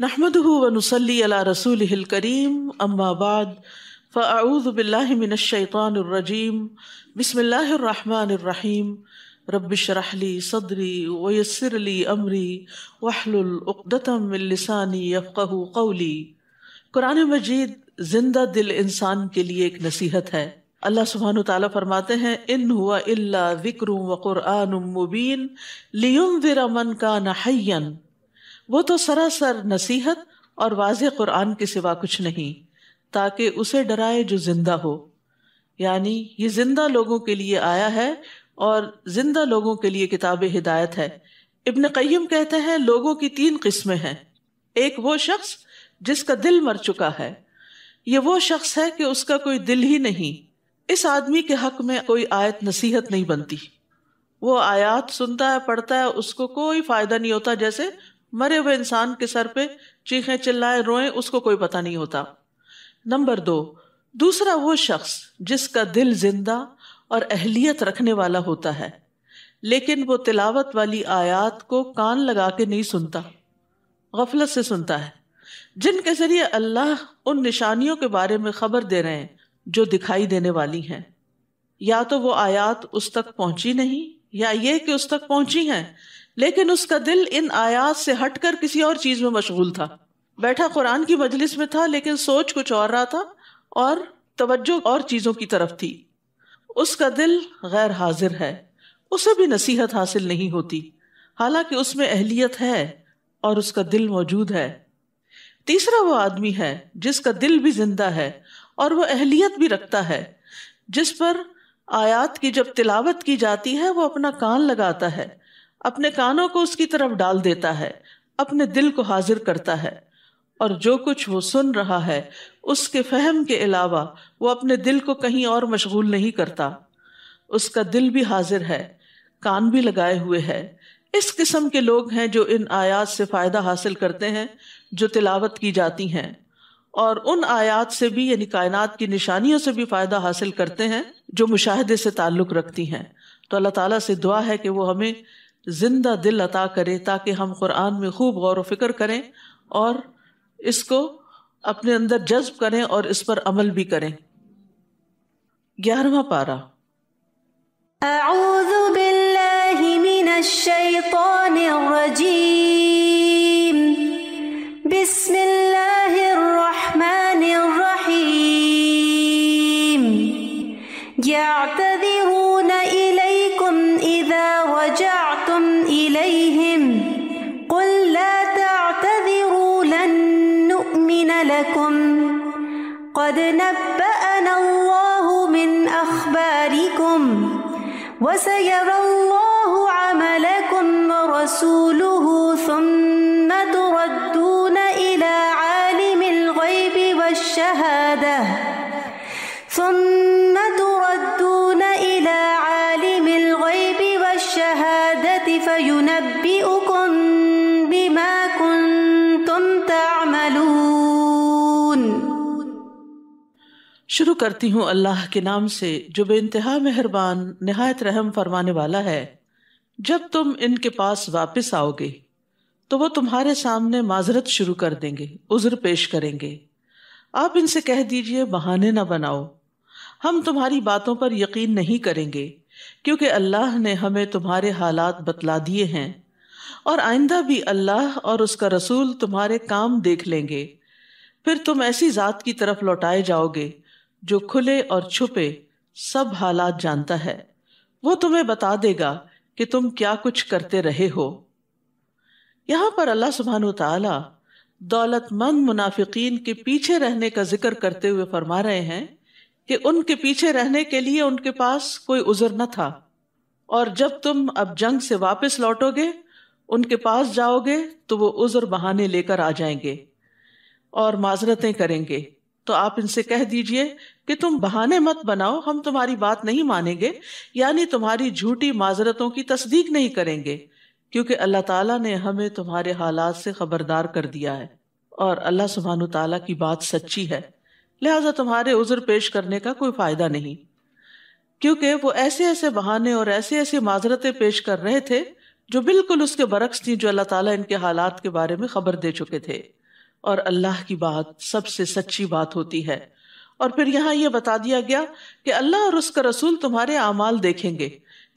नहमद वनसली अला रसूल करीम अम्माबाद फ़ाऊज़बिल्लिमिनशैतानरजीम बसमीम रबशरहली सदरी वयसरली अमरी वाहलुलदतमिलसानी यफ़ू कौली कुरान मजीद जिंदा दिल इंसान के लिए एक नसीहत है अल्लाह सुबहान ताला फरमाते हैं इन हुआ इल्ला विक्र व कुरान मुबीन लियुम विरा मन का नहयन वो तो सरासर नसीहत और वाज कुरान के सिवा कुछ नहीं ताकि उसे डराए जो जिंदा हो यानी ये जिंदा लोगों के लिए आया है और जिंदा लोगों के लिए किताब हिदायत है इब्न कयम कहते हैं लोगों की तीन किस्में हैं एक वो शख्स जिसका दिल मर चुका है ये वो शख्स है कि उसका कोई दिल ही नहीं इस आदमी के हक में कोई आयत नसीहत नहीं बनती वो आयात सुनता है पढ़ता है उसको कोई फायदा नहीं होता जैसे मरे हुए इंसान के सर पे चीखें चिल्लाए रोए उसको कोई पता नहीं होता नंबर दो दूसरा वो शख्स जिसका दिल जिंदा और अहलियत रखने वाला होता है लेकिन वो तिलावत वाली आयात को कान लगा के नहीं सुनता गफलत से सुनता है जिनके जरिए अल्लाह उन निशानियों के बारे में खबर दे रहे हैं जो दिखाई देने वाली हैं या तो वो आयात उस तक पहुंची नहीं या ये कि उस तक पहुंची हैं लेकिन उसका दिल इन आयात से हटकर किसी और चीज में मशगूल था बैठा कुरान की मजलिस में था लेकिन सोच कुछ और रहा था और तवज्जो और चीजों की तरफ थी उसका दिल गैर हाजिर है उसे भी नसीहत हासिल नहीं होती हालांकि उसमें अहलियत है और उसका दिल मौजूद है तीसरा वो आदमी है जिसका दिल भी जिंदा है और वो अहलियत भी रखता है जिस पर आयात की जब तिलावत की जाती है वो अपना कान लगाता है अपने कानों को उसकी तरफ डाल देता है अपने दिल को हाजिर करता है और जो कुछ वो सुन रहा है उसके फहम के अलावा वो अपने दिल को कहीं और मशगूल नहीं करता उसका दिल भी हाजिर है कान भी लगाए हुए है इस किस्म के लोग हैं जो इन आयात से फ़ायदा हासिल करते हैं जो तिलावत की जाती हैं और उन आयात से भी यानी कायनात की निशानियों से भी फ़ायदा हासिल करते हैं जो मुशाहदे से ताल्लुक़ रखती हैं तो अल्लाह ताला से दुआ है कि वो हमें जिंदा दिल अता करे ताकि हम कुरान में खूब गौर व फिक्र करें और इसको अपने अंदर जज्ब करें और इस पर अमल भी करें ग्यारहवा पारा बिस्मिल्लाह رجعتم إليهم قل لا تعتذروا لن نؤمن لكم قد نبأنا الله من أخباركم وسيرى الله عملكم ورسوله शुरू करती हूँ अल्लाह के नाम से जो इंतहा मेहरबान नहायत रहम फरमाने वाला है जब तुम इनके पास वापस आओगे तो वो तुम्हारे सामने माजरत शुरू कर देंगे उज्र पेश करेंगे आप इनसे कह दीजिए बहाने ना बनाओ हम तुम्हारी बातों पर यकीन नहीं करेंगे क्योंकि अल्लाह ने हमें तुम्हारे हालात बतला दिए हैं और आइंदा भी अल्लाह और उसका रसूल तुम्हारे काम देख लेंगे फिर तुम ऐसी ज़ात की तरफ लौटाए जाओगे जो खुले और छुपे सब हालात जानता है वो तुम्हें बता देगा कि तुम क्या कुछ करते रहे हो यहां पर अल्लाह सुबहान तौलतमंद मुनाफिक मुनाफिकीन के पीछे रहने का जिक्र करते हुए फरमा रहे हैं कि उनके पीछे रहने के लिए उनके पास कोई उजर न था और जब तुम अब जंग से वापस लौटोगे उनके पास जाओगे तो वो उजर बहाने लेकर आ जाएंगे और माजरतें करेंगे तो आप इनसे कह दीजिए कि तुम बहाने मत बनाओ हम तुम्हारी बात नहीं मानेंगे यानी तुम्हारी झूठी माजरतों की तस्दीक नहीं करेंगे क्योंकि अल्लाह ताला ने हमें तुम्हारे हालात से खबरदार कर दिया है और अल्लाह सुबहान तला की बात सच्ची है लिहाजा तुम्हारे उजर पेश करने का कोई फायदा नहीं क्योंकि वो ऐसे ऐसे बहाने और ऐसी ऐसी माजरतें पेश कर रहे थे जो बिल्कुल उसके बरक्स थी जो अल्लाह ताला इनके हालात के बारे में खबर दे चुके थे और अल्लाह की बात सबसे सच्ची बात होती है और फिर यहाँ ये बता दिया गया कि अल्लाह और उसका रसूल तुम्हारे अमाल देखेंगे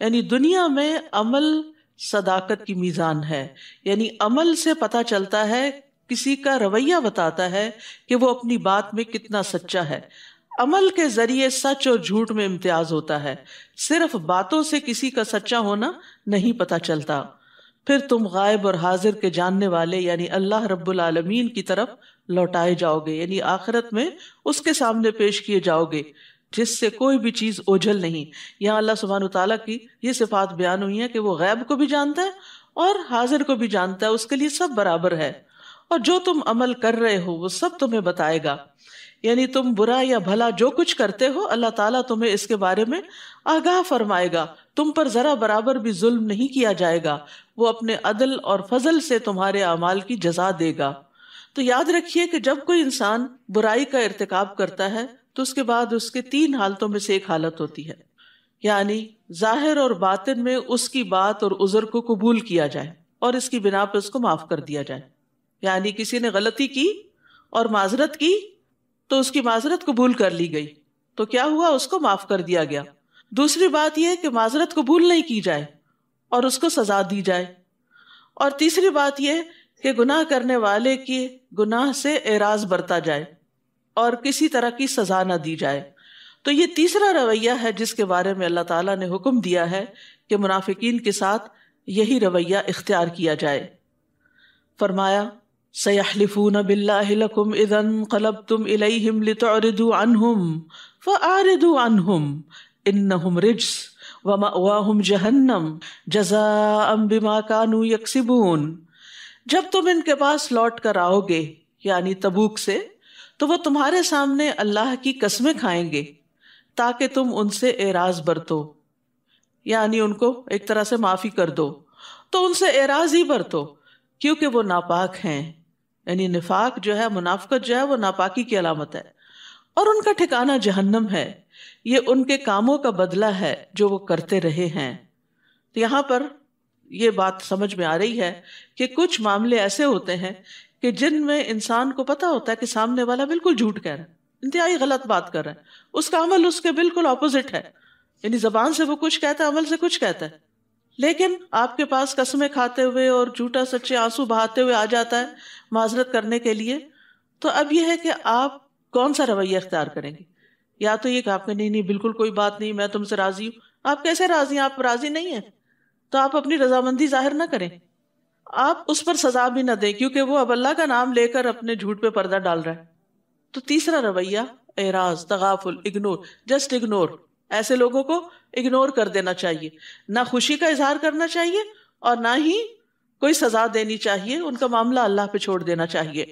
यानी दुनिया में अमल सदाकत की मीज़ान है यानी अमल से पता चलता है किसी का रवैया बताता है कि वो अपनी बात में कितना सच्चा है अमल के जरिए सच और झूठ में इम्तियाज होता है सिर्फ बातों से किसी का सच्चा होना नहीं पता चलता फिर तुम गायब और हाजिर के जानने वाले यानी अल्लाह रब्बुल आलमीन की तरफ लौटाए जाओगे यानी आखिरत में उसके सामने पेश किए जाओगे जिससे कोई भी चीज ओझल नहीं यहाँ अल्लाह सुबहान तला की ये सिफात बयान हुई है कि वो गैब को भी जानता है और हाजिर को भी जानता है उसके लिए सब बराबर है और जो तुम अमल कर रहे हो वो सब तुम्हें बताएगा यानी तुम बुरा या भला जो कुछ करते हो अल्लाह ताला तुम्हें इसके बारे में आगाह फरमाएगा तुम पर ज़रा बराबर भी जुल्म नहीं किया जाएगा वो अपने अदल और फजल से तुम्हारे अमाल की जजा देगा तो याद रखिए कि जब कोई इंसान बुराई का इरतकब करता है तो उसके बाद उसके तीन हालतों में से एक हालत होती है यानी जाहिर और बातिन में उसकी बात और उजर को कबूल किया जाए और इसकी बिना पर उसको माफ कर दिया जाए यानी किसी ने गलती की और माजरत की तो उसकी माजरत कबूल कर ली गई तो क्या हुआ उसको माफ कर दिया गया दूसरी बात यह कि माजरत कबूल नहीं की जाए और उसको सजा दी जाए और तीसरी बात यह कि गुनाह करने वाले की गुनाह से एराज बरता जाए और किसी तरह की सजा ना दी जाए तो ये तीसरा रवैया है जिसके बारे में अल्लाह ताला ने हुक्म दिया है कि मुनाफिकीन के साथ यही रवैया इख्तियार किया जाए फरमाया सयाहलिफून बिल्लाकुम इदन कलब तुम इलम लितरदू अनहुम व आरदू अनहुम इन रिज्स वम जहन्नम जजा अम्बिमा कानू यकसिबून जब तुम इनके पास लौट कर आओगे यानी तबूक से तो वो तुम्हारे सामने अल्लाह की कस्में खाएंगे ताकि तुम उनसे एराज बरतो यानी उनको एक तरह से माफ़ी कर दो तो उनसे एराज ही बरतो क्योंकि वो नापाक हैं यानी निफाक जो है मुनाफकत जो है वो नापाकी की अलामत है और उनका ठिकाना जहन्नम है ये उनके कामों का बदला है जो वो करते रहे हैं तो यहाँ पर ये बात समझ में आ रही है कि कुछ मामले ऐसे होते हैं कि जिनमें इंसान को पता होता है कि सामने वाला बिल्कुल झूठ कह रहा है इंतहाई गलत बात कर रहा है उसका अमल उसके बिल्कुल अपोजिट है यानी जबान से वो कुछ कहता है अमल से कुछ कहता है लेकिन आपके पास कसमें खाते हुए और झूठा सच्चे आंसू बहाते हुए आ जाता है माजरत करने के लिए तो अब यह है कि आप कौन सा रवैया अख्तियार करेंगे या तो ये कि आपके नहीं नहीं बिल्कुल कोई बात नहीं मैं तुमसे राजी हूँ आप कैसे राजी हैं आप राजी नहीं हैं तो आप अपनी रजामंदी जाहिर ना करें आप उस पर सजा भी ना दें क्योंकि वो अब अल्लाह का नाम लेकर अपने झूठ पे पर्दा डाल रहा है तो तीसरा रवैया एराज तगाफुल इग्नोर जस्ट इग्नोर ऐसे लोगों को इग्नोर कर देना चाहिए ना खुशी का इजहार करना चाहिए और ना ही कोई सजा देनी चाहिए उनका मामला अल्लाह पे छोड़ देना चाहिए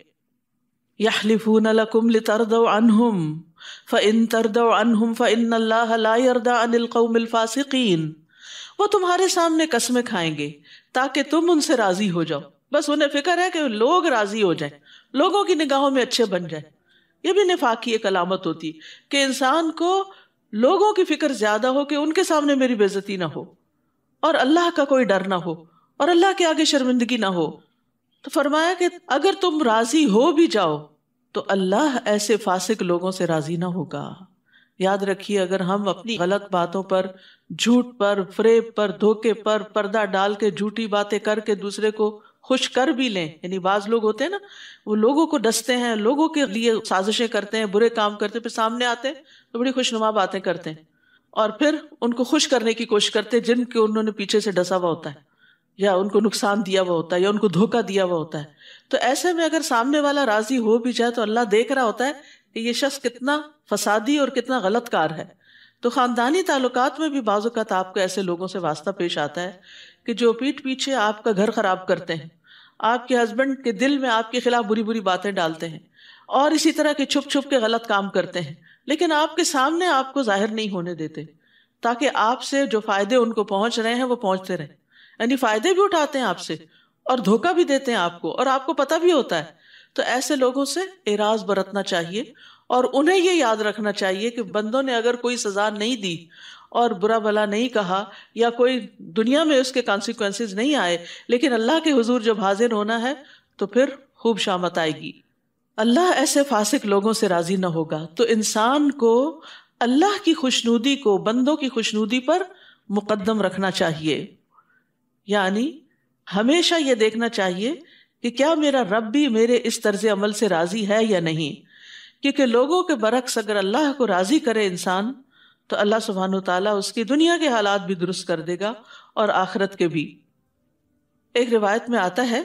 वो तुम्हारे सामने कस्में खाएंगे ताकि तुम उनसे राजी हो जाओ बस उन्हें फिक्र है कि लोग राजी हो जाएं लोगों की निगाहों में अच्छे बन जाएं ये भी निफाक की एक अलामत होती है कि इंसान को लोगों की फिक्र ज्यादा हो कि उनके सामने मेरी बेजती ना हो और अल्लाह का कोई डर ना हो और अल्लाह के आगे शर्मिंदगी ना हो तो फरमाया कि अगर तुम राजी हो भी जाओ तो अल्लाह ऐसे फासिक लोगों से राजी ना होगा याद रखिए अगर हम अपनी गलत बातों पर झूठ पर फ्रेब पर धोखे पर पर्दा डाल के झूठी बातें करके दूसरे को खुश कर भी लें यानी बाज लोग होते हैं ना वो लोगों को डसते हैं लोगों के लिए साजिशें करते हैं बुरे काम करते हैं फिर सामने आते हैं तो बड़ी खुशनुमा बातें करते हैं और फिर उनको खुश करने की कोशिश करते हैं जिनके उन्होंने पीछे से डसा हुआ होता है या उनको नुकसान दिया हुआ होता है या उनको धोखा दिया हुआ होता है तो ऐसे में अगर सामने वाला राजी हो भी जाए तो अल्लाह देख रहा होता है कि ये शख्स कितना फसादी और कितना गलत कार है तो खानदानी ताल्लुकात में भी बाज़ आपको ऐसे लोगों से वास्ता पेश आता है कि जो पीठ पीछे आपका घर खराब करते हैं आपके हस्बैंड के दिल में आपके खिलाफ बुरी बुरी बातें डालते हैं और इसी तरह के छुप छुप के गलत काम करते हैं लेकिन आपके सामने आपको जाहिर नहीं होने देते ताकि आपसे जो फायदे उनको पहुंच रहे हैं वो पहुंचते रहें यानी फायदे भी उठाते हैं आपसे और धोखा भी देते हैं आपको और आपको पता भी होता है तो ऐसे लोगों से एराज बरतना चाहिए और उन्हें ये याद रखना चाहिए कि बंदों ने अगर कोई सजा नहीं दी और बुरा भला नहीं कहा या कोई दुनिया में उसके कॉन्सिक्वेंसेज नहीं आए लेकिन अल्लाह के हुजूर जब हाजिर होना है तो फिर खूब शामत आएगी अल्लाह ऐसे फासिक लोगों से राजी ना होगा तो इंसान को अल्लाह की खुशनूदी को बंदों की खुशनूदी पर मुकदम रखना चाहिए यानी हमेशा ये देखना चाहिए कि क्या मेरा रब भी मेरे इस तर्ज अमल से राजी है या नहीं क्योंकि लोगों के बरक्स अगर अल्लाह को राजी करे इंसान तो अल्लाह सुबहान तला उसकी दुनिया के हालात भी दुरुस्त कर देगा और आखरत के भी एक रिवायत में आता है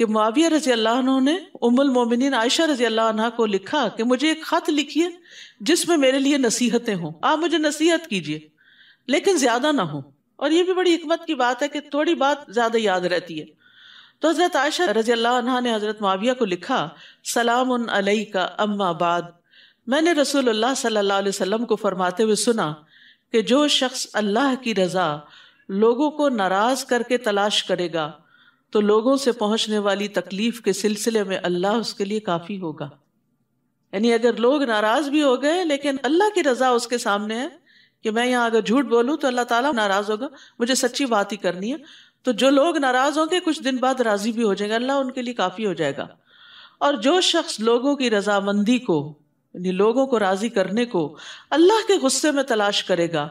कि मुआविया रजी अल्लाह ने उमुल मोमिन आयशा रजी अल्लाह को लिखा कि मुझे एक ख़त लिखिए जिसमें मेरे लिए नसीहतें हों आप मुझे नसीहत कीजिए लेकिन ज़्यादा ना हो और ये भी बड़ी हमत की बात है कि थोड़ी बात ज़्यादा याद रहती है तो हज़रत आयशा रजी अल्लाह ने हज़रत माविया को लिखा सलाम अलई का अम्मा बाद मैंने अल्लाह सल्लल्लाहु अलैहि वसल्लम को फरमाते हुए सुना कि जो शख्स अल्लाह की रज़ा लोगों को नाराज़ करके तलाश करेगा तो लोगों से पहुंचने वाली तकलीफ के सिलसिले में अल्लाह उसके लिए काफ़ी होगा यानी अगर लोग नाराज़ भी हो गए लेकिन अल्लाह की रज़ा उसके सामने है कि मैं यहाँ अगर झूठ बोलूँ तो अल्लाह ताला नाराज़ होगा मुझे सच्ची बात ही करनी है तो जो लोग नाराज़ होंगे कुछ दिन बाद राज़ी भी हो जाएंगे अल्लाह उनके लिए काफ़ी हो जाएगा और जो शख्स लोगों की रजामंदी को यानी लोगों को राजी करने को अल्लाह के गुस्से में तलाश करेगा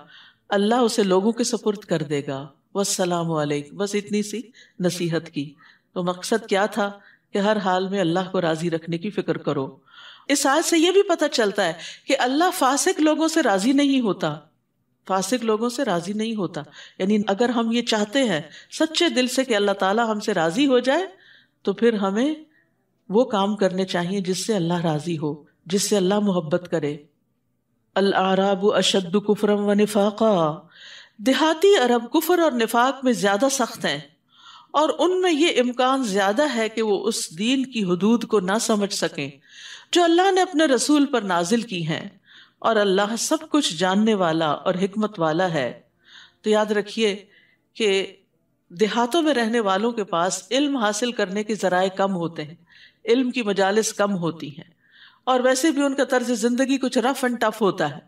अल्लाह उसे लोगों के सपुर्द कर देगा वसलाम बस इतनी सी नसीहत की तो मकसद क्या था कि हर हाल में अल्लाह को राजी रखने की फिक्र करो इस आज से यह भी पता चलता है कि अल्लाह फासिक लोगों से राजी नहीं होता फासिक लोगों से राजी नहीं होता यानी अगर हम ये चाहते हैं सच्चे दिल से कि अल्लाह ताला हमसे राजी हो जाए तो फिर हमें वो काम करने चाहिए जिससे अल्लाह राजी हो जिससे अल्लाह मोहब्बत करे अल आराब अशद कुफरम व निफाक़ा देहाती अरब कुफर और निफाक में ज़्यादा सख्त हैं और उनमें ये इम्कान ज़्यादा है कि वो उस दीन की हदूद को ना समझ सकें जो अल्लाह ने अपने रसूल पर नाजिल की हैं और अल्लाह सब कुछ जानने वाला और हमत वाला है तो याद रखिए कि देहातों में रहने वालों के पास इल्म हासिल करने के ज़राए कम होते हैं इल्म की मजालस कम होती हैं और वैसे भी उनका तर्ज ज़िंदगी कुछ रफ एंड टफ होता है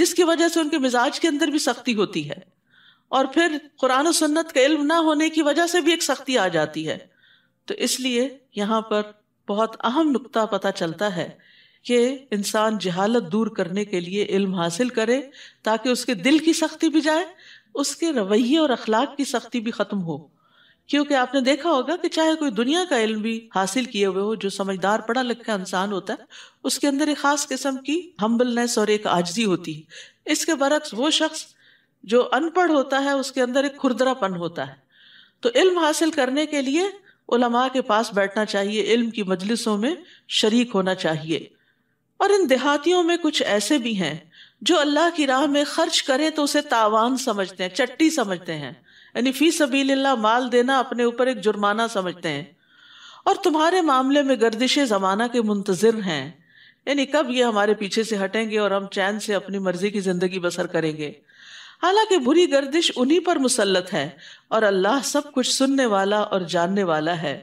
जिसकी वजह से उनके मिजाज के अंदर भी सख्ती होती है और फिर कुरान और सुन्नत का इल्म ना होने की वजह से भी एक सख्ती आ जाती है तो इसलिए यहाँ पर बहुत अहम नुकता पता चलता है कि इंसान जहालत दूर करने के लिए इल्म हासिल करे ताकि उसके दिल की सख्ती भी जाए उसके रवैये और अखलाक की सख्ती भी ख़त्म हो क्योंकि आपने देखा होगा कि चाहे कोई दुनिया का इल्म भी हासिल किए हुए हो जो समझदार पढ़ा लिखा इंसान होता है उसके अंदर एक खास किस्म की हम्बलनेस और एक आजजी होती है इसके बरक्स वो शख्स जो अनपढ़ होता है उसके अंदर एक खुरदरापन होता है तो इल्म हासिल करने के लिए उलमा के पास बैठना चाहिए इल्म की मजलिसों में शरीक होना चाहिए और इन देहातियों में कुछ ऐसे भी हैं जो अल्लाह की राह में खर्च करें तो उसे तावान समझते हैं चट्टी समझते हैं यानी फी सबील्ला माल देना अपने ऊपर एक जुर्माना समझते हैं और तुम्हारे मामले में गर्दिश ज़माना के मुंतजर हैं यानी कब ये हमारे पीछे से हटेंगे और हम चैन से अपनी मर्जी की ज़िंदगी बसर करेंगे हालांकि बुरी गर्दिश उन्हीं पर मुसलत है और अल्लाह सब कुछ सुनने वाला और जानने वाला है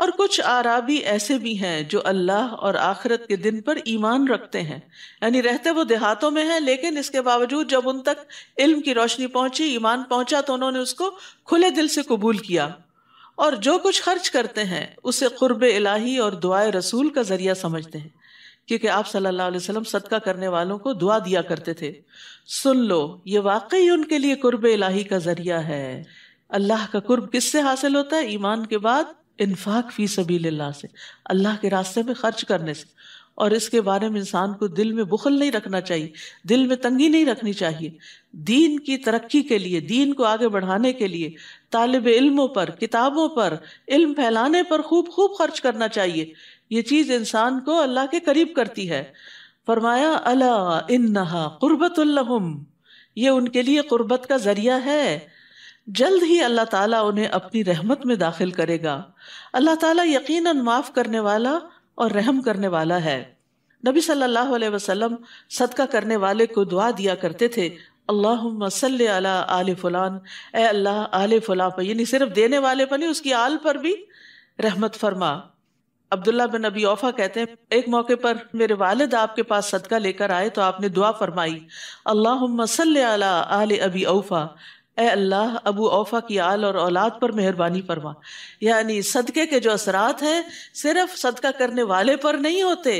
और कुछ आराबी ऐसे भी हैं जो अल्लाह और आखिरत के दिन पर ईमान रखते हैं यानी रहते वो देहातों में हैं लेकिन इसके बावजूद जब उन तक इल्म की रोशनी पहुंची ईमान पहुंचा तो उन्होंने उसको खुले दिल से कबूल किया और जो कुछ खर्च करते हैं उसे क़ुरब इलाही और दुआए रसूल का जरिया समझते हैं क्योंकि आप सल्लल्लाहु अलैहि वसल्लम सदका करने वालों को दुआ दिया करते थे सुन लो ये वाकई उनके लिए कुर्ब इलाही का जरिया है अल्लाह का कुर्ब किससे हासिल होता है ईमान के बाद इनफ़ाक़ फ़ी सभी ला से अल्लाह के रास्ते में खर्च करने से और इसके बारे में इंसान को दिल में बुखल नहीं रखना चाहिए दिल में तंगी नहीं रखनी चाहिए दीन की तरक्की के लिए दीन को आगे बढ़ाने के लिए तालब इल्मों पर किताबों पर इल्म फैलाने पर खूब खूब खर्च करना चाहिए ये चीज़ इंसान को अल्लाह के करीब करती है फरमाया अला इन्नहा कुर्बतुल्लहुम ये उनके लिए कुर्बत का जरिया है जल्द ही अल्लाह ताला उन्हें अपनी रहमत में दाखिल करेगा अल्लाह ताला यकीनन माफ़ करने वाला और रहम करने वाला है नबी सल्लल्लाहु अलैहि वसल्लम सदका करने वाले को दुआ दिया करते थे अल्लाह अला आल फ़लान ए अल्लाह आल फ़लाँ पर यानी सिर्फ देने वाले पर नहीं उसकी आल पर भी रहमत फरमा अब्दुल्ला बिन नबी औफा कहते हैं एक मौके पर मेरे वालिद आपके पास सदका लेकर आए तो आपने दुआ फरमाई अल्लाह सल अला आल अबी औफा ए अल्लाह अबू औफा की आल और औलाद पर मेहरबानी फरमा यानी सदक़े के जो असरात हैं सिर्फ सदका करने वाले पर नहीं होते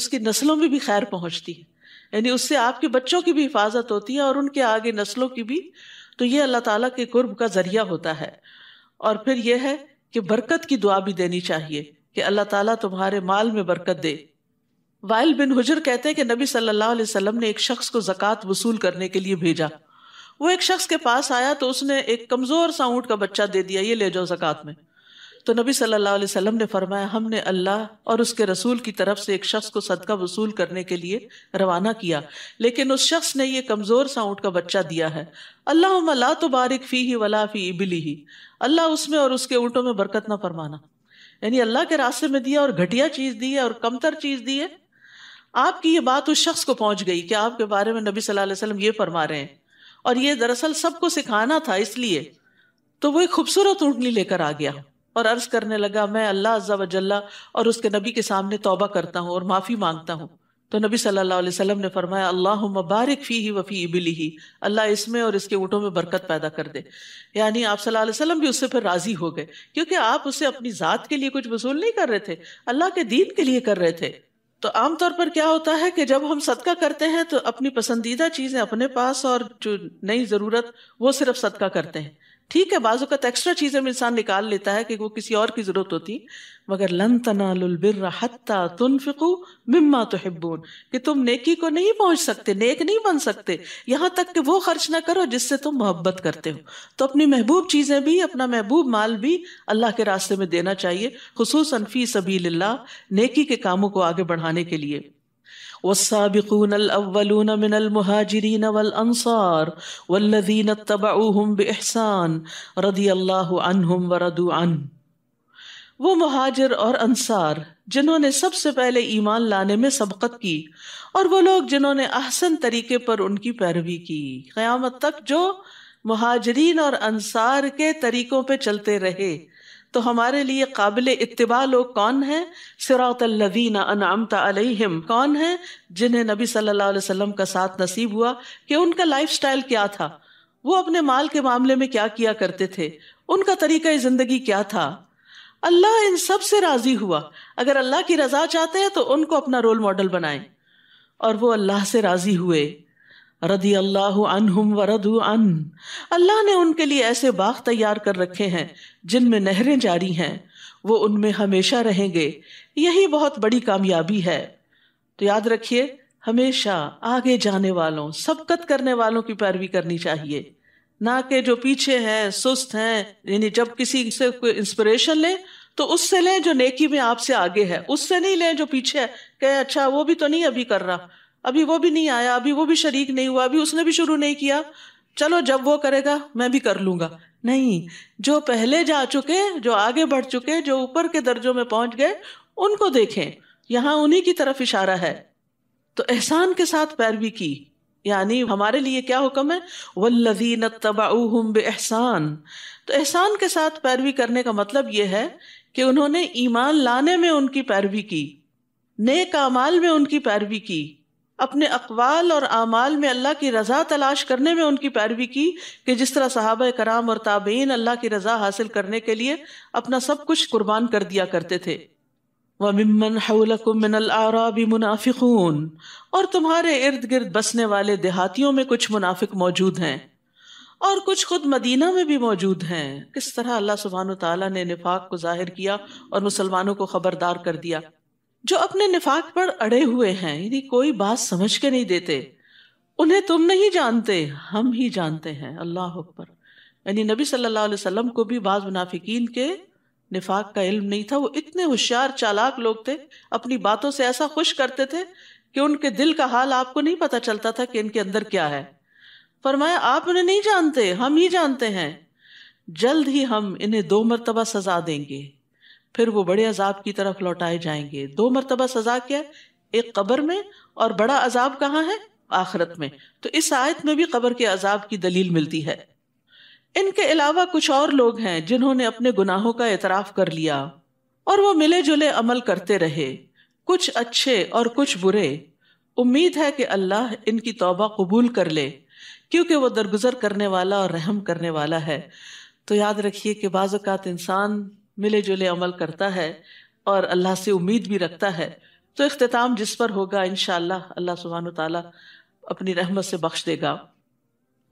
उसकी नस्लों में भी खैर पहुँचती है यानी उससे आपके बच्चों की भी हिफाजत होती है और उनके आगे नस्लों की भी तो ये अल्लाह ताला के कुर्ब का ज़रिया होता है और फिर यह है कि बरकत की दुआ भी देनी चाहिए कि अल्लाह ताला तुम्हारे माल में बरकत दे वाइल बिन हुजर कहते हैं कि नबी सल्लल्लाहु अलैहि वसल्लम ने एक शख्स को ज़क़़त वसूल करने के लिए भेजा वो एक शख्स के पास आया तो उसने एक कमजोर सा ऊँट का बच्चा दे दिया ये ले जाओ जक़ात में तो नबी सल्लल्लाहु अलैहि वसल्लम ने फरमाया हमने अल्लाह और उसके रसूल की तरफ से एक शख्स को सदका वसूल करने के लिए रवाना किया लेकिन उस शख्स ने यह कमज़ोर सा ऊँट का बच्चा दिया है अल्लाह ला तो बारिक फ़ी ही वला फ़ी इबली ही अल्लाह उसमें और उसके ऊँटों में बरकत ना फरमाना यानी अल्लाह के रास्ते में दिया और घटिया चीज़ दी है और कमतर चीज़ दी है आपकी ये बात उस शख्स को पहुंच गई कि आपके बारे में नबी सल्लल्लाहु अलैहि वसल्लम ये फरमा रहे हैं और ये दरअसल सबको सिखाना था इसलिए तो वो एक खूबसूरत ऊँटनी लेकर आ गया और अर्ज करने लगा मैं अल्लाह अज्जा वजल्ला और उसके नबी के सामने तोबा करता हूँ और माफ़ी मांगता हूँ तो नबी सल्लल्लाहु अलैहि वसल्लम ने फरमाया अल्लाह मुबारक फ़ी ही वफ़ी इबिली ही अल्लाह इसमें और इसके ऊँटों में बरकत पैदा कर दे यानी आप सल्लल्लाहु अलैहि वसल्लम भी उससे फिर राज़ी हो गए क्योंकि आप उसे अपनी ज़ात के लिए कुछ वसूल नहीं कर रहे थे अल्लाह के दीन के लिए कर रहे थे तो आमतौर पर क्या होता है कि जब हम सदका करते हैं तो अपनी पसंदीदा चीजें अपने पास और जो नई जरूरत वो सिर्फ सदका करते हैं ठीक है बाजू का एक्स्ट्रा चीजें इंसान निकाल लेता है कि वो किसी और की जरूरत होती मगर लन तना तुनफिकु तुनफिकू मिम्मा तो हिब्बून कि तुम नेकी को नहीं पहुंच सकते नेक नहीं बन सकते यहाँ तक कि वो खर्च ना करो जिससे तुम मोहब्बत करते हो तो अपनी महबूब चीज़ें भी अपना महबूब माल भी अल्लाह के रास्ते में देना चाहिए खसूस अनफी सबी नेकी के कामों को आगे बढ़ाने के लिए वसाबिकून मिनलमहाजरीन वलअार वल्लदीन तबाऊम बहसान रदी अल्लाह अनहम वरदू अन वो महाजर और अंसार जिन्होंने सबसे पहले ईमान लाने में सबकत की और वो लोग जिन्होंने अहसन तरीके पर उनकी पैरवी की क़यामत तक जो महाजरीन और अंसार के तरीकों पे चलते रहे तो हमारे लिए काबिल इतबा लोग कौन हैं सिरातल्लवीना अनआमता अलैहिम कौन हैं जिन्हें नबी सल्लल्लाहु अलैहि वसल्लम का साथ नसीब हुआ कि उनका लाइफस्टाइल क्या था वो अपने माल के मामले में क्या किया करते थे उनका तरीका जिंदगी क्या था अल्लाह इन सब से राजी हुआ अगर अल्लाह की रजा चाहते हैं तो उनको अपना रोल मॉडल बनाए और वो अल्लाह से राजी हुए रदी अल्लाह अनहुम व रदु अन अल्लाह ने उनके लिए ऐसे बाग तैयार कर रखे हैं जिनमें नहरें जारी हैं वो उनमें हमेशा रहेंगे यही बहुत बड़ी कामयाबी है तो याद रखिए हमेशा आगे जाने वालों सबकत करने वालों की पैरवी करनी चाहिए ना कि जो पीछे हैं सुस्त हैं यानी जब किसी से कोई इंस्पिरेशन लें तो उससे लें जो नेकी में आपसे आगे है उससे नहीं लें जो पीछे है कहे अच्छा वो भी तो नहीं अभी कर रहा अभी वो भी नहीं आया अभी वो भी शरीक नहीं हुआ अभी उसने भी शुरू नहीं किया चलो जब वो करेगा मैं भी कर लूंगा नहीं जो पहले जा चुके जो आगे बढ़ चुके जो ऊपर के दर्जों में पहुंच गए उनको देखें यहाँ उन्हीं की तरफ इशारा है तो एहसान के साथ पैरवी की यानी हमारे लिए क्या हुक्म है वल्लजीन तबाऊम बे एहसान तो एहसान के साथ पैरवी करने का मतलब यह है कि उन्होंने ईमान लाने में उनकी पैरवी की नेक अमाल में उनकी पैरवी की अपने अकवाल और आमाल में अल्लाह की रज़ा तलाश करने में उनकी पैरवी की कि जिस तरह साहब कराम और ताबेन अल्लाह की रज़ा हासिल करने के लिए अपना सब कुछ कुर्बान कर दिया करते थे मुनाफिकून और तुम्हारे इर्द गिर्द बसने वाले देहातियों में कुछ मुनाफिक मौजूद हैं और कुछ खुद मदीना में भी मौजूद हैं किस तरह अल्लाह सुबहान तला ने निफाक को जाहिर किया और मुसलमानों को खबरदार कर दिया जो अपने निफाक पर अड़े हुए हैं यदि कोई बात समझ के नहीं देते उन्हें तुम नहीं जानते हम ही जानते हैं अल्लाह अकबर यानी नबी सल्लल्लाहु अलैहि वसल्लम को भी बाज़ मुनाफिकीन के निफाक का इल्म नहीं था वो इतने होशियार चालाक लोग थे अपनी बातों से ऐसा खुश करते थे कि उनके दिल का हाल आपको नहीं पता चलता था कि इनके अंदर क्या है फरमाया आप उन्हें नहीं जानते हम ही जानते हैं जल्द ही हम इन्हें दो मरतबा सजा देंगे फिर वो बड़े अजाब की तरफ लौटाए जाएंगे दो मरतबा सजा क्या है एक कबर में और बड़ा अजाब कहाँ है आखरत में तो इस आयत में भी कबर के अजाब की दलील मिलती है इनके अलावा कुछ और लोग हैं जिन्होंने अपने गुनाहों का एतराफ़ कर लिया और वो मिले जुले अमल करते रहे कुछ अच्छे और कुछ बुरे उम्मीद है कि अल्लाह इनकी तौबा कबूल कर ले क्योंकि वो दरगुजर करने वाला और रहम करने वाला है तो याद रखिए कि बाज़ात इंसान मिले जुले अमल करता है और अल्लाह से उम्मीद भी रखता है तो अख्ताम जिस पर होगा इन अल्लाह सुबहान ताली अपनी रहमत से बख्श देगा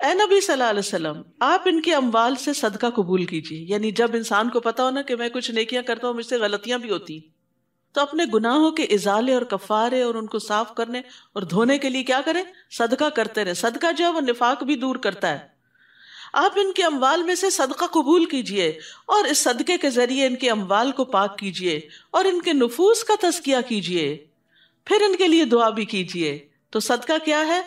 ए नबी वसल्लम आप इनके अमवाल से सदका कबूल कीजिए यानी जब इंसान को पता हो ना कि मैं कुछ नेकियां करता हूँ मुझसे गलतियां भी होती तो अपने गुनाहों के इजाले और कफारे और उनको साफ करने और धोने के लिए क्या करें सदका करते रहे सदका जो है वो निफाक भी दूर करता है आप इनके अमवाल में से सदका कबूल कीजिए और इस सदक़े के ज़रिए इनके अमवाल को पाक कीजिए और इनके नफूस का तस्किया कीजिए फिर इनके लिए दुआ भी कीजिए तो सदका क्या है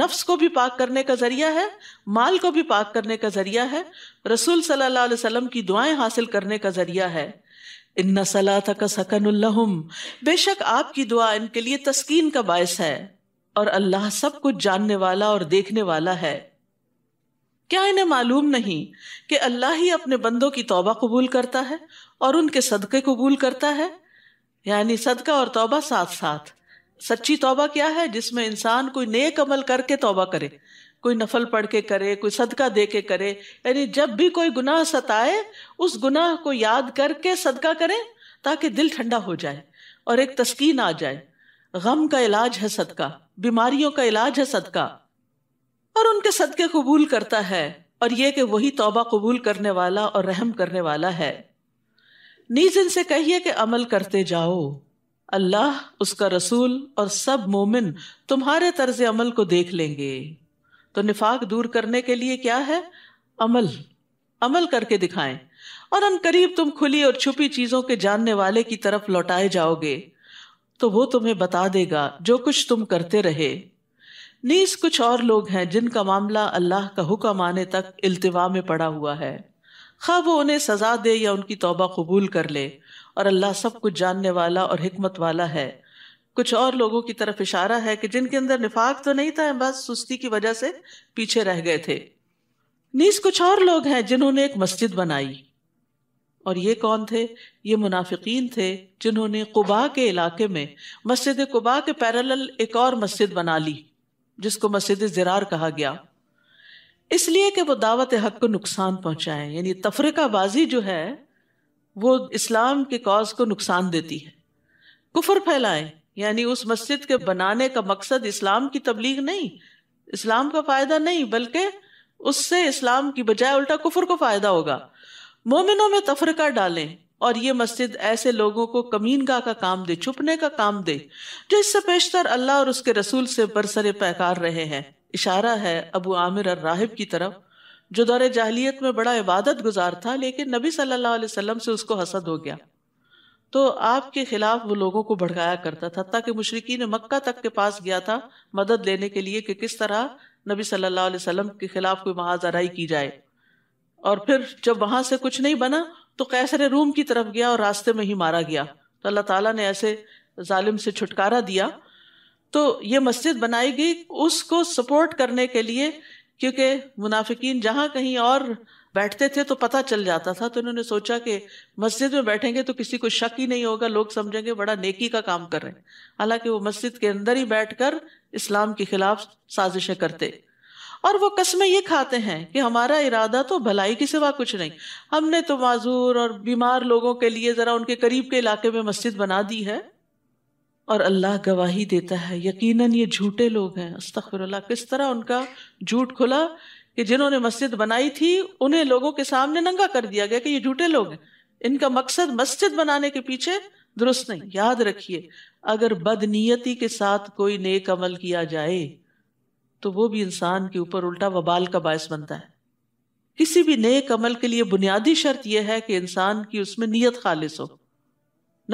नफ्स को भी पाक करने का जरिया है माल को भी पाक करने का जरिया है रसूल सल्लल्लाहु अलैहि वसल्लम की दुआएं हासिल करने का जरिया है इन सलात का सकनुल्लहम बेशक आपकी दुआ इनके लिए तस्कीन का बायस है और अल्लाह सब कुछ जानने वाला और देखने वाला है क्या इन्हें मालूम नहीं कि अल्लाह ही अपने बंदों की तौबा कबूल करता है और उनके सदक़े कबूल करता है यानी सदका और तौबा साथ साथ सच्ची तौबा क्या है जिसमें इंसान कोई नेक अमल करके तौबा करे कोई नफल पढ़ के करे कोई सदका दे के करे यानी जब भी कोई गुनाह सताए उस गुनाह को याद करके सदका करें ताकि दिल ठंडा हो जाए और एक तस्कीन आ जाए गम का इलाज है सदका बीमारियों का इलाज है सदका और उनके सदके कबूल करता है और यह कि वही तोबा कबूल करने वाला और रहम करने वाला है नीज इनसे कहिए कि अमल करते जाओ अल्लाह उसका रसूल और सब मोमिन तुम्हारे तर्ज अमल को देख लेंगे तो निफाक दूर करने के लिए क्या है अमल अमल करके दिखाएं और अन करीब तुम खुली और छुपी चीजों के जानने वाले की तरफ लौटाए जाओगे तो वो तुम्हें बता देगा जो कुछ तुम करते रहे नीस कुछ और लोग हैं जिनका मामला अल्लाह का हुक्म आने तक अल्तवा में पड़ा हुआ है खा वो उन्हें सजा दे या उनकी तौबा कबूल कर ले और अल्लाह सब कुछ जानने वाला और हमत वाला है कुछ और लोगों की तरफ इशारा है कि जिनके अंदर निफाक तो नहीं था बस सुस्ती की वजह से पीछे रह गए थे नीस कुछ और लोग हैं जिन्होंने एक मस्जिद बनाई और ये कौन थे ये मुनाफिकीन थे जिन्होंने कुबा के इलाके में मस्जिद कुबा के पैरल एक और मस्जिद बना ली जिसको मस्जिद ज़रार कहा गया इसलिए कि वो दावत हक को नुकसान पहुंचाएं यानी तफरकाबाजी जो है वो इस्लाम के कॉज को नुकसान देती है कुफर फैलाएं यानी उस मस्जिद के बनाने का मकसद इस्लाम की तबलीग नहीं इस्लाम का फ़ायदा नहीं बल्कि उससे इस्लाम की बजाय उल्टा कुफर को फ़ायदा होगा मोमिनों में तफरका डालें और ये मस्जिद ऐसे लोगों को कमीनगा का काम दे छुपने का काम दे जो इससे बेशतर अल्लाह और उसके रसूल से बरसरे पैकार रहे हैं इशारा है अबू आमिर और राहिब की तरफ जो दौरे जाहलीत में बड़ा इबादत गुजार था लेकिन नबी सल्लल्लाहु अलैहि वसल्लम से उसको हसद हो गया तो आपके खिलाफ वो लोगों को भड़काया करता था ताकि मुशरकिन मक्का तक के पास गया था मदद लेने के लिए कि किस तरह नबी सल्लल्लाहु अलैहि वसल्लम के खिलाफ कोई महाजराई की जाए और फिर जब वहां से कुछ नहीं बना तो कैसर रूम की तरफ गया और रास्ते में ही मारा गया तो अल्लाह ताला ने ऐसे जालिम से छुटकारा दिया तो ये मस्जिद बनाई गई उसको सपोर्ट करने के लिए क्योंकि मुनाफिकीन जहाँ कहीं और बैठते थे तो पता चल जाता था तो इन्होंने सोचा कि मस्जिद में बैठेंगे तो किसी को शक ही नहीं होगा लोग समझेंगे बड़ा नेकी का काम कर रहे हैं हालांकि वो मस्जिद के अंदर ही बैठकर इस्लाम के खिलाफ साजिशें करते और वो कस्में ये खाते हैं कि हमारा इरादा तो भलाई के सिवा कुछ नहीं हमने तो माजूर और बीमार लोगों के लिए ज़रा उनके करीब के इलाके में मस्जिद बना दी है और अल्लाह गवाही देता है यकीनन ये झूठे लोग हैं अस्तफरल्ला किस तरह उनका झूठ खुला कि जिन्होंने मस्जिद बनाई थी उन्हें लोगों के सामने नंगा कर दिया गया कि ये झूठे लोग हैं इनका मकसद मस्जिद बनाने के पीछे दुरुस्त नहीं याद रखिए अगर बदनीयती के साथ कोई नेक अमल किया जाए तो वो भी इंसान के ऊपर उल्टा वबाल का बायस बनता है किसी भी नए कमल के लिए बुनियादी शर्त यह है कि इंसान की उसमें नीयत खालिश हो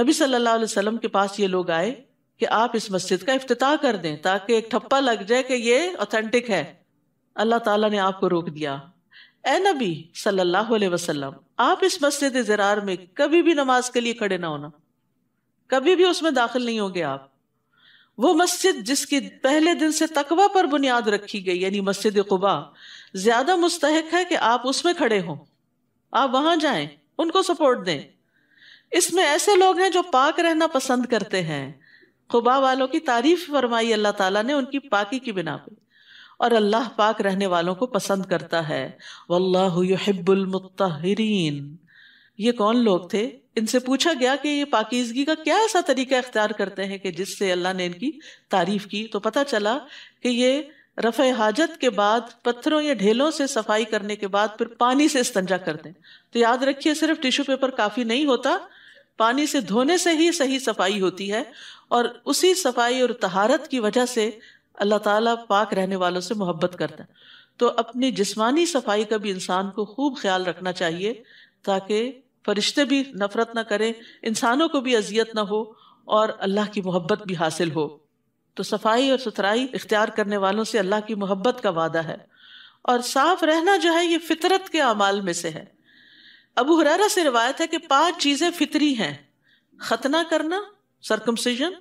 नबी सल्लल्लाहु अलैहि वसल्लम के पास ये लोग आए कि आप इस मस्जिद का इफ्तिताह कर दें ताकि एक ठप्पा लग जाए कि ये ऑथेंटिक है अल्लाह ताला ने आपको रोक दिया ए नबी सल्लल्लाहु अलैहि वसल्लम आप इस मस्जिद जरार में कभी भी नमाज के लिए खड़े ना होना कभी भी उसमें दाखिल नहीं होंगे आप वो मस्जिद जिसकी पहले दिन से तकवा पर बुनियाद रखी गई यानी मस्जिद कुबा ज्यादा मुस्तक है कि आप उसमें खड़े हों आप वहां जाएं उनको सपोर्ट दें इसमें ऐसे लोग हैं जो पाक रहना पसंद करते हैं खुबा वालों की तारीफ फरमाई अल्लाह ताला ने उनकी पाकी की बिना पर और अल्लाह पाक रहने वालों को पसंद करता है वल्लाहुब्बुलमतरीन ये कौन लोग थे इनसे पूछा गया कि ये पाकिजगी का क्या ऐसा तरीका अख्तियार करते हैं कि जिससे अल्लाह ने इनकी तारीफ की तो पता चला कि ये रफ़ हाजत के बाद पत्थरों या ढेलों से सफाई करने के बाद फिर पानी से इस्तंजा करते हैं तो याद रखिए सिर्फ टिश्यू पेपर काफ़ी नहीं होता पानी से धोने से ही सही सफाई होती है और उसी सफाई और तहारत की वजह से अल्लाह ताला पाक रहने वालों से मोहब्बत करता है तो अपनी जिस्मानी सफाई का भी इंसान को खूब ख्याल रखना चाहिए ताकि फरिश्ते भी नफरत ना करें इंसानों को भी अजियत ना हो और अल्लाह की मोहब्बत भी हासिल हो तो सफाई और सुथराई इख्तियार करने वालों से अल्लाह की मोहब्बत का वादा है और साफ रहना जो है ये फितरत के अमाल में से है अबू हरारा से रिवायत है कि पांच चीज़ें फितरी हैं खतना करना सरकमसीजन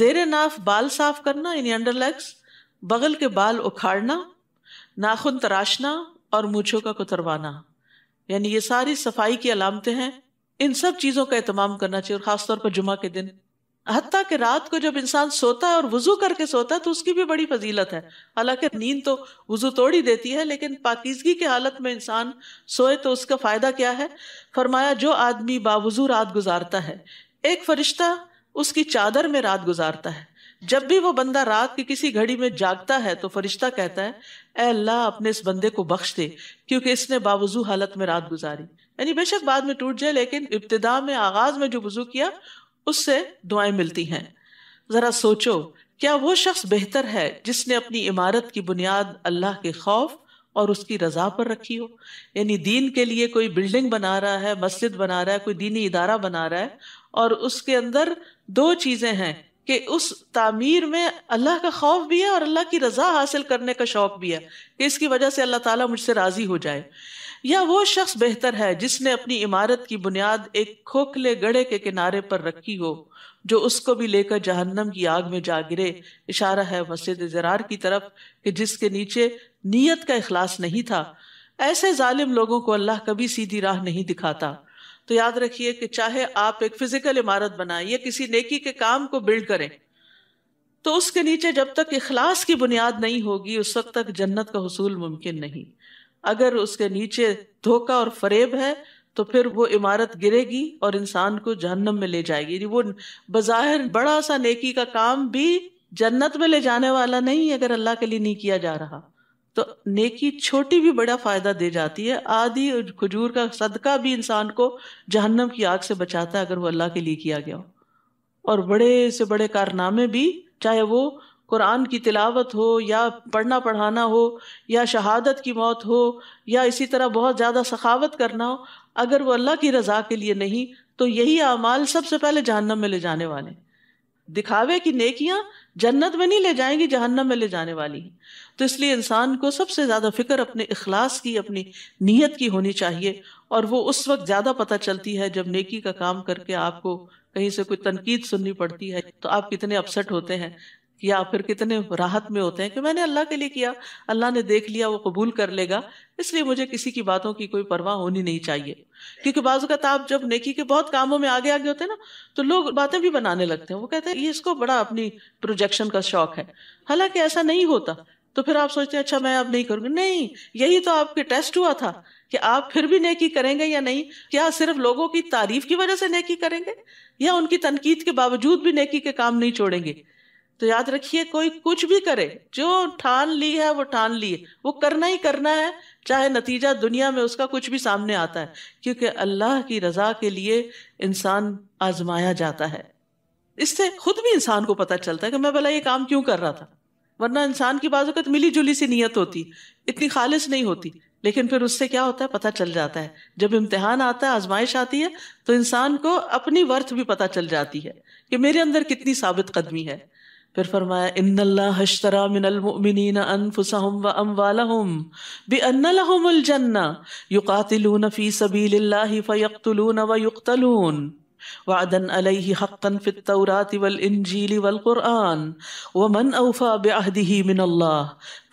जेर नाफ बाल साफ करना यानी अंडरलेग्स बगल के बाल उखाड़ना नाखुन तराशना और मूछों का कुतरवाना यानी ये सारी सफाई की अलामतें हैं इन सब चीज़ों का एहतमाम करना चाहिए और ख़ासतौर पर जुमा के दिन हती कि रात को जब इंसान सोता है और वज़ू करके सोता है तो उसकी भी बड़ी फजीलत है हालांकि नींद तो वज़ू तोड़ ही देती है लेकिन पाकिजगी के हालत में इंसान सोए तो उसका फ़ायदा क्या है फरमाया जो आदमी बावजू रात गुजारता है एक फरिश्ता उसकी चादर में रात गुजारता है जब भी वो बंदा रात की किसी घड़ी में जागता है तो फरिश्ता कहता है ए अल्लाह अपने इस बंदे को बख्श दे क्योंकि इसने बावजू हालत में रात गुजारी यानी बेशक बाद में टूट जाए लेकिन इब्तदा में आगाज में जो वजू किया उससे दुआएं मिलती हैं ज़रा सोचो क्या वो शख्स बेहतर है जिसने अपनी इमारत की बुनियाद अल्लाह के खौफ और उसकी रजा पर रखी हो यानी दीन के लिए कोई बिल्डिंग बना रहा है मस्जिद बना रहा है कोई दीनी इदारा बना रहा है और उसके अंदर दो चीज़ें हैं कि उस तामीर में अल्लाह का खौफ भी है और अल्लाह की रज़ा हासिल करने का शौक़ भी है कि इसकी वजह से अल्लाह ताला मुझसे राज़ी हो जाए या वो शख्स बेहतर है जिसने अपनी इमारत की बुनियाद एक खोखले गढ़े के किनारे पर रखी हो जो उसको भी लेकर जहन्नम की आग में जा गिरे इशारा है मस्जिद जरार की तरफ कि जिसके नीचे नीयत का अखलास नहीं था ऐसे जालिम लोगों को अल्लाह कभी सीधी राह नहीं दिखाता तो याद रखिए कि चाहे आप एक फिजिकल इमारत बनाएं या किसी नेकी के काम को बिल्ड करें तो उसके नीचे जब तक इखलास की बुनियाद नहीं होगी उस वक्त तक जन्नत का हसूल मुमकिन नहीं अगर उसके नीचे धोखा और फरेब है तो फिर वो इमारत गिरेगी और इंसान को जहन्नम में ले जाएगी वो बज़ाहिर बड़ा सा नेकी का काम भी जन्नत में ले जाने वाला नहीं अगर अल्लाह के लिए नहीं किया जा रहा तो नेकी छोटी भी बड़ा फ़ायदा दे जाती है आदि खजूर का सदका भी इंसान को जहन्नम की आग से बचाता है अगर वो अल्लाह के लिए किया गया हो और बड़े से बड़े कारनामे भी चाहे वो कुरान की तिलावत हो या पढ़ना पढ़ाना हो या शहादत की मौत हो या इसी तरह बहुत ज़्यादा सखावत करना हो अगर वो अल्लाह की रज़ा के लिए नहीं तो यही अमाल सबसे पहले जहन्नम में ले जाने वाले हैं दिखावे की नेकियां जन्नत में नहीं ले जाएंगी जहन्नम में ले जाने वाली हैं तो इसलिए इंसान को सबसे ज़्यादा फिक्र अपने अखलास की अपनी नीयत की होनी चाहिए और वो उस वक्त ज़्यादा पता चलती है जब नेकी का काम करके आपको कहीं से कोई तनकीद सुननी पड़ती है तो आप कितने अपसेट होते हैं या फिर कितने राहत में होते हैं कि मैंने अल्लाह के लिए किया अल्लाह ने देख लिया वो कबूल कर लेगा इसलिए मुझे किसी की बातों की कोई परवाह होनी नहीं चाहिए क्योंकि बाजू का ताप जब नेकी के बहुत कामों में आगे आगे होते हैं ना तो लोग बातें भी बनाने लगते हैं वो कहते हैं ये इसको बड़ा अपनी प्रोजेक्शन का शौक है हालांकि ऐसा नहीं होता तो फिर आप सोचते हैं अच्छा मैं अब नहीं करूंगी नहीं यही तो आपके टेस्ट हुआ था कि आप फिर भी नेकी करेंगे या नहीं क्या सिर्फ लोगों की तारीफ की वजह से नेकी करेंगे या उनकी तनकीद के बावजूद भी नेकी के काम नहीं छोड़ेंगे तो याद रखिए कोई कुछ भी करे जो ठान ली है वो ठान ली है वो करना ही करना है चाहे नतीजा दुनिया में उसका कुछ भी सामने आता है क्योंकि अल्लाह की रजा के लिए इंसान आजमाया जाता है इससे खुद भी इंसान को पता चलता है कि मैं भला ये काम क्यों कर रहा था वरना इंसान की बाजुकत मिली जुली सी नीयत होती इतनी खालिश नहीं होती लेकिन फिर उससे क्या होता है पता चल जाता है जब इम्तिहान आता है आजमाइश आती है तो इंसान को अपनी वर्थ भी पता चल जाती है कि मेरे अंदर कितनी साबित कदमी है फिर फरमाया इन्नल्ला हशतरा मिनलमिन अनफुसहम व अमवालहम बि वल कुरआन व मन औफा बिअहदिही मिन अल्लाह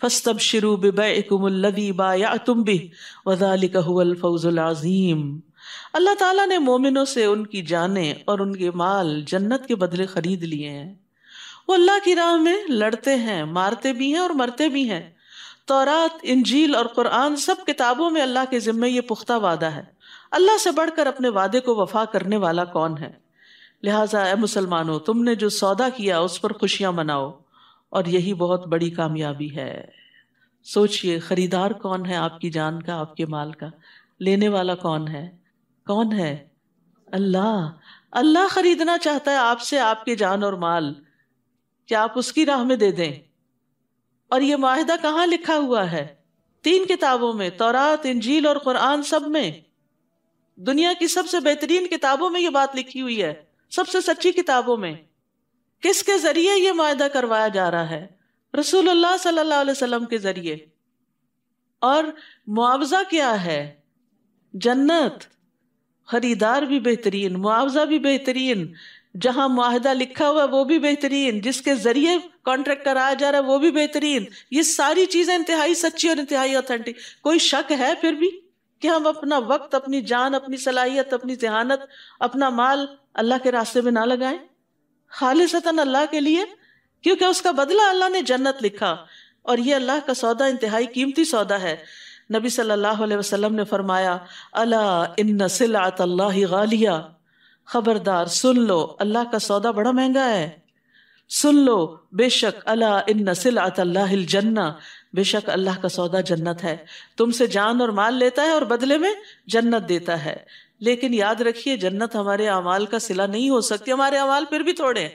फस्तबशिरु बिबैइकुम अल्लज़ी बायअतुम बिह व अल्लाह ताला ने मोमिनों से उनकी जाने और उनके माल जन्नत के बदले ख़रीद लिए हैं वो अल्लाह की राह में लड़ते हैं मारते भी हैं और मरते भी हैं तौरात इंजील और कुरान सब किताबों में अल्लाह के ज़िम्मे ये पुख्ता वादा है अल्लाह से बढ़कर अपने वादे को वफा करने वाला कौन है लिहाजा ए मुसलमानों तुमने जो सौदा किया उस पर खुशियाँ मनाओ और यही बहुत बड़ी कामयाबी है सोचिए खरीदार कौन है आपकी जान का आपके माल का लेने वाला कौन है कौन है अल्लाह अल्लाह खरीदना चाहता है आपसे आपके जान और माल क्या आप उसकी राह में दे दें और ये माहिदा कहाँ लिखा हुआ है तीन किताबों में तौरात इंजील और कुरान सब में दुनिया की सबसे बेहतरीन किताबों में ये बात लिखी हुई है सबसे सच्ची किताबों में किसके जरिए ये माहिदा करवाया जा रहा है रसूलुल्लाह सल्लल्लाहु अलैहि वसल्लम के जरिए और मुआवजा क्या है जन्नत खरीदार भी बेहतरीन मुआवजा भी बेहतरीन जहां माहदा लिखा हुआ वो भी बेहतरीन जिसके जरिए कॉन्ट्रैक्ट कराया जा रहा है वो भी बेहतरीन ये सारी चीजें इंतहाई सच्ची और इंतहाई ऑथेंटिक कोई शक है फिर भी कि हम अपना वक्त अपनी जान अपनी सलाहियत अपनी जहानत अपना माल अल्लाह के रास्ते में ना लगाएं खालिशन अल्लाह के लिए क्योंकि उसका बदला अल्लाह ने जन्नत लिखा और ये अल्लाह का सौदा इंतहाई कीमती सौदा है नबी सल्लल्लाहु अलैहि वसल्लम ने फरमाया अला इन सिलात अल्लाह गालिया खबरदार सुन लो अल्लाह का सौदा बड़ा महंगा है सुन लो बेशक अला इन सिलातल जन्ना बेशक अल्लाह का सौदा जन्नत है तुमसे जान और माल लेता है और बदले में जन्नत देता है लेकिन याद रखिए जन्नत हमारे अमाल का सिला नहीं हो सकती हमारे अमाल फिर भी थोड़े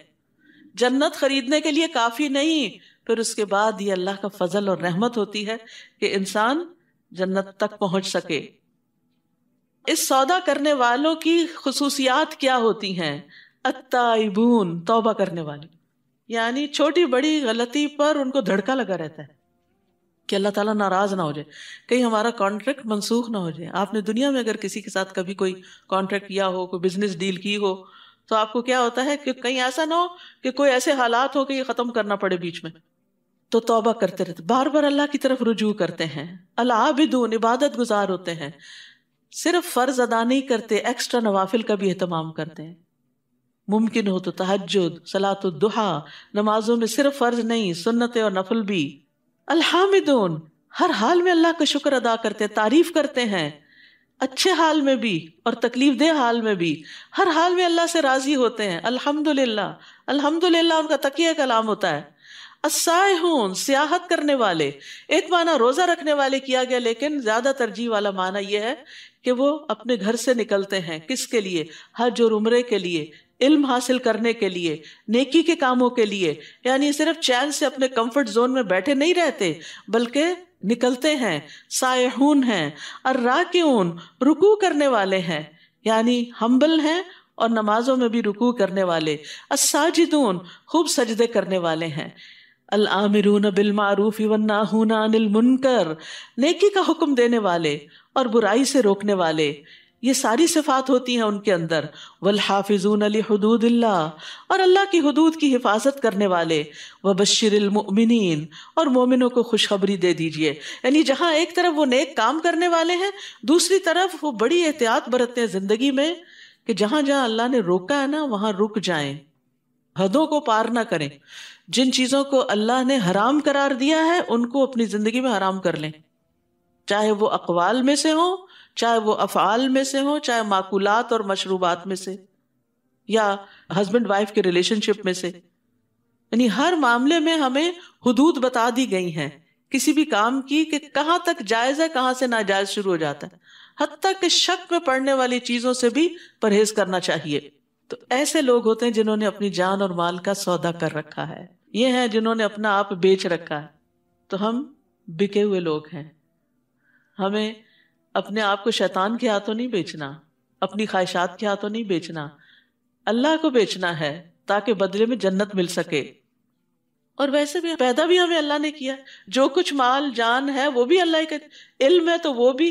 जन्नत खरीदने के लिए काफ़ी नहीं फिर उसके बाद ये अल्लाह का फजल और रहमत होती है कि इंसान जन्नत तक पहुंच सके इस सौदा करने वालों की खसूसियात क्या होती हैं अत्ताइबून तौबा करने वाले यानी छोटी बड़ी गलती पर उनको धड़का लगा रहता है कि अल्लाह ताला नाराज़ ना हो जाए कहीं हमारा कॉन्ट्रैक्ट मनसूख ना हो जाए आपने दुनिया में अगर किसी के साथ कभी कोई कॉन्ट्रैक्ट किया हो कोई बिजनेस डील की हो तो आपको क्या होता है कि कहीं ऐसा ना हो कि कोई ऐसे हालात हो कि ये ख़त्म करना पड़े बीच में तो तौबा करते रहते बार बार अल्लाह की तरफ रुजू करते हैं अल्लाह आबिदून इबादत गुजार होते हैं सिर्फ फ़र्ज अदा नहीं करते एक्स्ट्रा नवाफिल का भी अहतमाम करते हैं मुमकिन हो तो तहजद सलात दुहा नमाजों में सिर्फ फ़र्ज नहीं सुन्नतें और नफल भी अल्हामिदोन हर हाल में अल्लाह का शुक्र अदा करते हैं तारीफ़ करते हैं अच्छे हाल में भी और तकलीफ दे हाल में भी हर हाल में अल्लाह से राज़ी होते हैं अल्हम्दुलिल्लाह अल्हम्दुलिल्लाह उनका तकिया कलाम होता है असाहून सियाहत करने वाले एक माना रोज़ा रखने वाले किया गया लेकिन ज़्यादा तरजीह वाला माना यह है कि वो अपने घर से निकलते हैं किसके लिए हज और उम्र के लिए इल्म हासिल करने के लिए नेकी के कामों के लिए यानी सिर्फ चैन से अपने कंफर्ट जोन में बैठे नहीं रहते बल्कि निकलते हैं सायहून हैं और राकून रुकू करने वाले हैं यानी हम्बल हैं और नमाजों में भी रुकू करने वाले असाजिदून खूब सजदे करने वाले हैं अलामिरून बिलमारूफ़ी वन्नाहून अनिल मुनकर नेकी का हुक्म देने वाले और बुराई से रोकने वाले ये सारी सिफात होती हैं उनके अंदर वल हाफिजून अली हदूद और अल्लाह की हदूद की हिफाजत करने वाले व बशरमिन और मोमिनों को खुशखबरी दे दीजिए यानी जहाँ एक तरफ वो नेक काम करने वाले हैं दूसरी तरफ वो बड़ी एहतियात बरतते हैं ज़िंदगी में कि जहाँ जहाँ अल्लाह ने रोका है ना वहाँ रुक जाए हदों को पार ना करें जिन चीजों को अल्लाह ने हराम करार दिया है उनको अपनी जिंदगी में हराम कर लें चाहे वो अकवाल में से हो चाहे वो अफाल में से हो चाहे माकूलात और मशरूबात में से या हस्बैंड वाइफ के रिलेशनशिप में से यानी हर मामले में हमें हदूद बता दी गई हैं किसी भी काम की कि कहाँ तक जायज है कहाँ से नाजायज शुरू हो जाता है हती के शक में पड़ने वाली चीजों से भी परहेज करना चाहिए तो ऐसे लोग होते हैं जिन्होंने अपनी जान और माल का सौदा कर रखा है ये हैं जिन्होंने अपना आप बेच रखा है तो हम बिके हुए लोग हैं हमें अपने आप को शैतान के हाथों नहीं बेचना अपनी ख्वाहिशात के हाथों नहीं बेचना अल्लाह को बेचना है ताकि बदले में जन्नत मिल सके और वैसे भी पैदा भी हमें अल्लाह ने किया जो कुछ माल जान है वो भी अल्लाह के इल्म है तो वो भी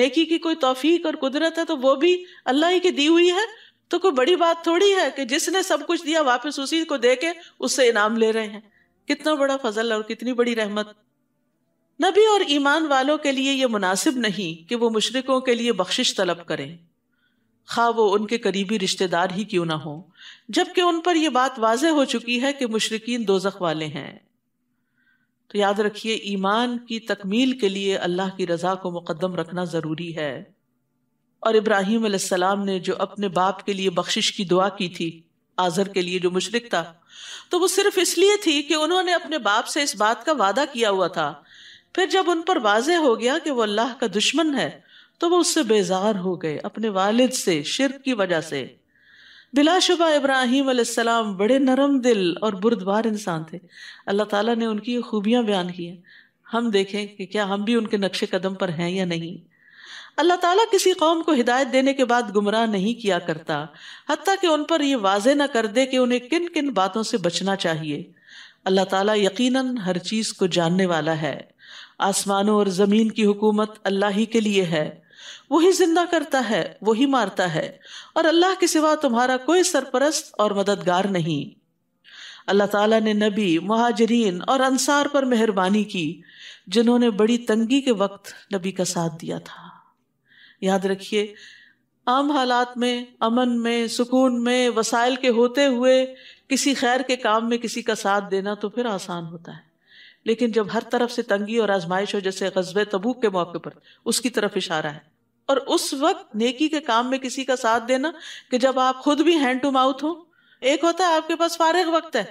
नेकी की कोई तोफीक और कुदरत है तो वो भी अल्लाह ही की दी हुई है तो कोई बड़ी बात थोड़ी है कि जिसने सब कुछ दिया वापस उसी को दे के उससे इनाम ले रहे हैं कितना बड़ा फजल और कितनी बड़ी रहमत नबी और ईमान वालों के लिए ये मुनासिब नहीं कि वो मुशरकों के लिए बख्शिश तलब करें खा वो उनके करीबी रिश्तेदार ही क्यों ना हो जबकि उन पर यह बात वाज हो चुकी है कि मुशरकिन दोजख वाले हैं तो याद रखिए ईमान की तकमील के लिए अल्लाह की रजा को मुकदम रखना ज़रूरी है और इब्राहिम अलैहिस्सलाम ने जो अपने बाप के लिए बख्शिश की दुआ की थी आजर के लिए जो मुशरक था तो वो सिर्फ इसलिए थी कि उन्होंने अपने बाप से इस बात का वादा किया हुआ था फिर जब उन पर वाज हो गया कि वो अल्लाह का दुश्मन है तो वो उससे बेजार हो गए अपने वालिद से शिरक की वजह से बिलाशुबा इब्राहिम सलाम बड़े नरम दिल और बुरदवार इंसान थे अल्लाह ताला ने उनकी खूबियां बयान की हैं हम देखें कि क्या हम भी उनके नक्शे कदम पर हैं या नहीं अल्लाह ताला किसी कौम को हिदायत देने के बाद गुमराह नहीं किया करता हती कि उन पर यह वाजे न कर दे कि उन्हें किन किन बातों से बचना चाहिए अल्लाह ताला यकीनन हर चीज़ को जानने वाला है आसमानों और ज़मीन की हुकूमत अल्लाह ही के लिए है वही जिंदा करता है वही मारता है और अल्लाह के सिवा तुम्हारा कोई सरपरस्त और मददगार नहीं अल्लाह ताला ने नबी महाजरीन और अंसार पर मेहरबानी की जिन्होंने बड़ी तंगी के वक्त नबी का साथ दिया था याद रखिए आम हालात में अमन में सुकून में वसाइल के होते हुए किसी खैर के काम में किसी का साथ देना तो फिर आसान होता है लेकिन जब हर तरफ से तंगी और आजमाइश हो जैसे गजब तबूक के मौके पर उसकी तरफ इशारा है और उस वक्त नेकी के काम में किसी का साथ देना कि जब आप खुद भी हैंड टू माउथ हो एक होता है आपके पास फारग वक्त है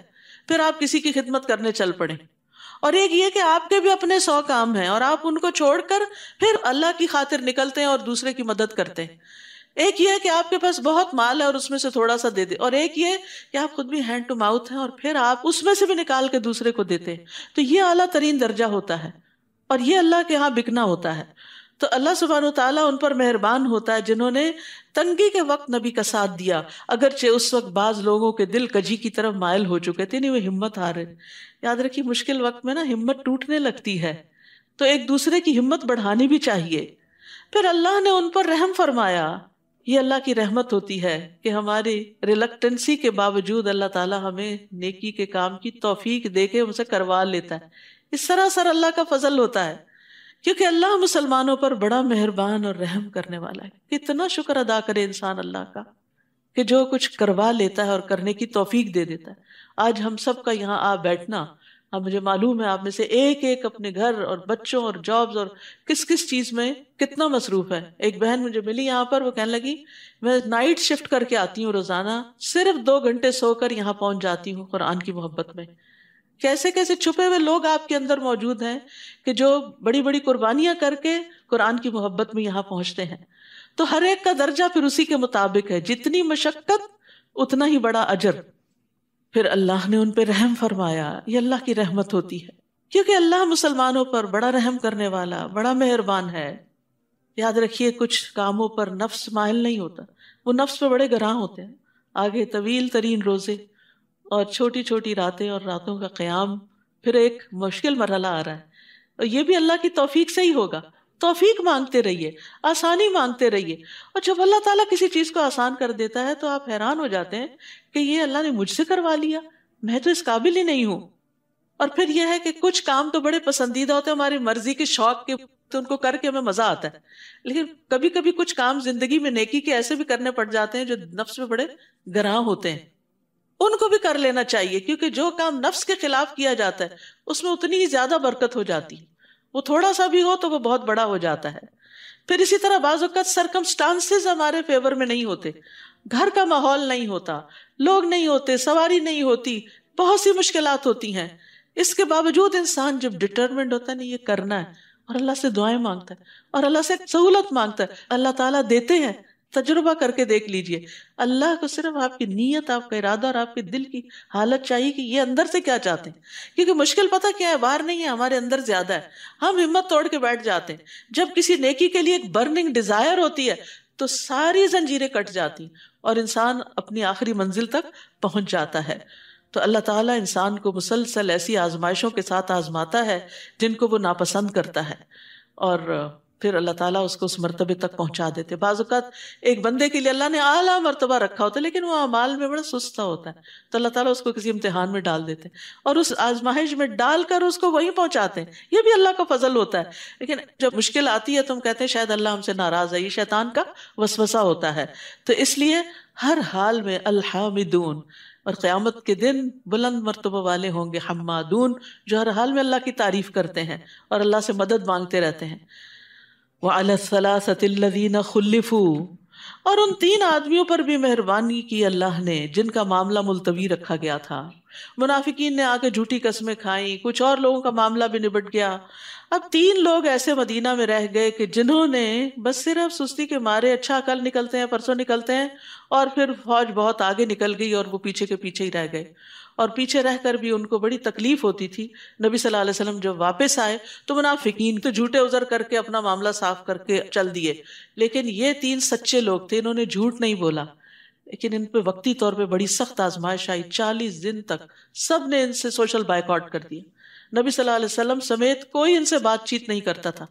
फिर आप किसी की खिदमत करने चल पड़े और एक ये कि आपके भी अपने सौ काम हैं और आप उनको छोड़कर फिर अल्लाह की खातिर निकलते हैं और दूसरे की मदद करते हैं एक ये कि आपके पास बहुत माल है और उसमें से थोड़ा सा दे दे और एक ये कि आप खुद भी हैंड टू माउथ हैं और फिर आप उसमें से भी निकाल के दूसरे को देते हैं तो ये अला तरीन दर्जा होता है और ये अल्लाह के यहाँ बिकना होता है तो अल्लाह सुबहान तला उन पर मेहरबान होता है जिन्होंने तंगी के वक्त नबी का साथ दिया अगरचे उस वक्त बाज लोगों के दिल कजी की तरफ मायल हो चुके थे नहीं वो हिम्मत हारे याद रखिए मुश्किल वक्त में ना हिम्मत टूटने लगती है तो एक दूसरे की हिम्मत बढ़ानी भी चाहिए फिर अल्लाह ने उन पर रहम फरमाया ये अल्लाह की रहमत होती है कि हमारी रिलक्टेंसी के बावजूद अल्लाह ताला हमें नेकी के काम की तोफीक दे के करवा लेता है इस सरासर सर अल्लाह का फजल होता है क्योंकि अल्लाह मुसलमानों पर बड़ा मेहरबान और रहम करने वाला है कितना शुक्र अदा करे इंसान अल्लाह का कि जो कुछ करवा लेता है और करने की तोफीक दे देता है आज हम सब का यहाँ आ बैठना अब मुझे मालूम है आप में से एक एक अपने घर और बच्चों और जॉब्स और किस किस चीज़ में कितना मसरूफ है एक बहन मुझे मिली यहाँ पर वो कहने लगी मैं नाइट शिफ्ट करके आती हूँ रोज़ाना सिर्फ दो घंटे सोकर यहाँ पहुँच जाती हूँ कुरान की मोहब्बत में कैसे कैसे छुपे हुए लोग आपके अंदर मौजूद हैं कि जो बड़ी बड़ी कुर्बानियां करके कुरान की मोहब्बत में यहाँ पहुंचते हैं तो हर एक का दर्जा फिर उसी के मुताबिक है जितनी मशक्क़त उतना ही बड़ा अजर फिर अल्लाह ने उन पर रहम फरमाया ये अल्लाह की रहमत होती है क्योंकि अल्लाह मुसलमानों पर बड़ा रहम करने वाला बड़ा मेहरबान है याद रखिए कुछ कामों पर नफ्स मायल नहीं होता वो नफ्स पर बड़े ग्राह होते हैं आगे तवील तरीन रोज़े और छोटी छोटी रातें और रातों का क़्याम फिर एक मुश्किल मरहला आ रहा है और ये भी अल्लाह की तोफ़ी से ही होगा तोफीक मांगते रहिए आसानी मांगते रहिए और जब अल्लाह ताला किसी चीज़ को आसान कर देता है तो आप हैरान हो जाते हैं कि ये अल्लाह ने मुझसे करवा लिया मैं तो इस काबिल ही नहीं हूँ और फिर यह है कि कुछ काम तो बड़े पसंदीदा होते हैं हमारी मर्जी के शौक के तो उनको करके हमें मजा आता है लेकिन कभी कभी कुछ काम जिंदगी में नेकी के ऐसे भी करने पड़ जाते हैं जो नफ्स में बड़े ग्राह होते हैं उनको भी कर लेना चाहिए क्योंकि जो काम नफ्स के खिलाफ किया जाता है उसमें उतनी ही ज्यादा बरकत हो जाती है वो थोड़ा सा भी हो तो वो बहुत बड़ा हो जाता है फिर इसी तरह बाज़त सरकमस्टांसेस हमारे फेवर में नहीं होते घर का माहौल नहीं होता लोग नहीं होते सवारी नहीं होती बहुत सी मुश्किल होती हैं इसके बावजूद इंसान जब डिटर्मेंट होता है ना ये करना है और अल्लाह से दुआएं मांगता है और अल्लाह से सहूलत मांगता है अल्लाह ताला देते हैं तजुर्बा करके देख लीजिए अल्लाह को सिर्फ आपकी नीयत आपका इरादा और आपके दिल की हालत चाहिए कि ये अंदर से क्या चाहते हैं क्योंकि मुश्किल पता क्या है बाहर नहीं है हमारे अंदर ज्यादा है हम हिम्मत तोड़ के बैठ जाते हैं जब किसी नेकी के लिए एक बर्निंग डिजायर होती है तो सारी जंजीरें कट जाती और इंसान अपनी आखिरी मंजिल तक पहुंच जाता है तो अल्लाह ताला इंसान को मुसलसल ऐसी आजमाइशों के साथ आजमाता है जिनको वो नापसंद करता है और फिर अल्लाह ताला उसको उस मरतबे तक पहुंचा देते बाजुकात एक बंदे के लिए अल्लाह ने आला मरतबा रखा होता है लेकिन वो अमाल में बड़ा सुस्ता होता है तो अल्लाह ताला उसको किसी इम्तहान में डाल देते हैं और उस आजमाइश में डालकर उसको वहीं पहुंचाते हैं ये भी अल्लाह का फजल होता है लेकिन जब मुश्किल आती है तो हम कहते हैं शायद अल्लाह हमसे नाराज़ है ये शैतान का वसवसा होता है तो इसलिए हर हाल में अल्हामिदून और क़यामत के दिन बुलंद मरतबा वाले होंगे हमादून जो हर हाल में अल्लाह की तारीफ़ करते हैं और अल्लाह से मदद मांगते रहते हैं वलसलासतिल्लिन खुल्लिफू और उन तीन आदमियों पर भी मेहरबानी की अल्लाह ने जिनका मामला मुलतवी रखा गया था मुनाफिकीन ने आके झूठी कस्में खाई कुछ और लोगों का मामला भी निबट गया अब तीन लोग ऐसे मदीना में रह गए कि जिन्होंने बस सिर्फ सुस्ती के मारे अच्छा कल निकलते हैं परसों निकलते हैं और फिर फौज बहुत आगे निकल गई और वो पीछे के पीछे ही रह गए और पीछे रहकर भी उनको बड़ी तकलीफ होती थी नबी सल्लल्लाहु अलैहि वसल्लम जब वापस आए तो मुनाफिकीन तो झूठे उजर करके अपना मामला साफ करके चल दिए लेकिन ये तीन सच्चे लोग थे इन्होंने झूठ नहीं बोला लेकिन इन पर वक्ती तौर पर बड़ी सख्त आजमाइश आई चालीस दिन तक सब ने इनसे सोशल बाइकआउट कर दिया नबी सल्लल्लाहु अलैहि वसल्लम समेत कोई इनसे बातचीत नहीं करता था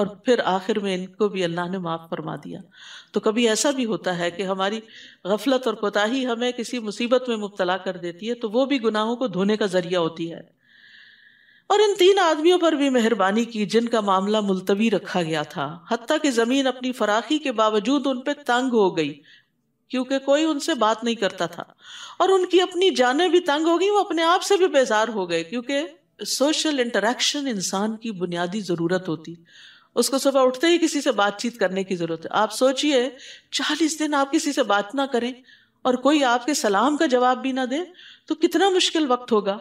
और फिर आखिर में इनको भी अल्लाह ने माफ़ फरमा दिया तो कभी ऐसा भी होता है कि हमारी गफलत और कोताही हमें किसी मुसीबत में मुबतला कर देती है तो वो भी गुनाहों को धोने का जरिया होती है और इन तीन आदमियों पर भी मेहरबानी की जिनका मामला मुलतवी रखा गया था हती कि ज़मीन अपनी फराखी के बावजूद उन पर तंग हो गई क्योंकि कोई उनसे बात नहीं करता था और उनकी अपनी जानें भी तंग हो गई वो अपने आप से भी बेजार हो गए क्योंकि सोशल इंटरेक्शन इंसान की बुनियादी ज़रूरत होती उसको सुबह उठते ही किसी से बातचीत करने की ज़रूरत है आप सोचिए चालीस दिन आप किसी से बात ना करें और कोई आपके सलाम का जवाब भी ना दे तो कितना मुश्किल वक्त होगा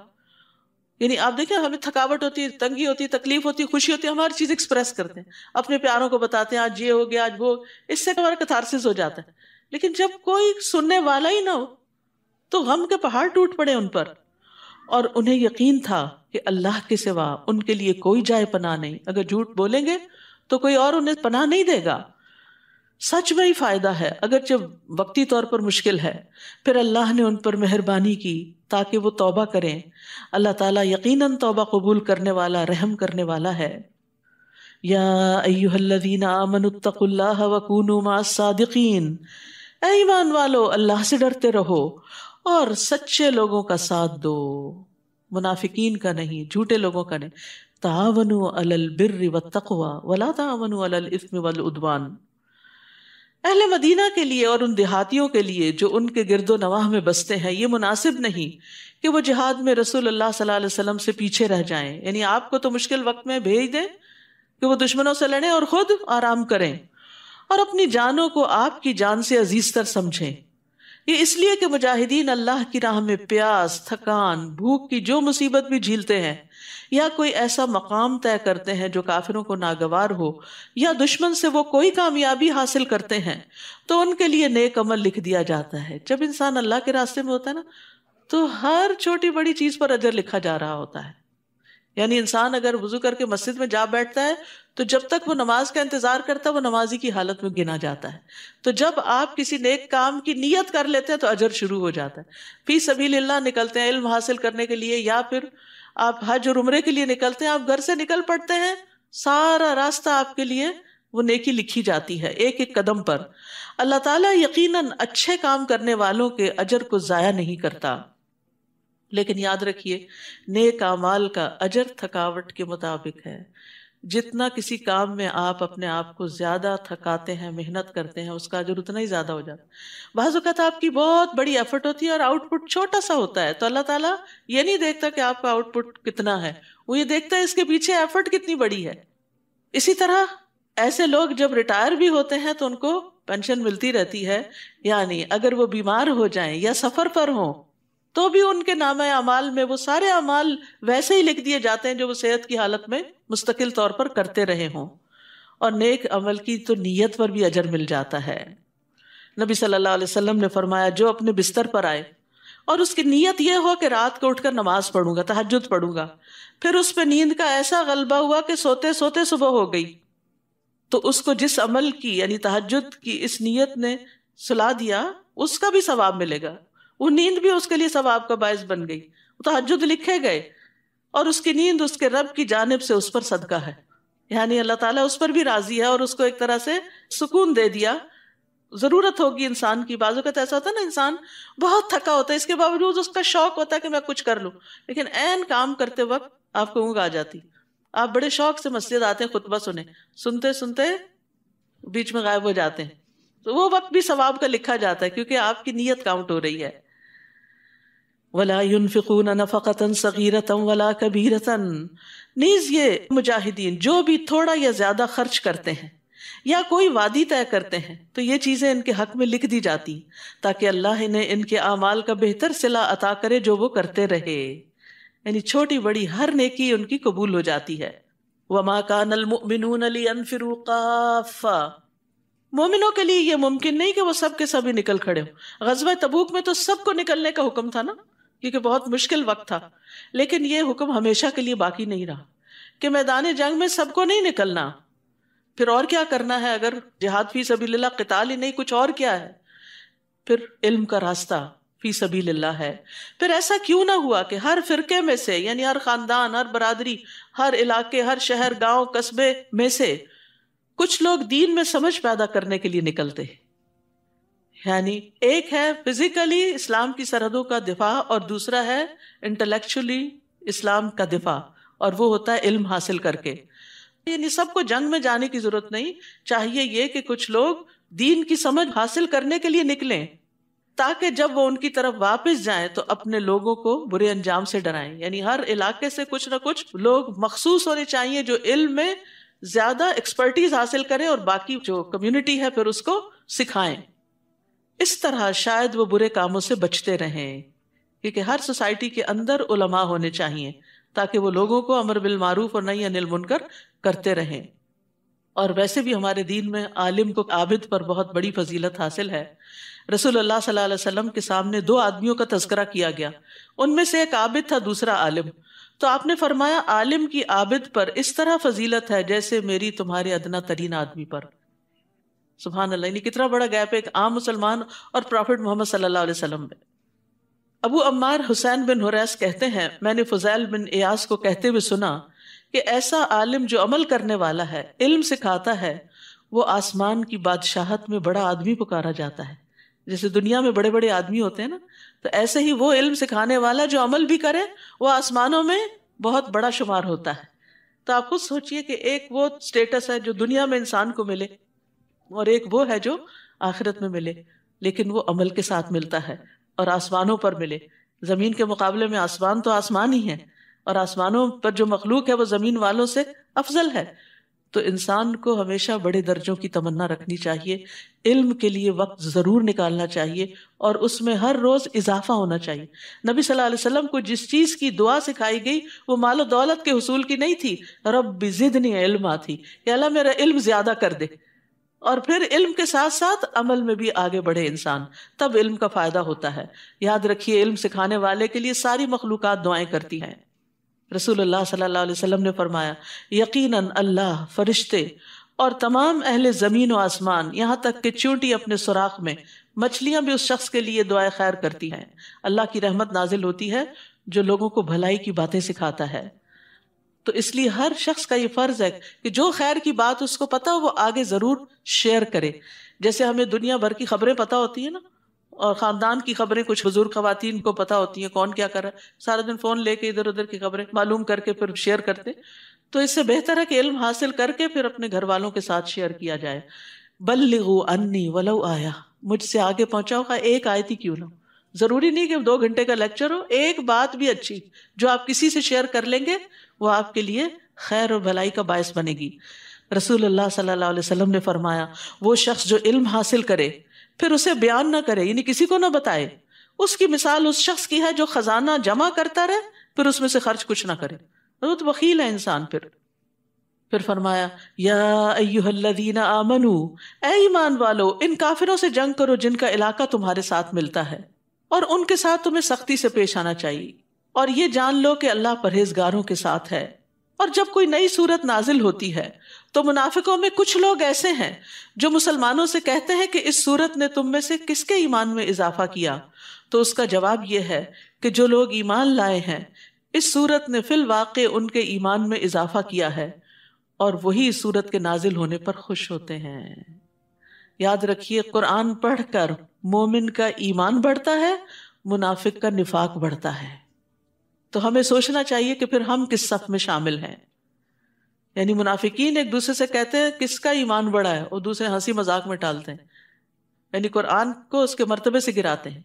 यानी आप देखें हमें थकावट होती है तंगी होती है तकलीफ होती है खुशी होती है हम हर चीज़ एक्सप्रेस करते हैं अपने प्यारों को बताते हैं आज ये हो गया आज वो इससे हमारा कथारसिस हो जाता है लेकिन जब कोई सुनने वाला ही ना हो तो गम के पहाड़ टूट पड़े उन पर और उन्हें यकीन था कि अल्लाह के सिवा उनके लिए कोई जाए पनाह नहीं अगर झूठ बोलेंगे तो कोई और उन्हें पनाह नहीं देगा सच में ही फायदा है अगर जब वक्ती तौर पर मुश्किल है फिर अल्लाह ने उन पर मेहरबानी की ताकि वो तौबा करें अल्लाह ताला यकीनन तौबा कबूल करने वाला रहम करने वाला है या अयुहल्लदीन आमनुत्तकुल्लाह वकूनु मासादिकीन ईमान वालो अल्लाह से डरते रहो और सच्चे लोगों का साथ दो मुनाफिकीन का नहीं झूठे लोगों का नहीं तावन अलल बिर व तकवा वला तावन अलल इसम वल उद्वान अहल मदीना के लिए और उन देहातियों के लिए जो उनके गिरदो नवाह में बसते हैं ये मुनासिब नहीं कि वो जिहाद में रसूल अल्लाह सल्लल्लाहु अलैहि वसल्लम से पीछे रह जाएं यानी आपको तो मुश्किल वक्त में भेज दें कि वो दुश्मनों से लड़ें और ख़ुद आराम करें और अपनी जानों को आपकी जान से अजीज़ तर समझें ये इसलिए कि मुजाहिदीन अल्लाह की राह में प्यास थकान भूख की जो मुसीबत भी झीलते हैं या कोई ऐसा मकाम तय करते हैं जो काफिरों को नागवार हो या दुश्मन से वो कोई कामयाबी हासिल करते हैं तो उनके लिए नेक अमल लिख दिया जाता है जब इंसान अल्लाह के रास्ते में होता है ना तो हर छोटी बड़ी चीज़ पर अजर लिखा जा रहा होता है यानी इंसान अगर वजू करके मस्जिद में जा बैठता है तो जब तक वो नमाज का इंतजार करता है वो नमाजी की हालत में गिना जाता है तो जब आप किसी नेक काम की नीयत कर लेते हैं तो अजर शुरू हो जाता है फिर सभी ला निकलते हैं इल्म हासिल करने के लिए या फिर आप हज और उम्र के लिए निकलते हैं आप घर से निकल पड़ते हैं सारा रास्ता आपके लिए वो नेकी लिखी जाती है एक एक कदम पर अल्लाह ताला यकीनन अच्छे काम करने वालों के अजर को ज़ाया नहीं करता लेकिन याद रखिए नेक आमाल का अजर थकावट के मुताबिक है जितना किसी काम में आप अपने आप को ज़्यादा थकाते हैं मेहनत करते हैं उसका अजर उतना ही ज़्यादा हो जाता है बाज़ आपकी बहुत बड़ी एफर्ट होती है और आउटपुट छोटा सा होता है तो अल्लाह ताला ये नहीं देखता कि आपका आउटपुट कितना है वो ये देखता है इसके पीछे एफर्ट कितनी बड़ी है इसी तरह ऐसे लोग जब रिटायर भी होते हैं तो उनको पेंशन मिलती रहती है यानी अगर वो बीमार हो जाए या सफ़र पर हों तो भी उनके नाम अमाल में वो सारे अमाल वैसे ही लिख दिए जाते हैं जो वो सेहत की हालत में मुस्तकिल तौर पर करते रहे हों और नेक अमल की तो नीयत पर भी अजर मिल जाता है नबी सल्लल्लाहु अलैहि वसल्लम ने फरमाया जो अपने बिस्तर पर आए और उसकी नीयत यह हो कि रात को उठकर नमाज पढ़ूंगा तहजद पढ़ूंगा फिर उस पर नींद का ऐसा गलबा हुआ कि सोते सोते सुबह हो गई तो उसको जिस अमल की यानी तहजद की इस नीयत ने सुला दिया उसका भी सवाब मिलेगा वो नींद भी उसके लिए सवाब का बायस बन गई वो हजुद लिखे गए और उसकी नींद उसके रब की जानब से उस पर सदका है यानी अल्लाह ताला उस पर भी राजी है और उसको एक तरह से सुकून दे दिया जरूरत होगी इंसान की बाजू का तो ऐसा होता है ना इंसान बहुत थका होता है इसके बावजूद उसका शौक होता है कि मैं कुछ कर लूं लेकिन एन काम करते वक्त आपको ऊँग आ जाती आप बड़े शौक से मस्जिद आते हैं खुतबा सुने सुनते सुनते बीच में गायब हो जाते हैं तो वो वक्त भी सवाब का लिखा जाता है क्योंकि आपकी नीयत काउंट हो रही है वला युनफिकून नफ़क़ता सगीरता वला कबीरता नीज़ ये मुजाहिदीन जो भी थोड़ा या ज़्यादा खर्च करते हैं या कोई वादी तय करते हैं तो ये चीज़ें इनके हक में लिख दी जाती ताकि अल्लाह इन्हें इनके अमाल का बेहतर सिला अता करे जो वो करते रहे यानी छोटी बड़ी हर नेकी उनकी कबूल हो जाती है वमा कानमिन अली अनफिरूकाफा मोमिनों के लिए यह मुमकिन नहीं कि वो सब के सभी निकल खड़े हो गजब तबूक में तो सबको निकलने का हुक्म था ना क्योंकि बहुत मुश्किल वक्त था लेकिन ये हुक्म हमेशा के लिए बाकी नहीं रहा कि मैदान जंग में सबको नहीं निकलना फिर और क्या करना है अगर जिहाद फी सभी ला कताल ही नहीं कुछ और क्या है फिर इल्म का रास्ता फी सभी ला है फिर ऐसा क्यों ना हुआ कि हर फिरके में से यानी हर खानदान हर बरदरी हर इलाके हर शहर गांव कस्बे में से कुछ लोग दीन में समझ पैदा करने के लिए निकलते हैं यानी एक है फिजिकली इस्लाम की सरहदों का दिफा और दूसरा है इंटेलेक्चुअली इस्लाम का दिफा और वो होता है इल्म हासिल करके यानी सबको जंग में जाने की जरूरत नहीं चाहिए ये कि कुछ लोग दीन की समझ हासिल करने के लिए निकलें ताकि जब वो उनकी तरफ वापस जाए तो अपने लोगों को बुरे अंजाम से डराएं यानी हर इलाके से कुछ ना कुछ लोग मखसूस होने चाहिए जो इल्म में ज्यादा एक्सपर्टीज हासिल करें और बाकी जो कम्युनिटी है फिर उसको सिखाएं इस तरह शायद वो बुरे कामों से बचते रहें क्योंकि हर सोसाइटी के अंदर उलमा होने चाहिए ताकि वो लोगों को अमर बिल मारूफ और नहीं अनिल मुनकर करते रहें और वैसे भी हमारे दीन में आलिम को आबिद पर बहुत बड़ी फजीलत हासिल है रसूल अल्लाह सल्लल्लाहु अलैहि वसल्लम के सामने दो आदमियों का तस्करा किया गया उनमें से एक आबिद था दूसरा आलिम तो आपने फरमाया आलिम की आबिद पर इस तरह फजीलत है जैसे मेरी तुम्हारे अदना तरीन आदमी पर सुबहान अल्लाह यानी कितना बड़ा गैप है एक आम मुसलमान और प्रॉफिट मोहम्मद सल्लल्लाहु अलैहि वसल्लम में अबू अम्मार हुसैन बिन हुरैस कहते हैं मैंने फुजैल बिन इयास को कहते हुए सुना कि ऐसा आलिम जो अमल करने वाला है इल्म सिखाता है वो आसमान की बादशाहत में बड़ा आदमी पुकारा जाता है जैसे दुनिया में बड़े बड़े आदमी होते हैं ना तो ऐसे ही वो इल्म सिखाने वाला जो अमल भी करे वो आसमानों में बहुत बड़ा शुमार होता है तो आप खुद सोचिए कि एक वो स्टेटस है जो दुनिया में इंसान को मिले और एक वो है जो आखिरत में मिले लेकिन वो अमल के साथ मिलता है और आसमानों पर मिले जमीन के मुकाबले में आसमान तो आसमान ही है और आसमानों पर जो मखलूक है वो जमीन वालों से अफजल है तो इंसान को हमेशा बड़े दर्जों की तमन्ना रखनी चाहिए इल्म के लिए वक्त ज़रूर निकालना चाहिए और उसमें हर रोज़ इजाफा होना चाहिए नबी सल्लल्लाहु अलैहि वसल्लम को जिस चीज़ की दुआ सिखाई गई वो मालो दौलत के हसूल की नहीं थी रब जिदनी इल्मा थी अल्लाह मेरा इल्म ज़्यादा कर दे और फिर इल्म के साथ साथ अमल में भी आगे बढ़े इंसान तब इल्म का फ़ायदा होता है याद रखिए इल्म सिखाने वाले के लिए सारी मखलूक दुआएं करती हैं रसूल सल्लल्लाहु अलैहि वसल्लम ने फरमाया यकीनन अल्लाह फरिश्ते और तमाम अहले ज़मीन व आसमान यहाँ तक कि चूंटी अपने सुराख में मछलियाँ भी उस शख्स के लिए दुआ खैर करती हैं अल्लाह की रहमत नाजिल होती है जो लोगों को भलाई की बातें सिखाता है तो इसलिए हर शख्स का ये फर्ज है कि जो खैर की बात उसको पता हो वो आगे जरूर शेयर करे जैसे हमें दुनिया भर की खबरें पता होती है ना और खानदान की खबरें कुछ बुजुर्ग खातन को पता होती हैं कौन क्या कर रहा है सारा दिन फोन लेके इधर उधर की खबरें मालूम करके फिर शेयर करते तो इससे बेहतर है कि इल्म हासिल करके फिर अपने घर वालों के साथ शेयर किया जाए बल्लिगु अन्नी वलो आया मुझसे आगे पहुंचाओ का एक आयती क्यों ना ज़रूरी नहीं कि दो घंटे का लेक्चर हो एक बात भी अच्छी जो आप किसी से शेयर कर लेंगे वो आपके लिए खैर और भलाई का बायस बनेगी रसूल अल्लाह सल्लल्लाहु अलैहि वसल्लम ने फरमाया वो शख्स जो इल्म हासिल करे फिर उसे बयान ना करे यानी किसी को ना बताए उसकी मिसाल उस शख्स की है जो खजाना जमा करता रहे फिर उसमें से खर्च कुछ ना करे वो तो वकील है इंसान फिर फिर फरमाया या आमनू ऐ ईमान वालो इन काफिरों से जंग करो जिनका इलाका तुम्हारे साथ मिलता है और उनके साथ तुम्हें सख्ती से पेश आना चाहिए और ये जान लो कि अल्लाह परहेजगारों के साथ है और जब कोई नई सूरत नाजिल होती है तो मुनाफिकों में कुछ लोग ऐसे हैं जो मुसलमानों से कहते हैं कि इस सूरत ने तुम में से किसके ईमान में इजाफा किया तो उसका जवाब यह है कि जो लोग ईमान लाए हैं इस सूरत ने फिल वाक़ उनके ईमान में इजाफा किया है और वही इस सूरत के नाजिल होने पर खुश होते हैं याद रखिए कुरान पढ़कर मोमिन का ईमान बढ़ता है मुनाफिक का निफाक बढ़ता है तो हमें सोचना चाहिए कि फिर हम किस सफ में शामिल हैं यानी मुनाफिकीन एक दूसरे से कहते हैं किसका ईमान बड़ा है और दूसरे हंसी मजाक में टालते हैं यानी कुरान को उसके मरतबे से गिराते हैं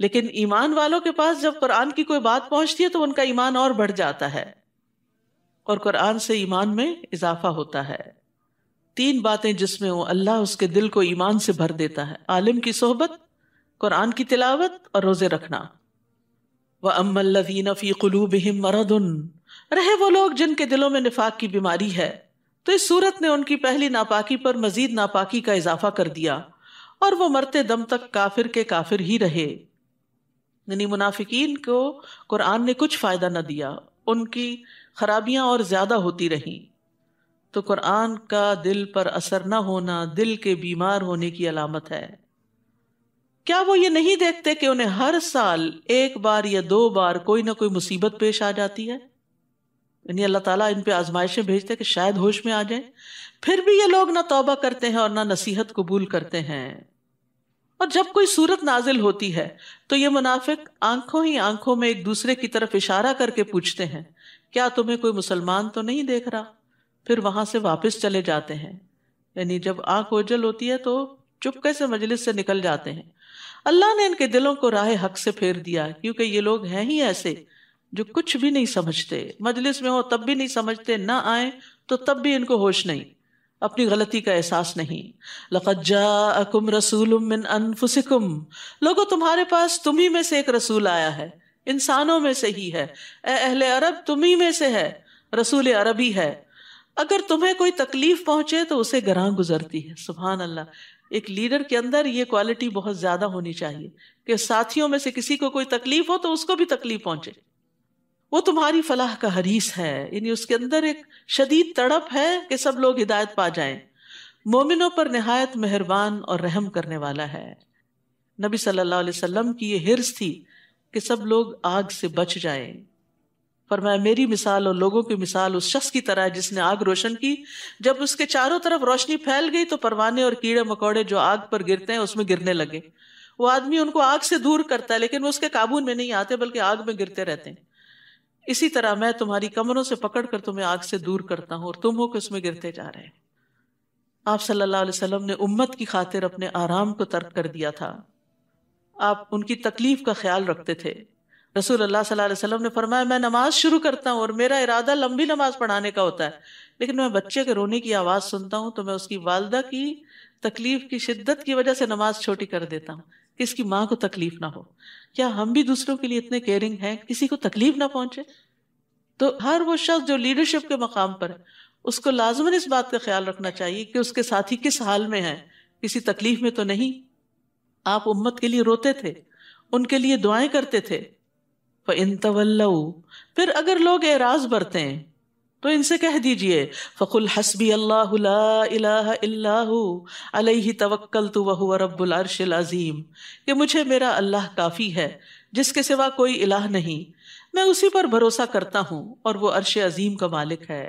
लेकिन ईमान वालों के पास जब कुरान की कोई बात पहुंचती है तो उनका ईमान और बढ़ जाता है और कुरान से ईमान में इजाफा होता है तीन बातें जिसमें हो अल्लाह उसके दिल को ईमान से भर देता है आलिम की सोहबत कुरान की तिलावत और रोजे रखना व अम्मल्लवीन फ़ी मरद मरदन रहे वो लोग जिनके दिलों में निफाक की बीमारी है तो इस सूरत ने उनकी पहली नापाकी पर मजीद नापाकी का इजाफा कर दिया और वो मरते दम तक काफिर के काफिर ही रहे यानी मुनाफिकीन को कुरान ने कुछ फ़ायदा न दिया उनकी खराबियां और ज़्यादा होती रहीं तो कुरान का दिल पर असर न होना दिल के बीमार होने की अलामत है क्या वो ये नहीं देखते कि उन्हें हर साल एक बार या दो बार कोई ना कोई मुसीबत पेश आ जाती है यानी अल्लाह ताला इन पे आजमाइशें भेजते कि शायद होश में आ जाए फिर भी ये लोग ना तौबा करते हैं और ना नसीहत कबूल करते हैं और जब कोई सूरत नाजिल होती है तो ये मुनाफिक आंखों ही आंखों में एक दूसरे की तरफ इशारा करके पूछते हैं क्या तुम्हें कोई मुसलमान तो नहीं देख रहा फिर वहाँ से वापस चले जाते हैं यानी जब आँख ओझल होती है तो चुपके से मजलिस से निकल जाते हैं अल्लाह ने इनके दिलों को राह हक से फेर दिया क्योंकि ये लोग हैं ही ऐसे जो कुछ भी नहीं समझते मजलिस में हो तब भी नहीं समझते ना आए तो तब भी इनको होश नहीं अपनी गलती का एहसास नहीं लकज्जा रसूल लोगो लोगों तुम्हारे पास तुम्ही में से एक रसूल आया है इंसानों में से ही है अहले अरब तुम्ही में से है रसूल अरबी है अगर तुम्हें कोई तकलीफ पहुंचे तो उसे ग्रां गुजरती है सुबहान अल्लाह एक लीडर के अंदर ये क्वालिटी बहुत ज्यादा होनी चाहिए कि साथियों में से किसी को कोई तकलीफ हो तो उसको भी तकलीफ पहुंचे वो तुम्हारी फलाह का हरीस है यानी उसके अंदर एक शदीद तड़प है कि सब लोग हिदायत पा जाएं मोमिनों पर नहायत मेहरबान और रहम करने वाला है नबी सल्लल्लाहु अलैहि वसल्लम की ये हिर्स थी कि सब लोग आग से बच जाएं फरमाया मेरी मिसाल और लोगों की मिसाल उस शख्स की तरह है जिसने आग रोशन की जब उसके चारों तरफ रोशनी फैल गई तो परवाने और कीड़े मकोड़े जो आग पर गिरते हैं उसमें गिरने लगे वो आदमी उनको आग से दूर करता है लेकिन वो उसके काबू में नहीं आते बल्कि आग में गिरते रहते हैं इसी तरह मैं तुम्हारी कमरों से पकड़ कर तुम्हें आग से दूर करता हूँ और तुम हो कि उसमें गिरते जा रहे हैं आप सल्लल्लाहु अलैहि वसल्लम ने उम्मत की खातिर अपने आराम को तर्क कर दिया था आप उनकी तकलीफ का ख्याल रखते थे रसूल अल्लाह सल्लल्लाहु अलैहि वसल्लम ने फरमाया मैं नमाज शुरू करता हूँ और मेरा इरादा लंबी नमाज पढ़ाने का होता है लेकिन मैं बच्चे के रोने की आवाज़ सुनता हूँ तो मैं उसकी वालदा की तकलीफ की शिद्दत की वजह से नमाज छोटी कर देता हूँ किसकी माँ को तकलीफ ना हो क्या हम भी दूसरों के लिए इतने केयरिंग हैं किसी को तकलीफ ना पहुंचे तो हर वो शख्स जो लीडरशिप के मकाम पर है उसको लाजमन इस बात का ख्याल रखना चाहिए कि उसके साथी किस हाल में है किसी तकलीफ में तो नहीं आप उम्मत के लिए रोते थे उनके लिए दुआएं करते थे इन तवल्लऊ फिर अगर लोग एराज बरते हैं तो इनसे कह दीजिए फ़कुल हसबी अल्लाह तवक्ल तो वह रब्बुलरशल अज़ीम कि मुझे मेरा अल्लाह काफ़ी है जिसके सिवा कोई इलाह नहीं मैं उसी पर भरोसा करता हूँ और वो अरश अज़ीम का मालिक है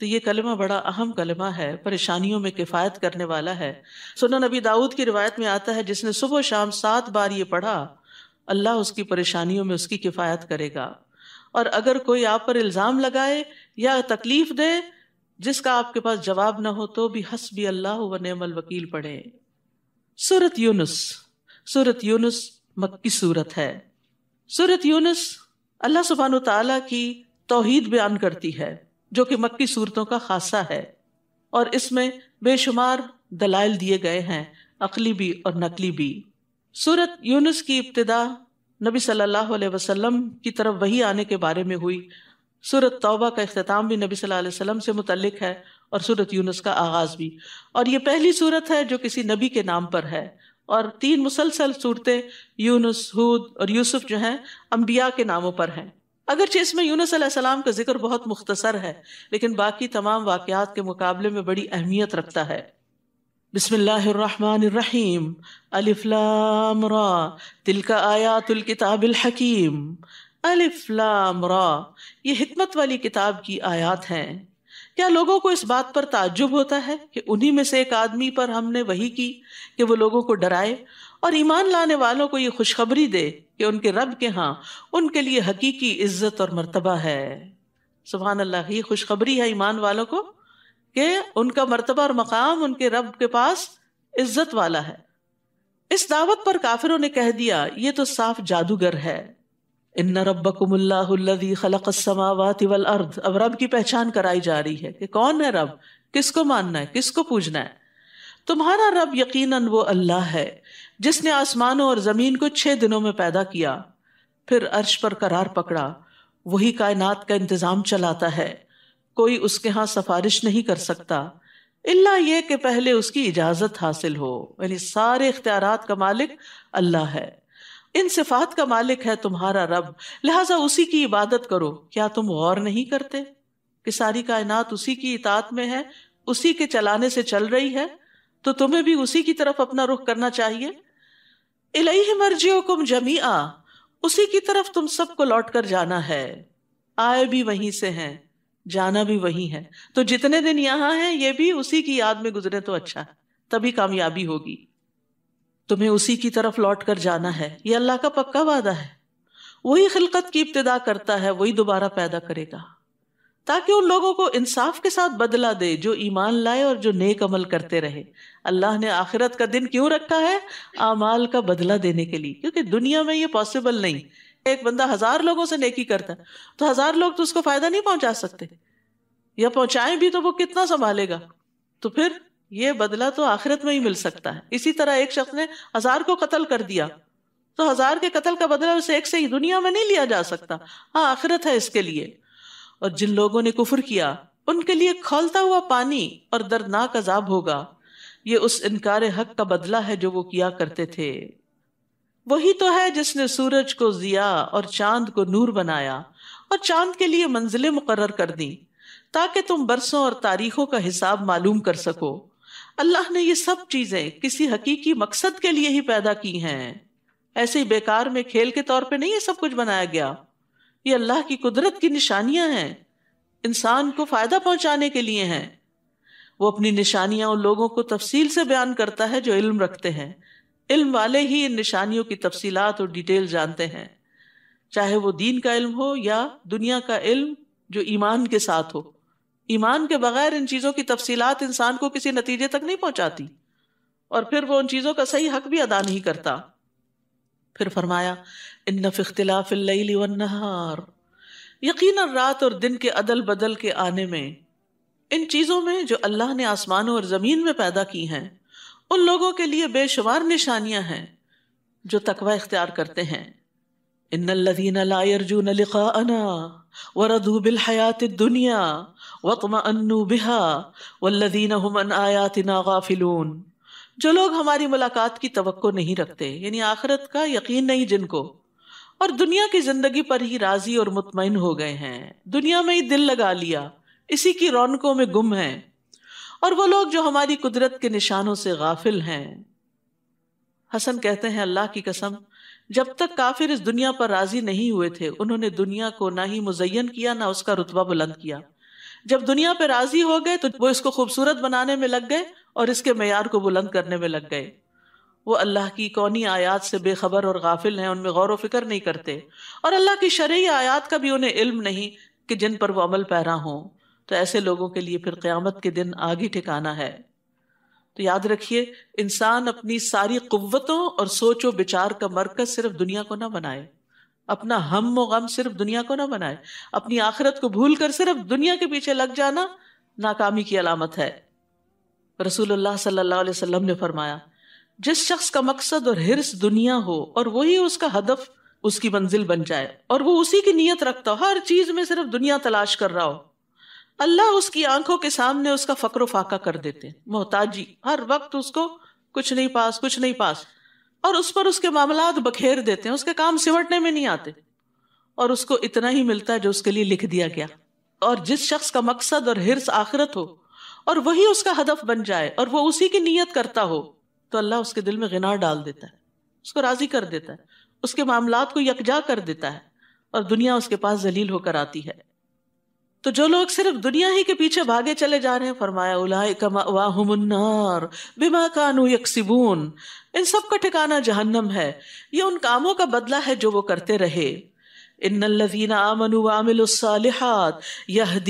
तो ये कलमा बड़ा अहम कलमा है परेशानियों में किफ़ायत करने वाला है सुनो नबी दाऊद की रिवायत में आता है जिसने सुबह शाम सात बार ये पढ़ा अल्लाह उसकी परेशानियों में उसकी किफ़ायत करेगा और अगर कोई आप पर इल्ज़ाम लगाए या तकलीफ़ दे जिसका आपके पास जवाब ना हो तो भी हस भी अल्लाह व वकील पढ़े सूरत यूनुस सूरत यूनुस मक्की सूरत है सूरत यूनुस अल्लाह सुबहान तला की तोहहीद बयान करती है जो कि मक्की सूरतों का खासा है और इसमें बेशुमार दलाइल दिए गए हैं अकली भी और नकली भी सूरत यूनुस की इब्तदा नबी सल्लल्लाहु अलैहि वसल्लम की तरफ वही आने के बारे में हुई सूरत तौबा का अख्ताम भी नबी सल्लल्लाहु अलैहि वसल्लम से मुतलिक है और सूरत यूनस का आगाज़ भी और ये पहली सूरत है जो किसी नबी के नाम पर है और तीन मुसलसल सूरतें यूनस हूद और यूसुफ जो हैं अम्बिया के नामों पर हैं अगरचे इसमें यूनुस का जिक्र बहुत मुख्तसर है लेकिन बाकी तमाम वाक़ात के मुकाबले में बड़ी अहमियत रखता है बसमीम अलिफ्लामरा तिल तिलका आयातुल किताबिल हकीम अलिफ्लामरा ये हिकमत वाली किताब की आयात हैं क्या लोगों को इस बात पर ताज्जुब होता है कि उन्हीं में से एक आदमी पर हमने वही की कि वो लोगों को डराए और ईमान लाने वालों को ये खुशखबरी दे कि उनके रब के यहाँ उनके लिए हकीकी इज्जत और मर्तबा है सुबहान अल्लाह ये खुशखबरी है ईमान वालों को कि उनका मर्तबा और मकाम उनके रब के पास इज्जत वाला है इस दावत पर काफिरों ने कह दिया ये तो साफ जादूगर है इन रबी खलक वल अर्द अब रब की पहचान कराई जा रही है कि कौन है रब किसको मानना है किसको पूजना है तुम्हारा रब यकीनन वो अल्लाह है जिसने आसमानों और ज़मीन को छः दिनों में पैदा किया फिर अर्श पर करार पकड़ा वही कायनात का इंतज़ाम चलाता है कोई उसके यहाँ सफारिश नहीं कर सकता इल्ला ये कि पहले उसकी इजाज़त हासिल हो यानी सारे इख्तियार का मालिक अल्लाह है इन सिफात का मालिक है तुम्हारा रब लिहाजा उसी की इबादत करो क्या तुम गौर नहीं करते कि सारी कायनात उसी की इतात में है उसी के चलाने से चल रही है तो तुम्हें भी उसी की तरफ अपना रुख करना चाहिए इलही मर्जियो कुम जमीआ उसी की तरफ तुम सबको लौट कर जाना है आए भी वहीं से हैं जाना भी वही है तो जितने दिन यहाँ है ये भी उसी की याद में गुजरे तो अच्छा है तभी कामयाबी होगी तुम्हें उसी की तरफ लौट कर जाना है ये अल्लाह का पक्का वादा है वही खिलकत की इब्तदा करता है वही दोबारा पैदा करेगा ताकि उन लोगों को इंसाफ के साथ बदला दे जो ईमान लाए और जो नेक अमल करते रहे अल्लाह ने आखिरत का दिन क्यों रखा है आमाल का बदला देने के लिए क्योंकि दुनिया में ये पॉसिबल नहीं एक बंदा हजार लोगों से नेकी करता है तो हजार लोग तो उसको फायदा नहीं पहुंचा सकते या पहुंचाए भी तो वो कितना संभालेगा तो फिर ये बदला तो आखिरत में ही मिल सकता है इसी तरह एक शख्स ने हजार को कत्ल कर दिया तो हजार के कत्ल का बदला उसे एक से ही दुनिया में नहीं लिया जा सकता हाँ आखिरत है इसके लिए और जिन लोगों ने कुफर किया उनके लिए खोलता हुआ पानी और दर्दनाक अजाब होगा ये उस इनकार हक का बदला है जो वो किया करते थे वही तो है जिसने सूरज को जिया और चांद को नूर बनाया और चांद के लिए मंजिलें मुकर कर दी ताकि तुम बरसों और तारीखों का हिसाब मालूम कर सको अल्लाह ने ये सब चीजें किसी हकीकी मकसद के लिए ही पैदा की हैं ऐसे ही बेकार में खेल के तौर पे नहीं ये सब कुछ बनाया गया ये अल्लाह की कुदरत की निशानियां हैं इंसान को फायदा पहुंचाने के लिए हैं वो अपनी निशानियां उन लोगों को तफसील से बयान करता है जो इल्म रखते हैं इल्म वाले ही इन निशानियों की तफसीलात और डिटेल जानते हैं चाहे वो दीन का इल्म हो या दुनिया का इल्म जो ईमान के साथ हो ईमान के बगैर इन चीज़ों की तफसीलात इंसान को किसी नतीजे तक नहीं पहुंचाती और फिर वो उन चीज़ों का सही हक भी अदा नहीं करता फिर फरमाया इन यकीन रात और दिन के अदल बदल के आने में इन चीज़ों में जो अल्लाह ने आसमानों और ज़मीन में पैदा की हैं उन लोगों के लिए बेशुमार निशानियां हैं जो तकवा इख्तियार करते हैं इन लदीन लायरजून लिखाना दुनिया वतम अन्नू बिहा जो लोग हमारी मुलाकात की तवक्को नहीं रखते यानी आखिरत का यकीन नहीं जिनको और दुनिया की जिंदगी पर ही राजी और मुतमिन हो गए हैं दुनिया में ही दिल लगा लिया इसी की रौनकों में गुम है और वो लोग जो हमारी कुदरत के निशानों से गाफिल हैं हसन कहते हैं अल्लाह की कसम जब तक काफिर इस दुनिया पर राजी नहीं हुए थे उन्होंने दुनिया को ना ही मुजयन किया ना उसका रुतबा बुलंद किया जब दुनिया पर राजी हो गए तो वो इसको खूबसूरत बनाने में लग गए और इसके मैार को बुलंद करने में लग गए वो अल्लाह की कौनी आयात से बेखबर और गाफिल हैं उनमें गौर व फिक्र नहीं करते और अल्लाह की शर्य आयात का भी उन्हें इल्म नहीं कि जिन पर वो अमल पैरा हों तो ऐसे लोगों के लिए फिर क्यामत के दिन आग ही ठिकाना है तो याद रखिए इंसान अपनी सारी कुतों और सोचो विचार का मरकज सिर्फ दुनिया को ना बनाए अपना हम व गम सिर्फ दुनिया को ना बनाए अपनी आखिरत को भूल कर सिर्फ दुनिया के पीछे लग जाना नाकामी की अलामत है रसूलुल्लाह सल्लल्लाहु अलैहि वसल्लम ने फरमाया जिस शख्स का मकसद और हिरस दुनिया हो और वही उसका हदफ उसकी मंजिल बन जाए और वो उसी की नीयत रखता हो हर चीज में सिर्फ दुनिया तलाश कर रहा हो अल्लाह उसकी आंखों के सामने उसका फकर फाका कर देते हैं मोहताजी हर वक्त उसको कुछ नहीं पास कुछ नहीं पास और उस पर उसके मामला बखेर देते हैं उसके काम सिमटने में नहीं आते और उसको इतना ही मिलता है जो उसके लिए लिख दिया गया और जिस शख्स का मकसद और हिरस आखिरत हो और वही उसका हदफ बन जाए और वो उसी की नीयत करता हो तो अल्लाह उसके दिल में गिनार डाल देता है उसको राजी कर देता है उसके मामला को यकजा कर देता है और दुनिया उसके पास जलील होकर आती है तो जो लोग सिर्फ दुनिया ही के पीछे भागे चले जा रहे हैं फरमाया उलाय बिमा कानू यकसिबून इन सब का ठिकाना जहन्नम है ये उन कामों का बदला है जो वो करते रहे इन लजीना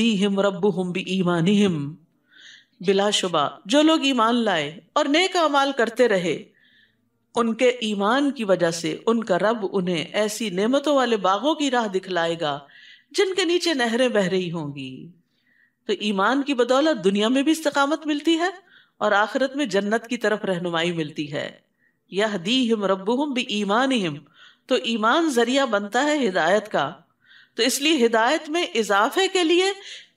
हिम रब्बू हम भी ईमान हिम बिलाशुबा जो लोग ईमान लाए और नेक अमाल करते रहे उनके ईमान की वजह से उनका रब उन्हें ऐसी नेमतों वाले बागों की राह दिखलाएगा जिनके नीचे नहरें बह रही होंगी तो ईमान की बदौलत दुनिया में भी इस्तकामत मिलती है और आखिरत में जन्नत की तरफ रहनुमाई मिलती है यह दी हिम रबुम भी ईमान हिम तो ईमान जरिया बनता है हिदायत का तो इसलिए हिदायत में इजाफे के लिए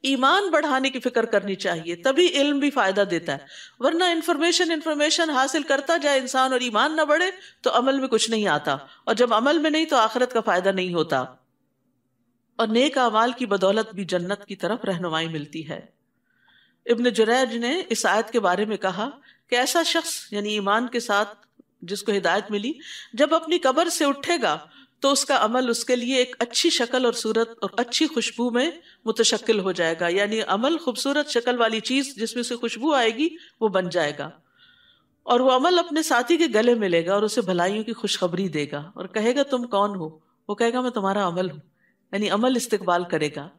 ईमान बढ़ाने की फिक्र करनी चाहिए तभी इल्म भी फायदा देता है वरना इंफॉर्मेशन इंफॉर्मेशन हासिल करता जाए इंसान और ईमान ना बढ़े तो अमल में कुछ नहीं आता और जब अमल में नहीं तो आखिरत का फायदा नहीं होता और नेक अमाल की बदौलत भी जन्नत की तरफ रहनुमाई मिलती है इब्न जुरैज ने इस आयत के बारे में कहा कि ऐसा शख्स यानी ईमान के साथ जिसको हिदायत मिली जब अपनी क़बर से उठेगा तो उसका अमल उसके लिए एक अच्छी शक्ल और सूरत और अच्छी खुशबू में मुतशक्ल हो जाएगा यानी अमल खूबसूरत शक्ल वाली चीज़ जिसमें से खुशबू आएगी वो बन जाएगा और वो अमल अपने साथी के गले मिलेगा और उसे भलाइयों की खुशखबरी देगा और कहेगा तुम कौन हो वो कहेगा मैं तुम्हारा अमल हूँ यानी अमल इस्तकबाल करेगा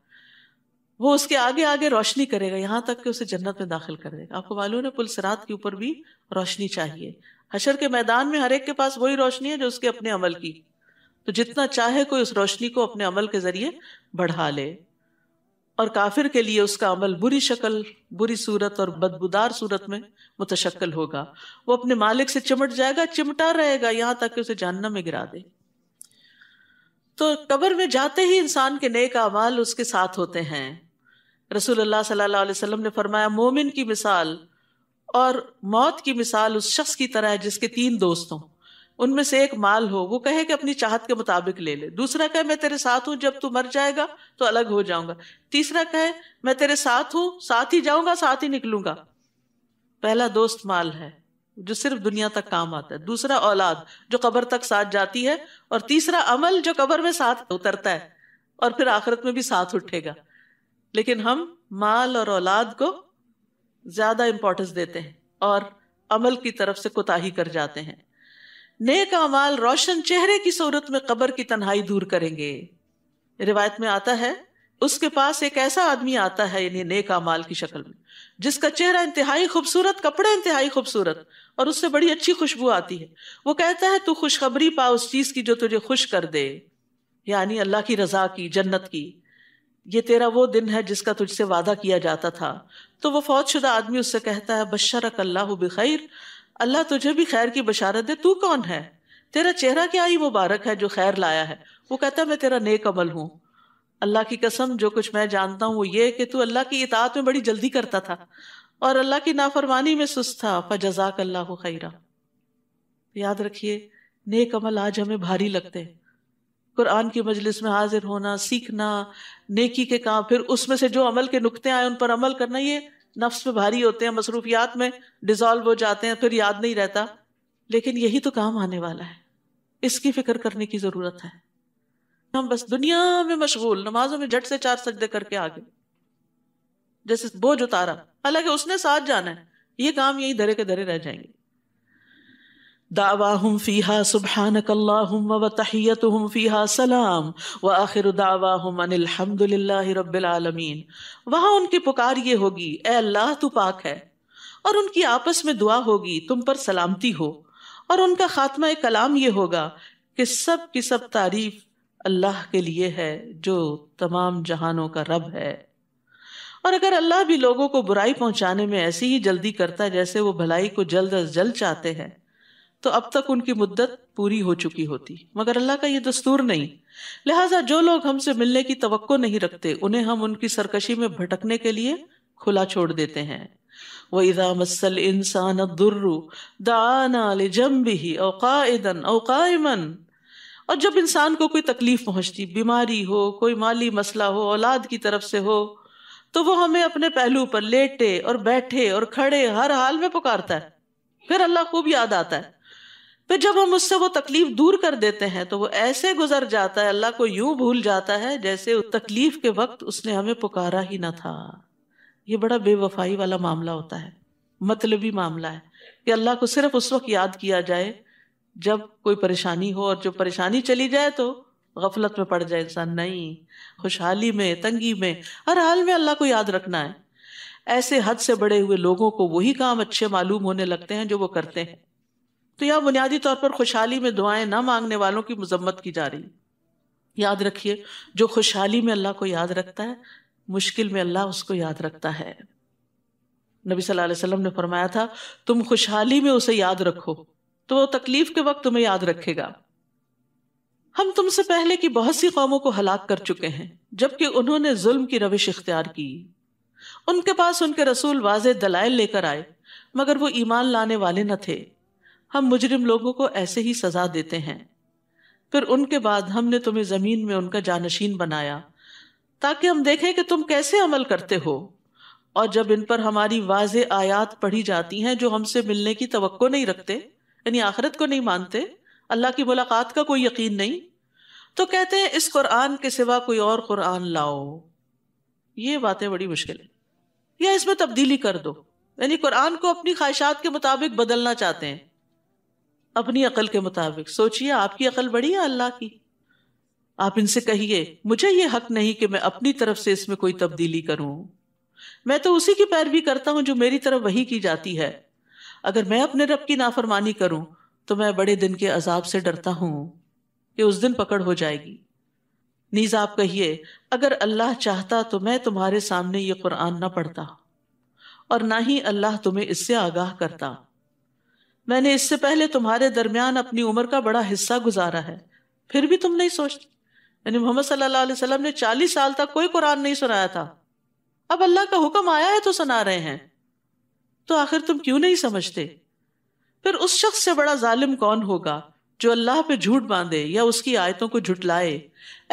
वो उसके आगे आगे रोशनी करेगा यहाँ तक कि उसे जन्नत में दाखिल कर देगा आपको मालूम है पुलसरात के ऊपर भी रोशनी चाहिए हशर के मैदान में हर एक के पास वही रोशनी है जो उसके अपने अमल की तो जितना चाहे कोई उस रोशनी को अपने अमल के जरिए बढ़ा ले और काफिर के लिए उसका अमल बुरी शक्ल बुरी सूरत और बदबूदार सूरत में मुतशक्ल होगा वो अपने मालिक से चिमट जाएगा चिमटा रहेगा यहाँ तक कि उसे जानना में गिरा दे तो कबर में जाते ही इंसान के नेक अमाल उसके साथ होते हैं रसूल अल्लाह सल्लल्लाहु अलैहि वसल्लम ने फरमाया मोमिन की मिसाल और मौत की मिसाल उस शख्स की तरह है जिसके तीन दोस्त हों उनमें से एक माल हो वो कहे कि अपनी चाहत के मुताबिक ले ले दूसरा कहे मैं तेरे साथ हूँ जब तू मर जाएगा तो अलग हो जाऊंगा तीसरा कहे मैं तेरे साथ हूँ साथ ही जाऊंगा साथ ही निकलूंगा पहला दोस्त माल है जो सिर्फ दुनिया तक काम आता है दूसरा औलाद जो कबर तक साथ जाती है और तीसरा अमल जो कबर में साथ उतरता है और फिर आखिरत में भी साथ उठेगा लेकिन हम माल और औलाद को ज्यादा इंपॉर्टेंस देते हैं और अमल की तरफ से कोताही कर जाते हैं नेक अमाल रोशन चेहरे की सूरत में कबर की तन्हाई दूर करेंगे रिवायत में आता है उसके पास एक ऐसा आदमी आता है यानी नेक अमाल की शक्ल में जिसका चेहरा इंतहाई खूबसूरत कपड़े इंतहाई खूबसूरत और उससे बड़ी अच्छी खुशबू आती है वो कहता है तू खुशखबरी पा उस चीज की जो तुझे खुश कर दे यानी अल्लाह की रजा की जन्नत की ये तेरा वो दिन है जिसका तुझसे वादा किया जाता था तो वो फौजशुदा आदमी उससे कहता है बशरक अल्लाह बिखैर अल्लाह तुझे भी खैर की बशारत दे तू कौन है तेरा चेहरा क्या ही मुबारक है जो खैर लाया है वो कहता है मैं तेरा नेक अमल हूँ अल्लाह की कसम जो कुछ मैं जानता हूँ वो ये कि तू अल्लाह की इतात में बड़ी जल्दी करता था और अल्लाह की नाफरमानी में सुस्त था फजाक अल्लाह खैरा याद रखिए नेक अमल आज हमें भारी लगते हैं कुरान की मजलिस में हाजिर होना सीखना नेकी के काम फिर उसमें से जो अमल के नुकते आए उन पर अमल करना ये नफ्स में भारी होते हैं मसरूफियात में डिजॉल्व हो जाते हैं फिर याद नहीं रहता लेकिन यही तो काम आने वाला है इसकी फिक्र करने की ज़रूरत है हम बस दुनिया में मशगूल नमाजों में झट से चार सजदे करके आ गए जैसे बोझ उतारा हालांकि उसने साथ जाना है ये काम यही धरे के धरे रह जाएंगे दावाहुम फीहा सुबहानकल्लाहुम व तहियतुहुम फीहा सलाम व आखिर दावाहुम रब्बिल आलमीन वहां उनकी पुकार ये होगी ए अल्लाह तू पाक है और उनकी आपस में दुआ होगी तुम पर सलामती हो और उनका खात्मा कलाम ये होगा कि सब की सब तारीफ अल्लाह के लिए है जो तमाम जहानों का रब है और अगर अल्लाह भी लोगों को बुराई पहुंचाने में ऐसी ही जल्दी करता है जैसे वो भलाई को जल्द अज जल्द चाहते हैं तो अब तक उनकी मुद्दत पूरी हो चुकी होती मगर अल्लाह का ये दस्तूर नहीं लिहाजा जो लोग हमसे मिलने की तवक्को नहीं रखते उन्हें हम उनकी सरकशी में भटकने के लिए खुला छोड़ देते हैं वईदा मसल इंसान दुर्रु दाना जम्बी अवकादन अवकायमन और जब इंसान को कोई तकलीफ पहुंचती बीमारी हो कोई माली मसला हो औलाद की तरफ से हो तो वो हमें अपने पहलू पर लेटे और बैठे और खड़े हर हाल में पुकारता है फिर अल्लाह खूब याद आता है फिर जब हम उससे वो तकलीफ दूर कर देते हैं तो वो ऐसे गुजर जाता है अल्लाह को यूं भूल जाता है जैसे उस तकलीफ के वक्त उसने हमें पुकारा ही ना था ये बड़ा बेवफाई वाला मामला होता है मतलबी मामला है कि अल्लाह को सिर्फ उस वक्त याद किया जाए जब कोई परेशानी हो और जो परेशानी चली जाए तो गफलत में पड़ जाए इंसान नहीं खुशहाली में तंगी में हर हाल में अल्लाह को याद रखना है ऐसे हद से बड़े हुए लोगों को वही काम अच्छे मालूम होने लगते हैं जो वो करते हैं तो यह बुनियादी तौर पर खुशहाली में दुआएं ना मांगने वालों की मजम्मत की जा रही याद रखिए जो खुशहाली में अल्लाह को याद रखता है मुश्किल में अल्लाह उसको याद रखता है नबी सल्लल्लाहु अलैहि वसल्लम ने फरमाया था तुम खुशहाली में उसे याद रखो तो वो तकलीफ के वक्त तुम्हें याद रखेगा हम तुमसे पहले की बहुत सी कौमों को हलाक कर चुके हैं जबकि उन्होंने जुल्म की रविश इख्तियार की उनके पास उनके रसूल वाज दलाइल लेकर आए मगर वो ईमान लाने वाले न थे हम मुजरिम लोगों को ऐसे ही सजा देते हैं फिर उनके बाद हमने तुम्हें जमीन में उनका जानशीन बनाया ताकि हम देखें कि तुम कैसे अमल करते हो और जब इन पर हमारी वाज आयात पढ़ी जाती हैं जो हमसे मिलने की तो नहीं रखते यानी आखरत को नहीं मानते अल्लाह की मुलाकात का कोई यकीन नहीं तो कहते हैं इस कुरान के सिवा कोई और कुरान लाओ ये बातें बड़ी मुश्किल है या इसमें तब्दीली कर दो यानी कुरान को अपनी ख्वाहिशात के मुताबिक बदलना चाहते हैं अपनी अकल के मुताबिक सोचिए आपकी अकल बड़ी है अल्लाह की आप इनसे कहिए मुझे यह हक नहीं कि मैं अपनी तरफ से इसमें कोई तब्दीली करूं मैं तो उसी की पैरवी करता हूं जो मेरी तरफ वही की जाती है अगर मैं अपने रब की नाफरमानी करूं तो मैं बड़े दिन के अजाब से डरता हूं कि उस दिन पकड़ हो जाएगी नीज आप कहिए अगर अल्लाह चाहता तो मैं तुम्हारे सामने ये कुरान न पढ़ता और ना ही अल्लाह तुम्हें इससे आगाह करता मैंने इससे पहले तुम्हारे दरमियान अपनी उम्र का बड़ा हिस्सा गुजारा है फिर भी तुम नहीं सोचते यानी मोहम्मद सल्लल्लाहु अलैहि वसल्लम ने चालीस साल तक कोई कुरान नहीं सुनाया था अब अल्लाह का हुक्म आया है तो सुना रहे हैं तो आखिर तुम क्यों नहीं समझते फिर उस शख्स से बड़ा जालिम कौन होगा जो अल्लाह पे झूठ बांधे या उसकी आयतों को झुटलाए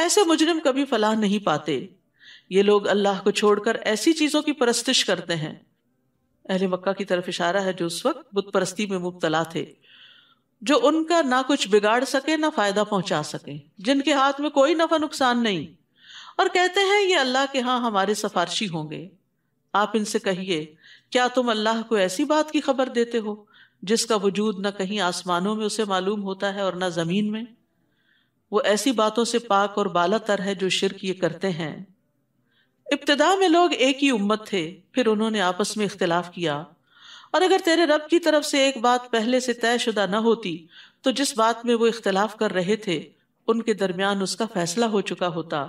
ऐसे मुजरिम कभी फलाह नहीं पाते ये लोग अल्लाह को छोड़कर ऐसी चीज़ों की परस्तिश करते हैं अहले मक्का की तरफ इशारा है जो उस वक्त बुत परस्ती में मुबतला थे जो उनका ना कुछ बिगाड़ सके ना फ़ायदा पहुंचा सके जिनके हाथ में कोई नफ़ा नुकसान नहीं और कहते हैं ये अल्लाह के हाँ हमारे सफारशी होंगे आप इनसे कहिए क्या तुम अल्लाह को ऐसी बात की खबर देते हो जिसका वजूद न कहीं आसमानों में उसे मालूम होता है और न ज़मीन में वो ऐसी बातों से पाक और बाला तर है जो शिरक ये करते हैं इब्तदा में लोग एक ही उम्मत थे फिर उन्होंने आपस में इख्तलाफ किया और अगर तेरे रब की तरफ से एक बात पहले से तयशुदा न होती तो जिस बात में वो इख्तलाफ कर रहे थे उनके दरमियान उसका फैसला हो चुका होता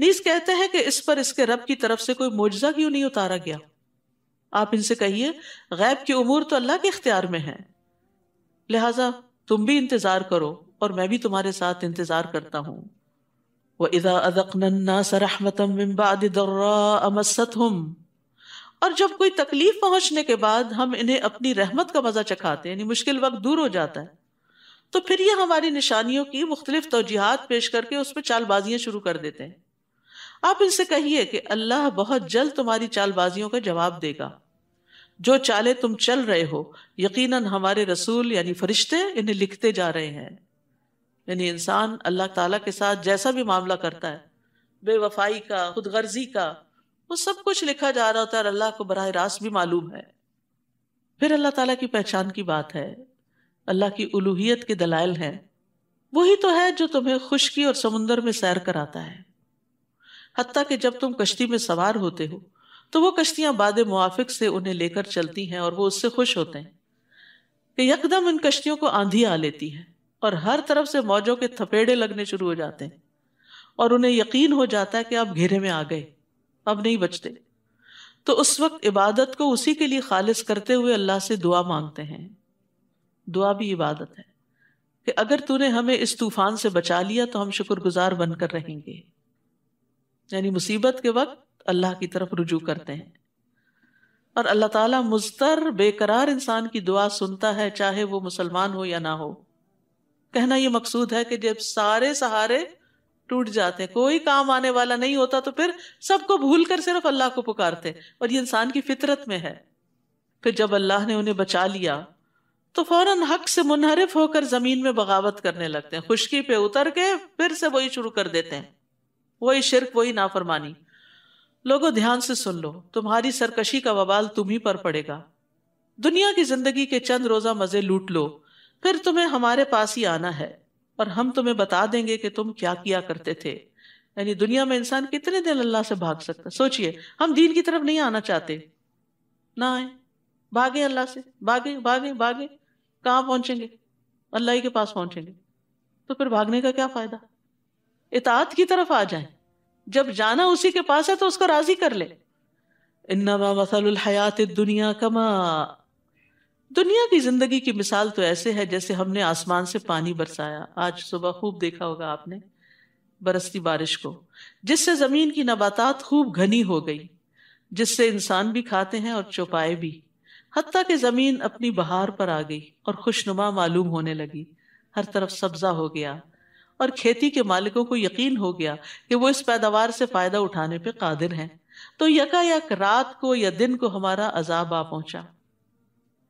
नीस कहते हैं कि इस पर इसके रब की तरफ से कोई मोजा क्यों नहीं उतारा गया आप इनसे कहिए गैब के उमूर तो अल्लाह के इख्तियार में है लिहाजा तुम भी इंतजार करो और मैं भी तुम्हारे साथ इंतजार करता हूँ व इदा हम और जब कोई तकलीफ पहुंचने के बाद हम इन्हें अपनी रहमत का मजा चखाते हैं मुश्किल वक्त दूर हो जाता है तो फिर ये हमारी निशानियों की मुख्तलिफ तोजीहत पेश करके उस पर चालबाजियां शुरू कर देते हैं आप इनसे कहिए कि अल्लाह बहुत जल्द तुम्हारी चालबाजियों का जवाब देगा जो चाले तुम चल रहे हो यकीनन हमारे रसूल यानी फरिश्ते इन्हें लिखते जा रहे हैं यानी इंसान अल्लाह ताला के साथ जैसा भी मामला करता है बेवफाई का खुद गर्जी का वो सब कुछ लिखा जा रहा होता है और अल्लाह को बरह रास्त भी मालूम है फिर अल्लाह ताला की पहचान की बात है अल्लाह की उलूहियत के दलाइल हैं वही तो है जो तुम्हें खुशकी और समुंदर में सैर कराता है हती कि जब तुम कश्ती में सवार होते हो तो वो कश्तियां बाद मुआफिक से उन्हें लेकर चलती हैं और वो उससे खुश होते हैं कि यकदम इन कश्तियों को आंधी आ लेती है और हर तरफ से मौजों के थपेड़े लगने शुरू हो जाते हैं और उन्हें यकीन हो जाता है कि अब घेरे में आ गए अब नहीं बचते तो उस वक्त इबादत को उसी के लिए खालिज करते हुए अल्लाह से दुआ मांगते हैं दुआ भी इबादत है कि अगर तूने हमें इस तूफान से बचा लिया तो हम शुक्रगुजार बनकर रहेंगे यानी मुसीबत के वक्त अल्लाह की तरफ रुजू करते हैं और अल्लाह ताला मुस्तर बेकरार इंसान की दुआ सुनता है चाहे वो मुसलमान हो या ना हो कहना ये मकसूद है कि जब सारे सहारे टूट जाते हैं कोई काम आने वाला नहीं होता तो फिर सबको भूल कर सिर्फ अल्लाह को पुकारते और ये इंसान की फितरत में है फिर जब अल्लाह ने उन्हें बचा लिया तो फौरन हक से मुनहरफ होकर जमीन में बगावत करने लगते हैं खुशकी पे उतर के फिर से वही शुरू कर देते हैं वही शिरक वही नाफरमानी लोगों ध्यान से सुन लो तुम्हारी सरकशी का बवाल तुम्ही पर पड़ेगा दुनिया की जिंदगी के चंद रोजा मजे लूट लो फिर तुम्हें हमारे पास ही आना है और हम तुम्हें बता देंगे कि तुम क्या किया करते थे यानी दुनिया में इंसान कितने दिन अल्लाह से भाग सकता सोचिए हम दीन की तरफ नहीं आना चाहते ना आए भागे अल्लाह से भागे भागे भागे कहाँ पहुंचेंगे अल्लाह ही के पास पहुंचेंगे तो फिर भागने का क्या फायदा इतात की तरफ आ जाए जब जाना उसी के पास है तो उसको राजी कर ले इन्ना मसल हयात दुनिया कमा दुनिया की जिंदगी की मिसाल तो ऐसे है जैसे हमने आसमान से पानी बरसाया आज सुबह खूब देखा होगा आपने बरसती बारिश को जिससे जमीन की नबातात खूब घनी हो गई जिससे इंसान भी खाते हैं और चौपाए भी हती कि जमीन अपनी बहार पर आ गई और खुशनुमा मालूम होने लगी हर तरफ सब्जा हो गया और खेती के मालिकों को यकीन हो गया कि वो इस पैदावार से फ़ायदा उठाने पर कादिर हैं तो यका यक रात को या दिन को हमारा अजाब आ पहुंचा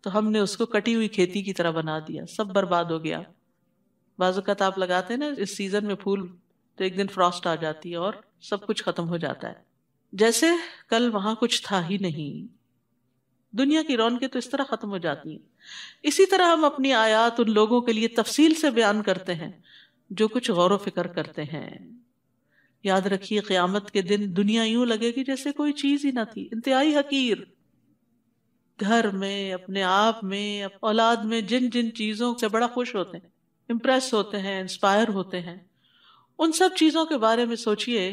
तो हमने उसको कटी हुई खेती की तरह बना दिया सब बर्बाद हो गया बाजुकत आप लगाते हैं ना इस सीजन में फूल तो एक दिन फ्रॉस्ट आ जाती है और सब कुछ खत्म हो जाता है जैसे कल वहां कुछ था ही नहीं दुनिया की रौनकें तो इस तरह खत्म हो जाती हैं इसी तरह हम अपनी आयात उन लोगों के लिए तफसील से बयान करते हैं जो कुछ गौर फिक्र करते हैं याद रखिए क़्यामत के दिन दुनिया यूं लगेगी जैसे कोई चीज़ ही ना थी इंतहाई हकीर घर में अपने आप में औलाद में जिन जिन चीज़ों से बड़ा खुश होते हैं इम्प्रेस होते हैं इंस्पायर होते हैं उन सब चीज़ों के बारे में सोचिए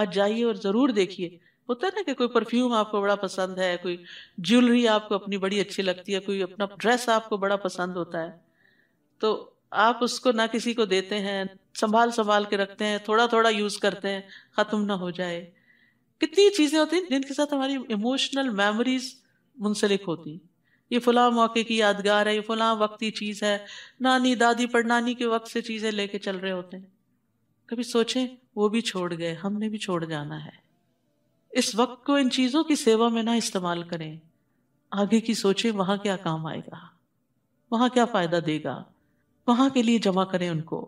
आज जाइए और ज़रूर देखिए होता है ना कि कोई परफ्यूम आपको बड़ा पसंद है कोई ज्वेलरी आपको अपनी बड़ी अच्छी लगती है कोई अपना ड्रेस आपको बड़ा पसंद होता है तो आप उसको ना किसी को देते हैं संभाल संभाल के रखते हैं थोड़ा थोड़ा यूज करते हैं खत्म ना हो जाए कितनी चीजें होती हैं जिनके साथ हमारी इमोशनल मेमोरीज मुंसलिक होती ये फलां मौके की यादगार है ये फलां वक्त की चीज़ है नानी दादी पड़नानी के वक्त से चीज़ें लेके चल रहे होते हैं कभी सोचें वो भी छोड़ गए हमने भी छोड़ जाना है इस वक्त को इन चीज़ों की सेवा में ना इस्तेमाल करें आगे की सोचें वहाँ क्या काम आएगा वहाँ क्या फ़ायदा देगा वहां के लिए जमा करें उनको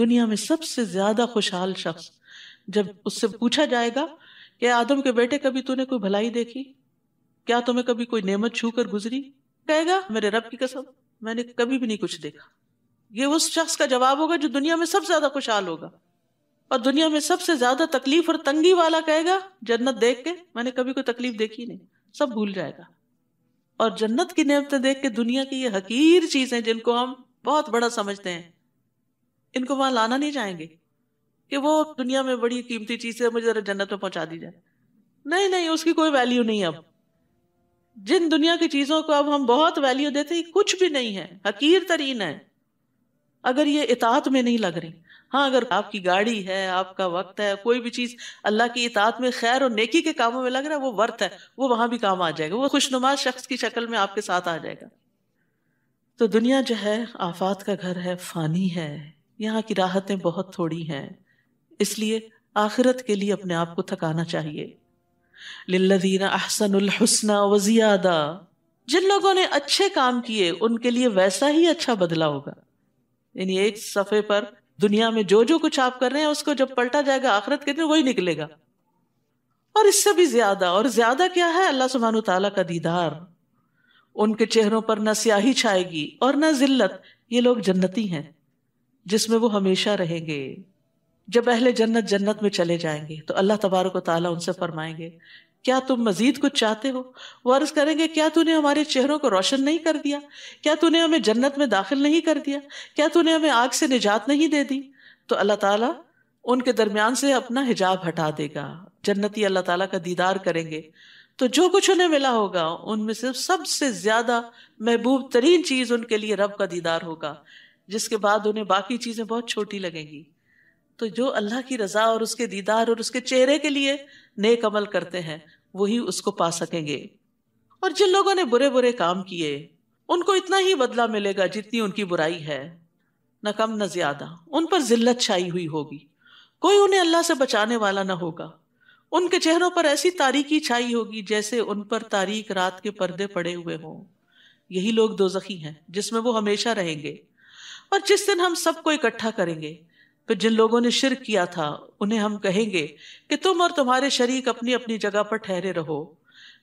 दुनिया में सबसे ज्यादा खुशहाल शख्स जब उससे पूछा जाएगा कि आदम के बेटे कभी तूने कोई भलाई देखी क्या तुम्हें कभी कोई नेमत छू कर गुजरी कहेगा मेरे रब की कसम मैंने कभी भी नहीं कुछ देखा ये उस शख्स का जवाब होगा जो दुनिया में सबसे ज्यादा खुशहाल होगा और दुनिया में सबसे ज्यादा तकलीफ और तंगी वाला कहेगा जन्नत देख के मैंने कभी कोई तकलीफ देखी नहीं सब भूल जाएगा और जन्नत की नियमतें देख के दुनिया की ये हकीर चीजें जिनको हम बहुत बड़ा समझते हैं इनको वहां लाना नहीं चाहेंगे कि वो दुनिया में बड़ी कीमती चीज है मुझे जरा जन्नत में पहुंचा दी जाए नहीं नहीं उसकी कोई वैल्यू नहीं अब जिन दुनिया की चीजों को अब हम बहुत वैल्यू देते हैं कुछ भी नहीं है हकीर तरीन है अगर ये इतात में नहीं लग रही हाँ अगर आपकी गाड़ी है आपका वक्त है कोई भी चीज़ अल्लाह की इतात में खैर और नेकी के कामों में लग रहा है वो वर्थ है वो वहां भी काम आ जाएगा वो खुशनुमा शख्स की शक्ल में आपके साथ आ जाएगा तो दुनिया जो है आफात का घर है फ़ानी है यहाँ की राहतें बहुत थोड़ी हैं इसलिए आखिरत के लिए अपने आप को थकाना चाहिए लिल्लदीना अहसनहसना वजियादा जिन लोगों ने अच्छे काम किए उनके लिए वैसा ही अच्छा बदला होगा यानी एक सफ़े पर दुनिया में जो जो कुछ आप कर रहे हैं उसको जब पलटा जाएगा आखिरत के दिन वही निकलेगा और इससे भी ज्यादा और ज्यादा क्या है अल्लाह सुबहान तला का दीदार उनके चेहरों पर ना स्याही छाएगी और ना जिल्लत ये लोग जन्नती हैं जिसमें वो हमेशा रहेंगे जब अहले जन्नत जन्नत में चले जाएंगे तो अल्लाह तबारक उनसे फरमाएंगे क्या तुम मजीद कुछ चाहते हो वो अर्ज करेंगे क्या तूने हमारे चेहरों को रोशन नहीं कर दिया क्या तूने हमें जन्नत में दाखिल नहीं कर दिया क्या तूने हमें आग से निजात नहीं दे दी तो अल्लाह ताला उनके दरमियान से अपना हिजाब हटा देगा जन्नती अल्लाह ताला का दीदार करेंगे तो जो कुछ उन्हें मिला होगा उनमें से सबसे ज्यादा महबूब तरीन चीज उनके लिए रब का दीदार होगा जिसके बाद उन्हें बाकी चीजें बहुत छोटी लगेंगी तो जो अल्लाह की रजा और उसके दीदार और उसके चेहरे के लिए नेक अमल करते हैं वही उसको पा सकेंगे और जिन लोगों ने बुरे बुरे काम किए उनको इतना ही बदला मिलेगा जितनी उनकी बुराई है न कम न ज्यादा उन पर जिल्लत छाई हुई होगी कोई उन्हें अल्लाह से बचाने वाला ना होगा उनके चेहरों पर ऐसी तारीकी छाई होगी जैसे उन पर तारीख रात के पर्दे पड़े हुए हों यही लोग दो हैं जिसमें वो हमेशा रहेंगे और जिस दिन हम सबको इकट्ठा करेंगे तो जिन लोगों ने शिर किया था उन्हें हम कहेंगे कि तुम और तुम्हारे शरीक अपनी अपनी जगह पर ठहरे रहो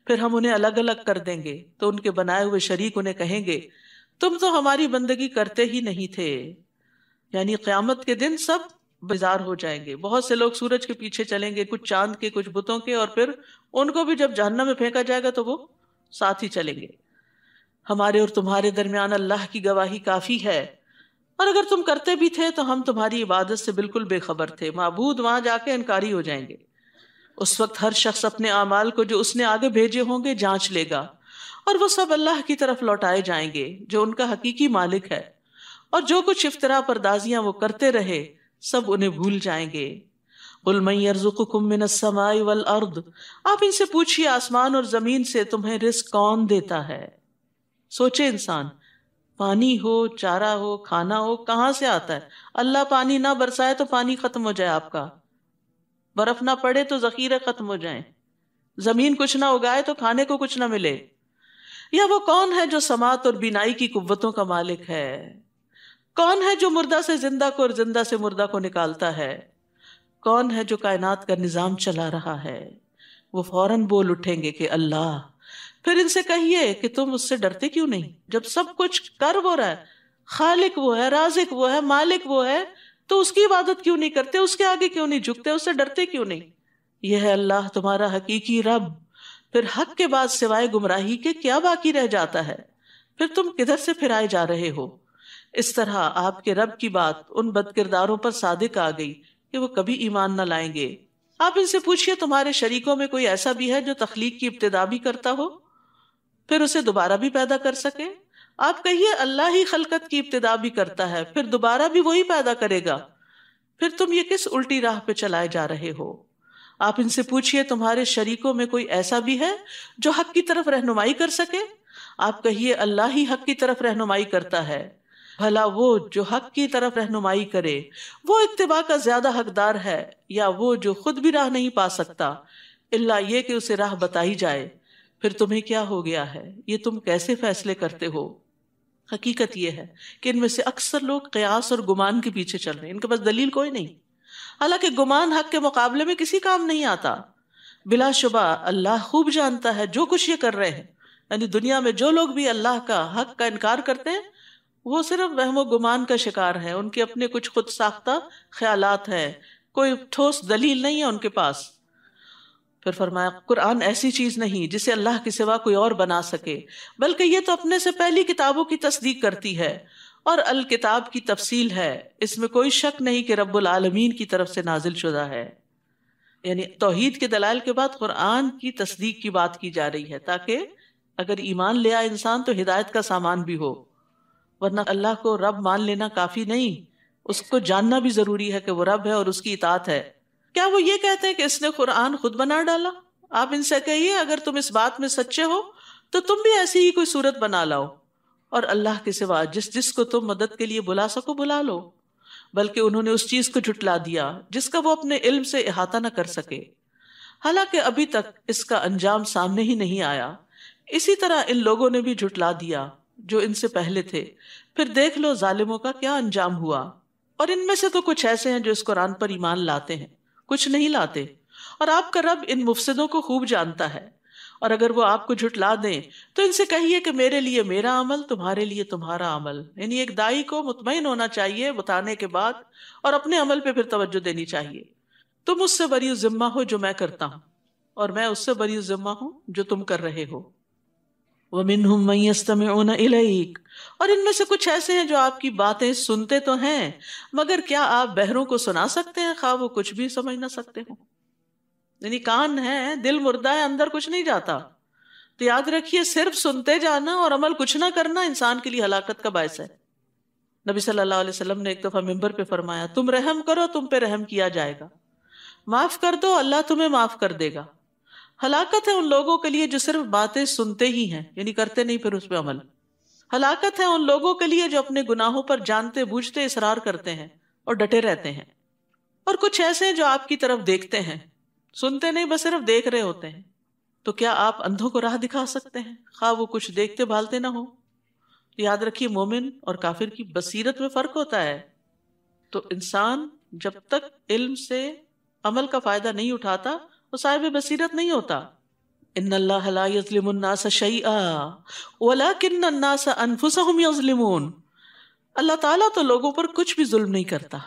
फिर हम उन्हें अलग अलग कर देंगे तो उनके बनाए हुए शरीक उन्हें कहेंगे तुम तो हमारी बंदगी करते ही नहीं थे यानी क्यामत के दिन सब बेजार हो जाएंगे बहुत से लोग सूरज के पीछे चलेंगे कुछ चांद के कुछ बुतों के और फिर उनको भी जब जहन्नम में फेंका जाएगा तो वो साथ ही चलेंगे हमारे और तुम्हारे दरमियान अल्लाह की गवाही काफ़ी है और अगर तुम करते भी थे तो हम तुम्हारी इबादत से बिल्कुल बेखबर थे महबूद वहां जाके इनकारी हो जाएंगे उस वक्त हर शख्स अपने अमाल को जो उसने आगे भेजे होंगे जांच लेगा और वो सब अल्लाह की तरफ लौटाए जाएंगे जो उनका हकीकी मालिक है और जो कुछ इफ्तरा परदाजियां वो करते रहे सब उन्हें भूल जाएंगे आप इनसे पूछिए आसमान और जमीन से तुम्हें रिस्क कौन देता है सोचे इंसान पानी हो चारा हो खाना हो कहाँ से आता है अल्लाह पानी ना बरसाए तो पानी खत्म हो जाए आपका बर्फ ना पड़े तो जखीरे खत्म हो जाए जमीन कुछ ना उगाए तो खाने को कुछ ना मिले या वो कौन है जो समात और बिनाई की कुव्वतों का मालिक है कौन है जो मुर्दा से जिंदा को और जिंदा से मुर्दा को निकालता है कौन है जो कायनात का निज़ाम चला रहा है वो फौरन बोल उठेंगे कि अल्लाह फिर इनसे कहिए कि तुम उससे डरते क्यों नहीं जब सब कुछ कर वो रहा है खालिक वो है राजिक वो है मालिक वो है तो उसकी इबादत क्यों नहीं करते उसके आगे क्यों नहीं झुकते उससे डरते क्यों नहीं यह है अल्लाह तुम्हारा हकीकी रब फिर हक के बाद सिवाय गुमराही के क्या बाकी रह जाता है फिर तुम किधर से फिराए जा रहे हो इस तरह आपके रब की बात उन बदकिरदारों पर सादिक आ गई कि वो कभी ईमान न लाएंगे आप इनसे पूछिए तुम्हारे शरीकों में कोई ऐसा भी है जो तखलीक की इब्तदा भी करता हो फिर उसे दोबारा भी पैदा कर सके आप कहिए अल्लाह ही खलकत की इब्तदा भी करता है फिर दोबारा भी वही पैदा करेगा फिर तुम ये किस उल्टी राह पे चलाए जा रहे हो आप इनसे पूछिए तुम्हारे शरीकों में कोई ऐसा भी है जो हक की तरफ रहनुमाई कर सके आप कहिए अल्लाह ही हक की तरफ रहनुमाई करता है भला वो जो हक की तरफ रहनुमाई करे वो इतबा का ज्यादा हकदार है या वो जो खुद भी राह नहीं पा सकता इल्ला ये कि उसे राह बताई जाए फिर तुम्हें क्या हो गया है ये तुम कैसे फैसले करते हो हकीकत यह है कि इनमें से अक्सर लोग कयास और गुमान के पीछे चल रहे हैं इनके पास दलील कोई नहीं हालांकि गुमान हक के मुकाबले में किसी काम नहीं आता बिलाशुबा अल्लाह खूब जानता है जो कुछ ये कर रहे हैं यानी दुनिया में जो लोग भी अल्लाह का हक का इनकार करते हैं वो सिर्फ वहमो गुमान का शिकार है उनके अपने कुछ खुद साख्ता ख्याल हैं कोई ठोस दलील नहीं है उनके पास फिर फरमाया कुरान ऐसी चीज नहीं जिसे अल्लाह के सिवा कोई और बना सके बल्कि ये तो अपने से पहली किताबों की तस्दीक करती है और अल किताब की तफसील है इसमें कोई शक नहीं कि रब्बुल आलमीन की तरफ से नाजिल शुदा है यानी तोहहीद के दलाल के बाद कुरान की तस्दीक की बात की जा रही है ताकि अगर ईमान ले आए इंसान तो हिदायत का सामान भी हो वरना अल्लाह को रब मान लेना काफ़ी नहीं उसको जानना भी ज़रूरी है कि वो रब है और उसकी इतात है क्या वो ये कहते हैं कि इसने कुरान खुद बना डाला आप इनसे कहिए अगर तुम इस बात में सच्चे हो तो तुम भी ऐसी ही कोई सूरत बना लाओ और अल्लाह के सिवा जिस जिसको तुम मदद के लिए बुला सको बुला लो बल्कि उन्होंने उस चीज को जुटला दिया जिसका वो अपने इल्म से इहाता न कर सके हालांकि अभी तक इसका अंजाम सामने ही नहीं आया इसी तरह इन लोगों ने भी जुटला दिया जो इनसे पहले थे फिर देख लो जालिमों का क्या अंजाम हुआ और इनमें से तो कुछ ऐसे हैं जो इस कुरान पर ईमान लाते हैं कुछ नहीं लाते और आपका रब इन मुफसदों को खूब जानता है और अगर वो आपको झुटला दें तो इनसे कहिए कि मेरे लिए मेरा अमल तुम्हारे लिए तुम्हारा अमल यानी एक दाई को मुतमिन होना चाहिए बताने के बाद और अपने अमल पे फिर तवज्जो देनी चाहिए तुम उससे बरी जिम्मा हो जो मैं करता हूँ और मैं उससे बरी जिम्मा हूँ जो तुम कर रहे हो वमिन मैस्तम इलईक और इनमें से कुछ ऐसे हैं जो आपकी बातें सुनते तो हैं मगर क्या आप बहरों को सुना सकते हैं खा वो कुछ भी समझ ना सकते हो यानी कान है दिल मुर्दा है अंदर कुछ नहीं जाता तो याद रखिए सिर्फ सुनते जाना और अमल कुछ ना करना इंसान के लिए हलाकत का बायस है नबी सल्लल्लाहु अलैहि वसल्लम ने एक दफा मेम्बर पे फरमाया तुम रहम करो तुम पे रहम किया जाएगा माफ कर दो अल्लाह तुम्हें माफ कर देगा हलाकत है उन लोगों के लिए जो सिर्फ बातें सुनते ही हैं यानी करते नहीं फिर उस पर अमल हलाकत है उन लोगों के लिए जो अपने गुनाहों पर जानते बूझते इसरार करते हैं और डटे रहते हैं और कुछ ऐसे हैं जो आपकी तरफ देखते हैं सुनते नहीं बस सिर्फ देख रहे होते हैं तो क्या आप अंधों को राह दिखा सकते हैं खा वो कुछ देखते भालते ना हो याद रखिए मोमिन और काफिर की बसीरत में फर्क होता है तो इंसान जब तक इल्म से अमल का फायदा नहीं उठाता वो साहिब बसीरत नहीं होता अल्लाह ताला तो लोगों पर कुछ भी जुल्म नहीं करता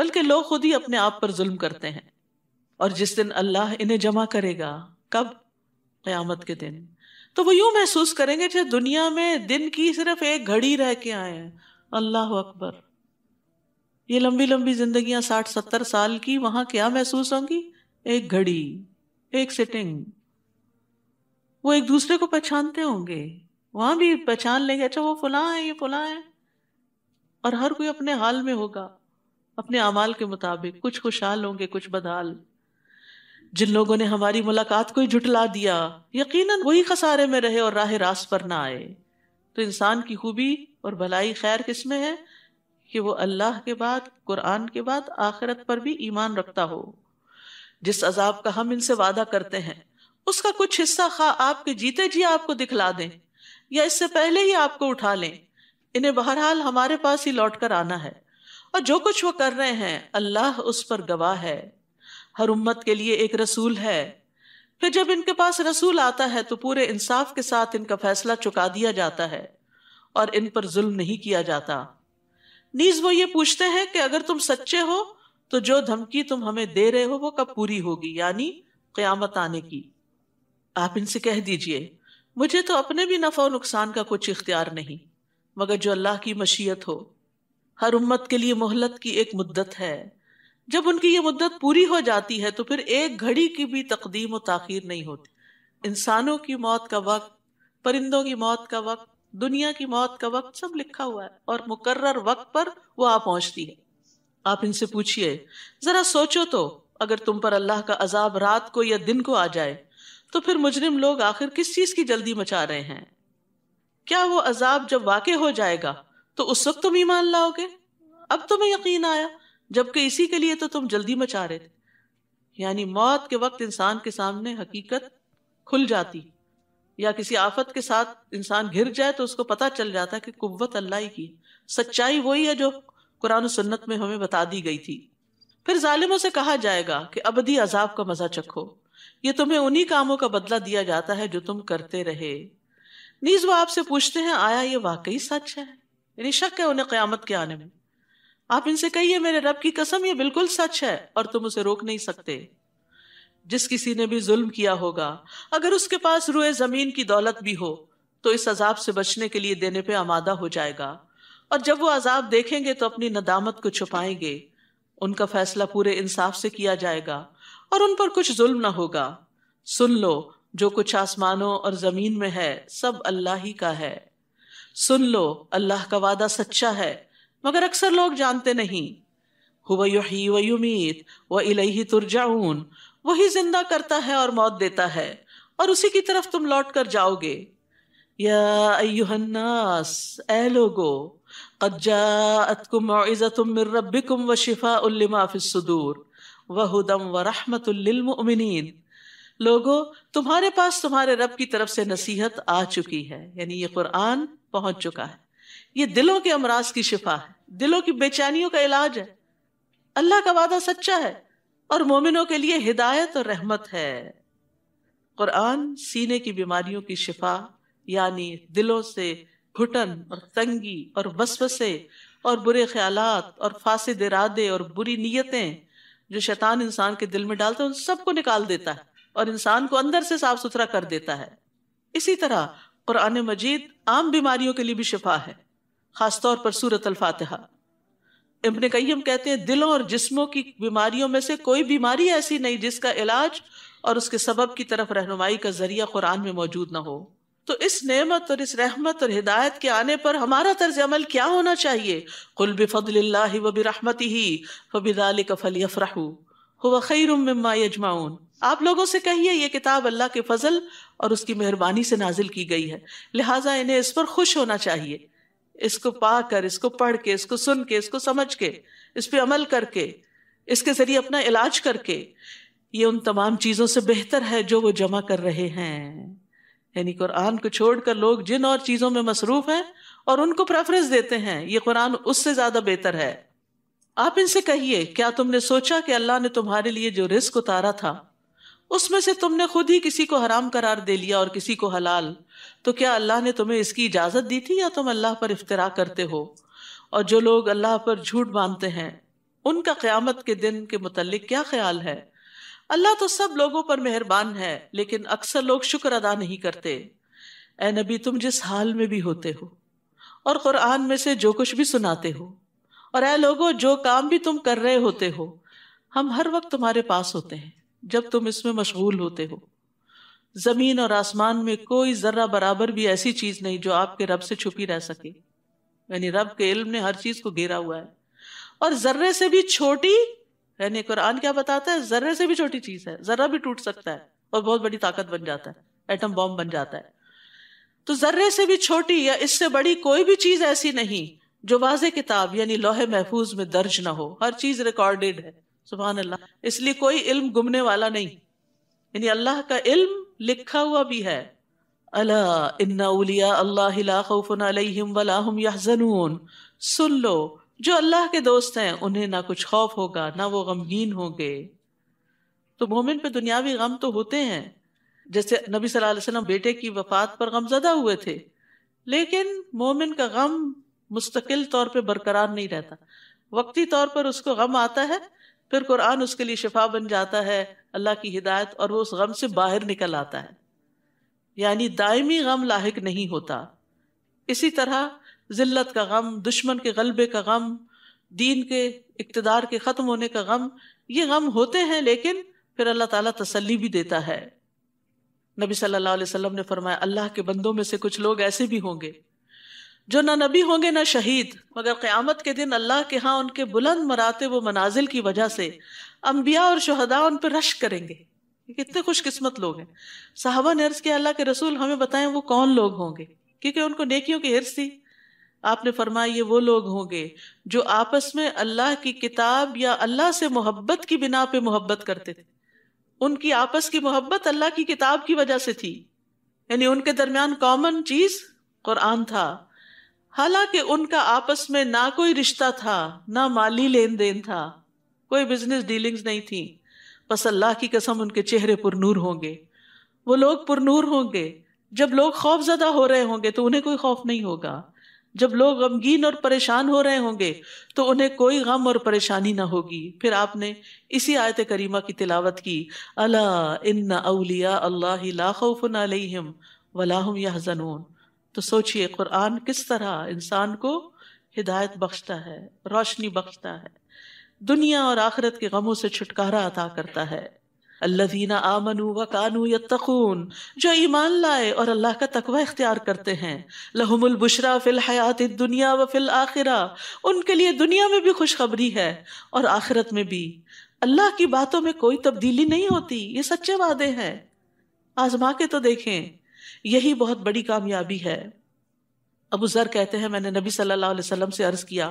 बल्कि लोग खुद ही अपने आप पर जुल्म करते हैं और जिस दिन अल्लाह इन्हें जमा करेगा कब क़यामत के दिन तो वो यूं महसूस करेंगे जैसे दुनिया में दिन की सिर्फ एक घड़ी रह के आए हैं अल्लाह अकबर ये लंबी लंबी जिंदगियां साठ सत्तर साल की वहां क्या महसूस होंगी एक घड़ी एक सिटिंग वो एक दूसरे को पहचानते होंगे वहां भी पहचान लेंगे अच्छा वो फुला है ये फुला है और हर कोई अपने हाल में होगा अपने अमाल के मुताबिक कुछ खुशहाल होंगे कुछ बदहाल जिन लोगों ने हमारी मुलाकात को ही झुटला दिया यकीनन वही खसारे में रहे और राह रास्त पर ना आए तो इंसान की खूबी और भलाई खैर किस में है कि वो अल्लाह के बाद कुरान के बाद आखिरत पर भी ईमान रखता हो जिस अजाब का हम इनसे वादा करते हैं उसका कुछ हिस्सा खा आपके जीते जी आपको दिखला दें या इससे पहले ही आपको उठा लें इन्हें बहरहाल हमारे पास ही लौट कर आना है और जो कुछ वो कर रहे हैं अल्लाह उस पर गवाह है हर उम्मत के लिए एक रसूल है फिर जब इनके पास रसूल आता है तो पूरे इंसाफ के साथ इनका फैसला चुका दिया जाता है और इन पर जुल्म नहीं किया जाता नीज वो ये पूछते हैं कि अगर तुम सच्चे हो तो जो धमकी तुम हमें दे रहे हो वो कब पूरी होगी यानी क्यामत आने की आप इनसे कह दीजिए मुझे तो अपने भी नफा और नुकसान का कुछ इख्तियार नहीं मगर जो अल्लाह की मशीयत हो हर उम्मत के लिए मोहलत की एक मुद्दत है जब उनकी ये मुद्दत पूरी हो जाती है तो फिर एक घड़ी की भी तकदीम और ताखिर नहीं होती इंसानों की मौत का वक्त परिंदों की मौत का वक्त दुनिया की मौत का वक्त सब लिखा हुआ है और मुकर्र वक्त पर वो आ पहुंचती है आप इनसे पूछिए जरा सोचो तो अगर तुम पर अल्लाह का अजाब रात को या दिन को आ जाए तो फिर मुजरिम लोग आखिर किस चीज़ की जल्दी मचा रहे हैं क्या वो अजाब जब वाक़ हो जाएगा तो उस वक्त तुम ईमान लाओगे अब तुम्हें यकीन आया जबकि इसी के लिए तो तुम जल्दी मचा रहे थे यानी मौत के वक्त इंसान के सामने हकीकत खुल जाती या किसी आफत के साथ इंसान घिर जाए तो उसको पता चल जाता कि कुत अल्लाह की सच्चाई वही है जो कुरान सुन्नत में हमें बता दी गई थी फिर जालिमों से कहा जाएगा कि अबदी अजाब का मजा चखो ये तुम्हें उन्हीं कामों का बदला दिया जाता है जो तुम करते रहे नीज वो आपसे पूछते हैं आया ये वाकई सच है यानी शक है उन्हें क्यामत के आने में आप इनसे कहिए मेरे रब की कसम ये बिल्कुल सच है और तुम उसे रोक नहीं सकते जिस किसी ने भी जुल्म किया होगा अगर उसके पास रुए जमीन की दौलत भी हो तो इस अजाब से बचने के लिए देने पे आमादा हो जाएगा और जब वो अजाब देखेंगे तो अपनी नदामत को छुपाएंगे उनका फैसला पूरे इंसाफ से किया जाएगा और उन पर कुछ जुल्म न होगा सुन लो जो कुछ आसमानों और जमीन में है सब अल्लाह ही का है सुन लो अल्लाह का वादा सच्चा है मगर अक्सर लोग जानते नहीं हुत युही व युमीत इलही तुरजाऊन वही जिंदा करता है और मौत देता है और उसी की तरफ तुम लौट कर जाओगे यास ए लोगो अतकुम इज़तुम रबिकुम व शिफा उल्लिमा सुदूर वहुदम व रहमतुल्लिलमुमिनीन लोगो तुम्हारे पास तुम्हारे रब की तरफ से नसीहत आ चुकी है यानी ये कुरान पहुंच चुका है ये दिलों के अमराज की शिफा है दिलों की बेचैनियों का इलाज है अल्लाह का वादा सच्चा है और मोमिनों के लिए हिदायत और रहमत है कुरान सीने की बीमारियों की शिफा यानी दिलों से घुटन और तंगी और वसवसे और बुरे ख्यालात और फासिद इरादे और बुरी नीयतें जो शैतान इंसान के दिल में डालता है उन सबको निकाल देता है और इंसान को अंदर से साफ सुथरा कर देता है इसी तरह कुरान मजीद आम बीमारियों के लिए भी शिफा है खासतौर पर सूरत अलफातहा इबन कईम कहते हैं दिलों और जिस्मों की बीमारियों में से कोई बीमारी ऐसी नहीं जिसका इलाज और उसके सबब की तरफ रहनुमाई का जरिया कुरान में मौजूद ना हो तो इस नेमत और इस रहमत और हिदायत के आने पर हमारा तर्ज अमल क्या होना चाहिए कुल बिफदल व रहमती ही वबिदाल कफल यफरहू हुआ खैर मम्मा यजमाउन आप लोगों से कहिए ये किताब अल्लाह के फजल और उसकी मेहरबानी से नाजिल की गई है लिहाजा इन्हें इस पर खुश होना चाहिए इसको पाकर इसको पढ़ के इसको सुन के इसको समझ के इस पर अमल करके इसके जरिए अपना इलाज करके ये उन तमाम चीज़ों से बेहतर है जो वो जमा कर रहे हैं यानी कुरान को छोड़कर लोग जिन और चीज़ों में मसरूफ हैं और उनको प्रेफरेंस देते हैं ये कुरान उससे ज़्यादा बेहतर है आप इनसे कहिए क्या तुमने सोचा कि अल्लाह ने तुम्हारे लिए जो रिस्क उतारा था उसमें से तुमने खुद ही किसी को हराम करार दे लिया और किसी को हलाल तो क्या अल्लाह ने तुम्हें इसकी इजाज़त दी थी या तुम अल्लाह पर इफ्तरा करते हो और जो लोग अल्लाह पर झूठ बांधते हैं उनका क़्यामत के दिन के मतलब क्या ख्याल है अल्लाह तो सब लोगों पर मेहरबान है लेकिन अक्सर लोग शुक्र अदा नहीं करते ए नबी तुम जिस हाल में भी होते हो और कुरान में से जो कुछ भी सुनाते हो और ए लोगों जो काम भी तुम कर रहे होते हो हम हर वक्त तुम्हारे पास होते हैं जब तुम इसमें मशगूल होते हो जमीन और आसमान में कोई जर्रा बराबर भी ऐसी चीज नहीं जो आपके रब से छुपी रह सके यानी रब के इल्म ने हर चीज को घेरा हुआ है और जर्रे से भी छोटी यानी कुरान क्या बताता है जर्रे से भी छोटी चीज है जर्रा भी टूट सकता है और बहुत बड़ी ताकत बन जाता है एटम बॉम्ब बन जाता है तो जर्रे से भी छोटी या इससे बड़ी कोई भी चीज ऐसी नहीं जो वाज किताब यानी लोहे महफूज में दर्ज ना हो हर चीज रिकॉर्डेड है सुबह अल्लाह इसलिए कोई इल्म गुमने वाला नहीं यानी अल्लाह का इल्म लिखा हुआ भी है अला इन्ना उलिया अल्लाह सुन लो जो अल्लाह के दोस्त हैं उन्हें ना कुछ खौफ होगा ना वो गमगीन होंगे तो मोमिन पे दुनियावी गम तो होते हैं जैसे नबी सल्लल्लाहु अलैहि वसल्लम बेटे की वफात पर गमजदा हुए थे लेकिन मोमिन का गम मुस्तकिल तौर पे बरकरार नहीं रहता वक्ती तौर पर उसको गम आता है फिर कुरान उसके लिए शिफा बन जाता है अल्लाह की हिदायत और वो उस गम से बाहर निकल आता है यानी दायमी गम लाक नहीं होता इसी तरह ज़िल्लत का गम दुश्मन के गलबे का गम दीन के इकतदार के ख़त्म होने का गम ये गम होते हैं लेकिन फिर अल्लाह ताला तसल्ली भी देता है नबी सल्लल्लाहु अलैहि वसल्लम ने फरमाया अल्लाह के बंदों में से कुछ लोग ऐसे भी होंगे जो ना नबी होंगे ना शहीद मगर क़्यामत के दिन अल्लाह के यहाँ उनके बुलंद मराते वो मनाजिल की वजह से अम्बिया और शहदा उन पर रश करेंगे कितने खुशकिस्मत लोग हैं साहबा ने अर्ज किया अल्लाह के रसूल हमें बताएं वो कौन लोग होंगे क्योंकि उनको नेकियों की हिरस थी आपने फरमाया ये वो लोग होंगे जो आपस में अल्लाह की किताब या अल्लाह से मोहब्बत की बिना पे मोहब्बत करते थे उनकी आपस की मोहब्बत अल्लाह की किताब की वजह से थी यानी उनके दरमियान कॉमन चीज कुरान था हालांकि उनका आपस में ना कोई रिश्ता था ना माली लेन देन था कोई बिजनेस डीलिंग्स नहीं थी बस अल्लाह की कसम उनके चेहरे पुरनूर होंगे वो लोग पुरनूर होंगे जब लोग खौफ ज़्यादा हो रहे होंगे तो उन्हें कोई खौफ नहीं होगा जब लोग गमगीन और परेशान हो रहे होंगे तो उन्हें कोई गम और परेशानी ना होगी फिर आपने इसी आयत करीमा की तिलावत की अला इन अलिया अल्लाह लाखन वलाहम या तो सोचिए कुरान किस तरह इंसान को हिदायत बख्शता है रोशनी बख्शता है दुनिया और आखरत के गमों से छुटकारा अता करता है अल्लाजीना आमनु व कानू यत्तकून जो ईमान लाए और अल्लाह का तकवा इख्तियार करते हैं लहमुल बुशरा फिल हयात दुनिया व फिल आखिरा उनके लिए दुनिया में भी खुशखबरी है और आखिरत में भी अल्लाह की बातों में कोई तब्दीली नहीं होती ये सच्चे वादे हैं आजमा के तो देखें यही बहुत बड़ी कामयाबी है अबू ज़र कहते हैं मैंने नबी सल्लल्लाहु अलैहि वसल्लम से अर्ज़ किया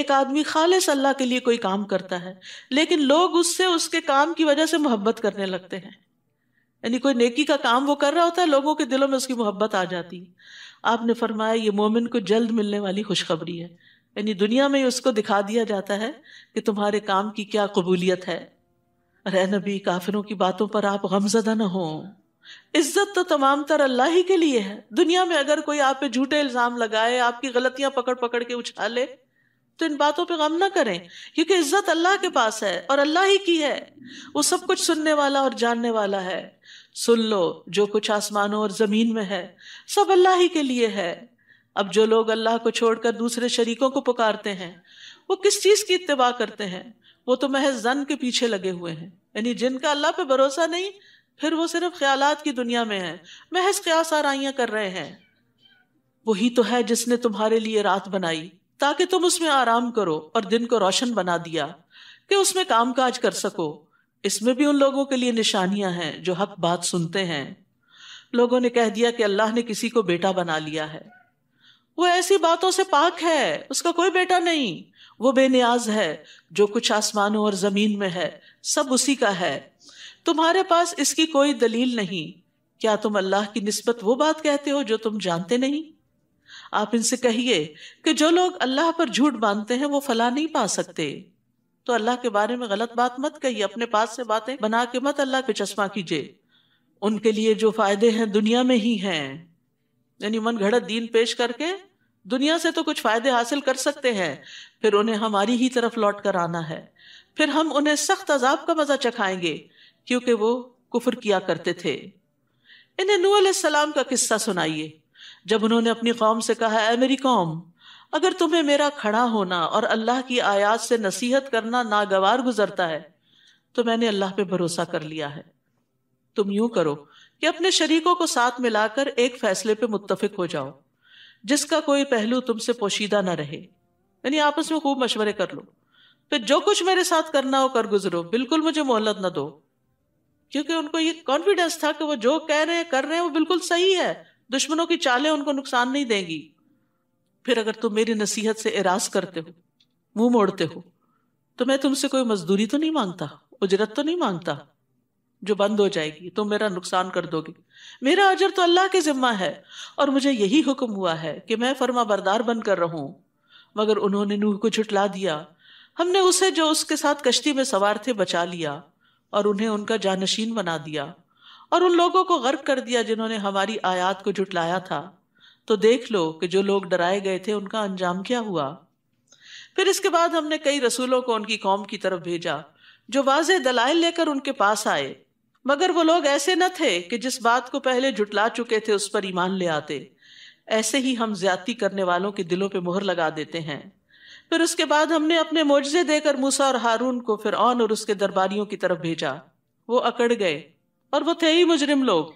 एक आदमी खालिस अल्लाह के लिए कोई काम करता है लेकिन लोग उससे उसके काम की वजह से मोहब्बत करने लगते हैं यानी कोई नेकी का काम वो कर रहा होता है लोगों के दिलों में उसकी मोहब्बत आ जाती है आपने फरमाया ये मोमिन को जल्द मिलने वाली खुशखबरी है यानी दुनिया में उसको दिखा दिया जाता है कि तुम्हारे काम की क्या कबूलियत है अरे नबी काफिरों की बातों पर आप गमजदा न हो इज्जत तो तमाम तर अल्लाह ही के लिए है दुनिया में अगर कोई आप पे झूठे इल्ज़ाम लगाए आपकी गलतियां पकड़ पकड़ के उछाले तो इन बातों पे गम ना करें क्योंकि इज्जत अल्लाह के पास है और अल्लाह ही की है वो सब कुछ सुनने वाला और जानने वाला है सुन लो जो कुछ आसमानों और ज़मीन में है सब अल्लाह ही के लिए है अब जो लोग अल्लाह को छोड़कर दूसरे शरीकों को पुकारते हैं वो किस चीज़ की इतवा करते हैं वो तो महज जन के पीछे लगे हुए हैं यानी जिनका अल्लाह पे भरोसा नहीं फिर वो सिर्फ ख्यालात की दुनिया में है महज क्यास आराइयां कर रहे हैं वही तो है जिसने तुम्हारे लिए रात बनाई ताकि तुम उसमें आराम करो और दिन को रोशन बना दिया कि उसमें काम काज कर सको इसमें भी उन लोगों के लिए निशानियां हैं जो हक बात सुनते हैं लोगों ने कह दिया कि अल्लाह ने किसी को बेटा बना लिया है वो ऐसी बातों से पाक है उसका कोई बेटा नहीं वो बेनियाज है जो कुछ आसमानों और जमीन में है सब उसी का है तुम्हारे पास इसकी कोई दलील नहीं क्या तुम अल्लाह की निस्बत वो बात कहते हो जो तुम जानते नहीं आप इनसे कहिए कि जो लोग अल्लाह पर झूठ बांधते हैं वो फला नहीं पा सकते तो अल्लाह के बारे में गलत बात मत कहिए अपने पास से बातें बना के मत अल्लाह पे चश्मा कीजिए उनके लिए जो फायदे हैं दुनिया में ही हैं यानी मन घड़त दीन पेश करके दुनिया से तो कुछ फायदे हासिल कर सकते हैं फिर उन्हें हमारी ही तरफ लौट कर आना है फिर हम उन्हें सख्त अजाब का मजा चखाएंगे क्योंकि वो कुफर किया करते थे इन्हें नू का किस्सा सुनाइए जब उन्होंने अपनी कौम से कहा है मेरी कौम अगर तुम्हें मेरा खड़ा होना और अल्लाह की आयात से नसीहत करना नागवार गुजरता है तो मैंने अल्लाह पे भरोसा कर लिया है तुम यूं करो कि अपने शरीकों को साथ मिलाकर एक फैसले पे मुत्तफिक हो जाओ जिसका कोई पहलू तुमसे पोशीदा ना रहे यानी आपस में खूब मशवरे कर लो फिर जो कुछ मेरे साथ करना हो कर गुजरो बिल्कुल मुझे मोहलत ना दो क्योंकि उनको ये कॉन्फिडेंस था कि वो जो कह रहे हैं कर रहे हैं वो बिल्कुल सही है दुश्मनों की चालें उनको नुकसान नहीं देंगी फिर अगर तुम मेरी नसीहत से इराज करते हो मुंह मोड़ते हो तो मैं तुमसे कोई मजदूरी तो नहीं मांगता उजरत तो नहीं मांगता जो बंद हो जाएगी तुम मेरा नुकसान कर दोगे मेरा अजर तो अल्लाह के जिम्मा है और मुझे यही हुक्म हुआ है कि मैं फर्मा बरदार बनकर रहूं मगर उन्होंने नूह को झुटला दिया हमने उसे जो उसके साथ कश्ती में सवार थे बचा लिया और उन्हें उनका जानशीन बना दिया और उन लोगों को गर्क कर दिया जिन्होंने हमारी आयात को जुटलाया था तो देख लो कि जो लोग डराए गए थे उनका अंजाम क्या हुआ फिर इसके बाद हमने कई रसूलों को उनकी कौम की तरफ भेजा जो वाज दलाइल लेकर उनके पास आए मगर वो लोग ऐसे न थे कि जिस बात को पहले जुटला चुके थे उस पर ईमान ले आते ऐसे ही हम ज्यादा करने वालों के दिलों पर मोहर लगा देते हैं फिर उसके बाद हमने अपने मोजे देकर मूसा और हारून को फिर ऑन और उसके दरबारियों की तरफ भेजा वो अकड़ गए और वो थे ही मुजरिम लोग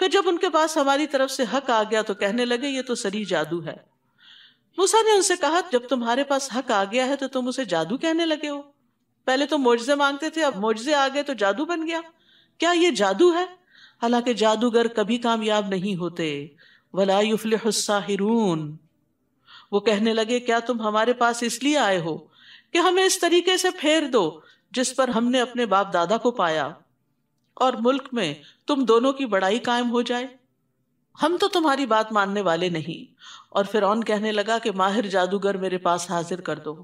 फिर जब उनके पास हमारी तरफ से हक आ गया तो कहने लगे ये तो सरी जादू है मूसा ने उनसे कहा जब तुम्हारे पास हक आ गया है तो तुम उसे जादू कहने लगे हो पहले तो मोजे मांगते थे अब मोजे आ गए तो जादू बन गया क्या ये जादू है हालांकि जादूगर कभी कामयाब नहीं होते वला युफल वो कहने लगे क्या तुम हमारे पास इसलिए आए हो कि हमें इस तरीके से फेर दो जिस पर हमने अपने बाप दादा को पाया और मुल्क में तुम दोनों की बड़ाई कायम हो जाए हम तो तुम्हारी बात मानने वाले नहीं और फिर ऑन कहने लगा कि माहिर जादूगर मेरे पास हाजिर कर दो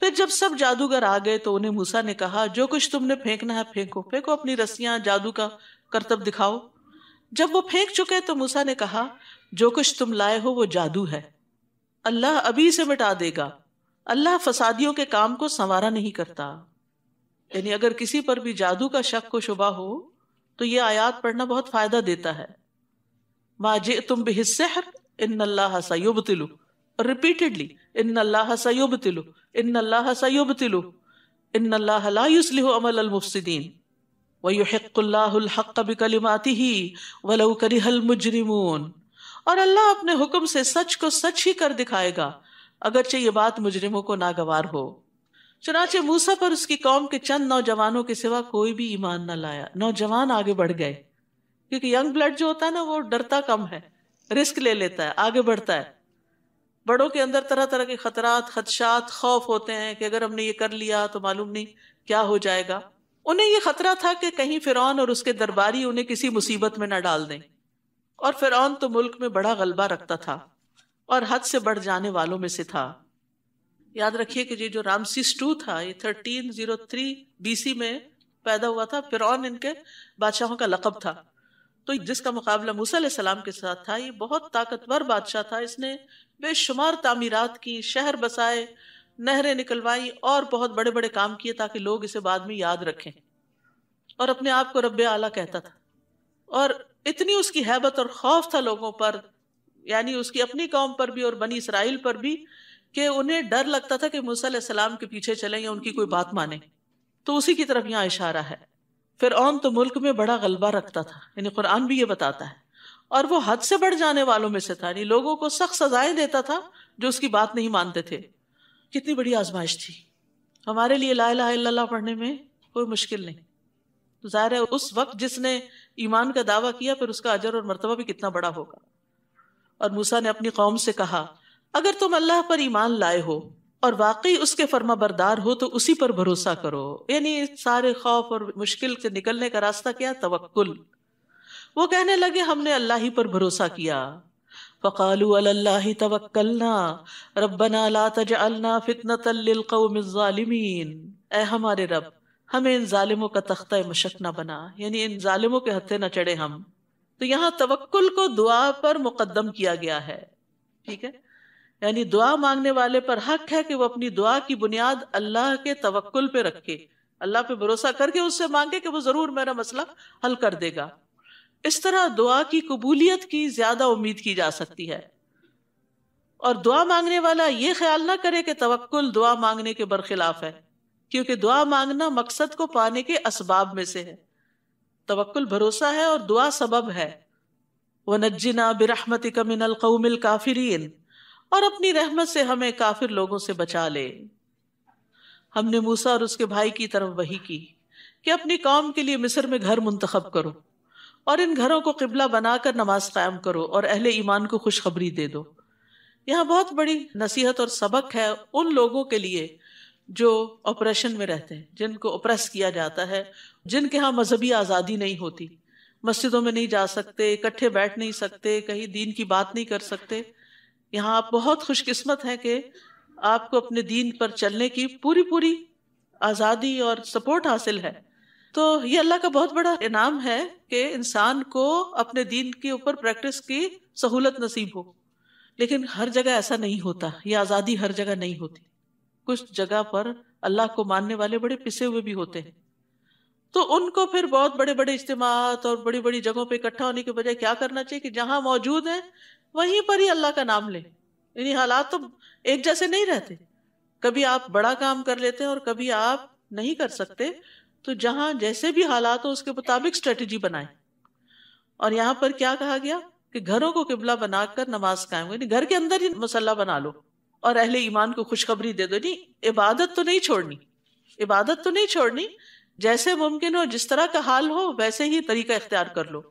फिर जब सब जादूगर आ गए तो उन्हें मूसा ने कहा जो कुछ तुमने फेंकना है फेंको फेंको अपनी रस्सियां जादू का करतब दिखाओ जब वो फेंक चुके तो मूसा ने कहा जो कुछ तुम लाए हो वो जादू है अल्लाह अभी से मिटा देगा अल्लाह फसादियों के काम को संवारा नहीं करता यानी अगर किसी पर भी जादू का शक को शुबा हो तो ये आयात पढ़ना बहुत फायदा देता है माजे तुम बेहसहर इन अल्लाह सयुब तिलु और रिपीटेडली इन अल्लाह सयुब तिलु इन अल्लाह सयुब तिलु इन अल्लाह लायुसलिह अमल अल मुफसदीन वयुहक़ुल्लाहुल हक़ बिकलिमातिही वलौ करिहल मुजरिमून और अल्लाह अपने हुक्म से सच को सच ही कर दिखाएगा अगरचे ये बात मुजरिमों को नागवार हो चुनाचे मूसा पर उसकी कौम के चंद नौजवानों के सिवा कोई भी ईमान न लाया नौजवान आगे बढ़ गए क्योंकि यंग ब्लड जो होता है ना वो डरता कम है रिस्क ले लेता है आगे बढ़ता है बड़ों के अंदर तरह तरह के खतरात खदशात खौफ होते हैं कि अगर हमने ये कर लिया तो मालूम नहीं क्या हो जाएगा उन्हें ये खतरा था कि कहीं फिरौन और उसके दरबारी उन्हें किसी मुसीबत में ना डाल दें और फिरौन तो मुल्क में बड़ा गलबा रखता था और हद से बढ़ जाने वालों में से था याद रखिए कि ये जो रामसीस टू था ये थर्टीन जीरो थ्री बीसी में पैदा हुआ था फिरौन इनके बादशाहों का लकब था तो जिसका मुकाबला मुसलम के साथ था ये बहुत ताकतवर बादशाह था इसने बेशुमार तामीरत की शहर बसाए नहरें निकलवाई और बहुत बड़े बड़े काम किए ताकि लोग इसे बाद में याद रखें और अपने आप को रब आला कहता था और इतनी उसकी हैबत और खौफ था लोगों पर यानी उसकी अपनी कौम पर भी और बनी इसराइल पर भी कि उन्हें डर लगता था कि मूसा सलाम के पीछे चलें या उनकी कोई बात माने तो उसी की तरफ यहाँ इशारा है फिर ऑन तो मुल्क में बड़ा गलबा रखता था यानी कुरान भी ये बताता है और वो हद से बढ़ जाने वालों में से था यानी लोगों को सख्त सजाएं देता था जो उसकी बात नहीं मानते थे कितनी बड़ी आजमाइश थी हमारे लिए ला ला पढ़ने में कोई मुश्किल नहीं तो जाहिर है उस वक्त जिसने ईमान का दावा किया फिर उसका अजर और मरतबा भी कितना बड़ा होगा और मूसा ने अपनी कौम से कहा अगर तुम अल्लाह पर ईमान लाए हो और वाकई उसके फर्मा बरदार हो तो उसी पर भरोसा करो यानी सारे खौफ और मुश्किल से निकलने का रास्ता क्या तवक्ल वो कहने लगे हमने अल्लाह ही पर भरोसा किया फ़कालू तवक्लना रब्बना ला हमारे रब हमें इन जालिमों का तख्ता मशक ना बना यानी इन जालिमों के हथे ना चढ़े हम तो यहाँ तवक्ल को दुआ पर मुकदम किया गया है ठीक है यानी दुआ मांगने वाले पर हक है कि वो अपनी दुआ की बुनियाद अल्लाह के तवक्ल पे रखे अल्लाह पे भरोसा करके उससे मांगे कि वो जरूर मेरा मसला हल कर देगा इस तरह दुआ की कबूलियत की ज्यादा उम्मीद की जा सकती है और दुआ मांगने वाला ये ख्याल ना करे कि तवक्ल दुआ मांगने के बरखिलाफ है क्योंकि दुआ मांगना मकसद को पाने के असबाब में से है तवक्ल भरोसा है और दुआ सबब है वनज्जिना बिरहमति कमिनल कौमिल काफिरीन और अपनी रहमत से हमें काफिर लोगों से बचा ले हमने मूसा और उसके भाई की तरफ वही की कि अपनी कौम के लिए मिस्र में घर मुंतखब करो और इन घरों को किबला बनाकर नमाज कायम करो और अहले ईमान को खुशखबरी दे दो यहाँ बहुत बड़ी नसीहत और सबक है उन लोगों के लिए जो ऑपरेशन में रहते हैं जिनको ओप्रेस किया जाता है जिनके यहाँ मजहबी आज़ादी नहीं होती मस्जिदों में नहीं जा सकते इकट्ठे बैठ नहीं सकते कहीं दीन की बात नहीं कर सकते यहाँ आप बहुत खुशकिस्मत हैं कि आपको अपने दीन पर चलने की पूरी पूरी आज़ादी और सपोर्ट हासिल है तो ये अल्लाह का बहुत बड़ा इनाम है कि इंसान को अपने दीन के ऊपर प्रैक्टिस की सहूलत नसीब हो लेकिन हर जगह ऐसा नहीं होता ये आज़ादी हर जगह नहीं होती कुछ जगह पर अल्लाह को मानने वाले बड़े पिसे हुए भी होते हैं तो उनको फिर बहुत बड़े बड़े इज्तम और बड़ी बड़ी जगहों पे इकट्ठा होने के बजाय क्या करना चाहिए कि जहां मौजूद है वहीं पर ही अल्लाह का नाम ले हालात तो एक जैसे नहीं रहते कभी आप बड़ा काम कर लेते हैं और कभी आप नहीं कर सकते तो जहां जैसे भी हालात हो उसके मुताबिक स्ट्रेटेजी बनाए और यहां पर क्या कहा गया कि घरों को किबला बनाकर नमाज कायम यानी घर के अंदर ही मसल्ला बना लो और अहले ईमान को खुशखबरी दे दो नहीं इबादत तो नहीं छोड़नी इबादत तो नहीं छोड़नी जैसे मुमकिन हो जिस तरह का हाल हो वैसे ही तरीका इख्तियार कर लो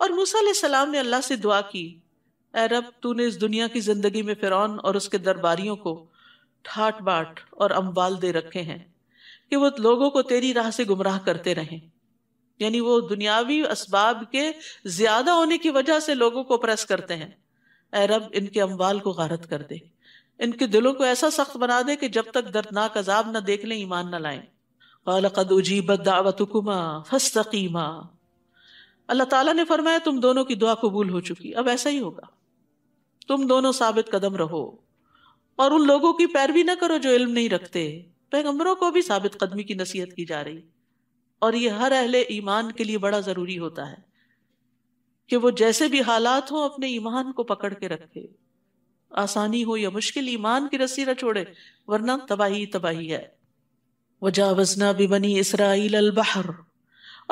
और मूसा सलाम ने अल्लाह से दुआ की अरब तूने इस दुनिया की जिंदगी में फिरौन और उसके दरबारियों को ठाट बाट और अम्बाल दे रखे हैं कि वो लोगों को तेरी राह से गुमराह करते रहें यानी वो दुनियावी इसबाब के ज्यादा होने की वजह से लोगों को प्रेस करते हैं अरब इनके अम्बाल को गारत कर दे इनके दिलों को ऐसा सख्त बना दे कि जब तक दर्दनाक अजाब न देख लें ईमान न लाएं उजीबत फस्तकीमा अल्लाह ताला ने फरमाया तुम दोनों की दुआ कबूल हो चुकी अब ऐसा ही होगा तुम दोनों साबित कदम रहो और उन लोगों की पैरवी ना करो जो इल्म नहीं रखते पैगम्बरों को भी साबित कदमी की नसीहत की जा रही और ये हर अहले ईमान के लिए बड़ा ज़रूरी होता है कि वो जैसे भी हालात हों अपने ईमान को पकड़ के रखे आसानी हो या मुश्किल ईमान की रस्सी न छोड़े वरना तबाही तबाही है वजावजना भी बनी इसराइल अलबहर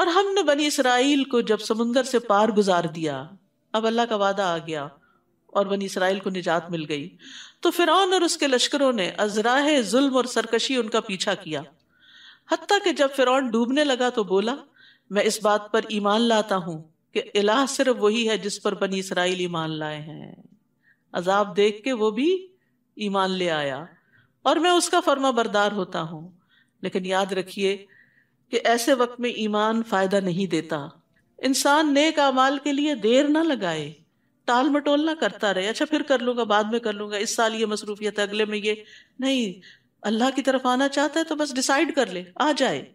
और हमने बनी इसराइल को जब समुंदर से पार गुजार दिया अब अल्लाह का वादा आ गया और बनी इसराइल को निजात मिल गई तो फिर और उसके लश्करों ने अजराह जुल्म और सरकशी उनका पीछा किया हती कि जब फिर डूबने लगा तो बोला मैं इस बात पर ईमान लाता हूँ कि इलाह सिर्फ वही है जिस पर बनी इसराइल ईमान लाए हैं अजाब देख के वो भी ईमान ले आया और मैं उसका फर्मा बरदार होता हूँ लेकिन याद रखिए कि ऐसे वक्त में ईमान फायदा नहीं देता इंसान नेक अमाल के लिए देर ना लगाए टाल मटोल ना करता रहे अच्छा फिर कर लूंगा बाद में कर लूंगा इस साल ये मसरूफियत है अगले में ये नहीं अल्लाह की तरफ आना चाहता है तो बस डिसाइड कर ले आ जाए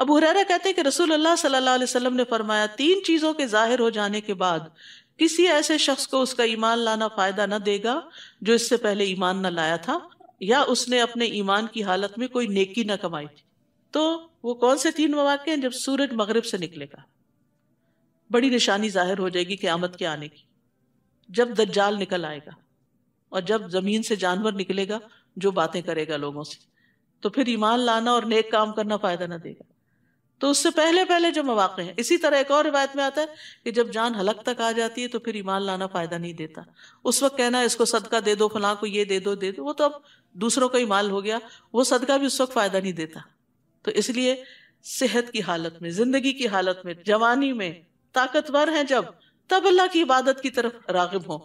अब हुरैरा कहते हैं कि रसूल अल्लाह सल्लल्लाहु अलैहि वसल्लम ने फरमाया तीन चीज़ों के जाहिर हो जाने के बाद किसी ऐसे शख्स को उसका ईमान लाना फायदा न देगा जो इससे पहले ईमान न लाया था या उसने अपने ईमान की हालत में कोई नेकी न कमाई थी तो वो कौन से तीन मौाक़े हैं जब सूरज मगरब से निकलेगा बड़ी निशानी जाहिर हो जाएगी क्यामत के आने की जब दज्जाल निकल आएगा और जब जमीन से जानवर निकलेगा जो बातें करेगा लोगों से तो फिर ईमान लाना और नेक काम करना फायदा ना देगा तो उससे पहले पहले जो मौाक़ हैं इसी तरह एक और रिवायत में आता है कि जब जान हलक तक आ जाती है तो फिर ईमान लाना फ़ायदा नहीं देता उस वक्त कहना इसको सदका दे दो फलां को ये दे दो दे दो वो तो अब दूसरों का ईमाल हो गया वो सदका भी उस वक्त फ़ायदा नहीं देता तो इसलिए सेहत की हालत में ज़िंदगी की हालत में जवानी में ताकतवर है जब तब अल्लाह की इबादत की तरफ रागिब हों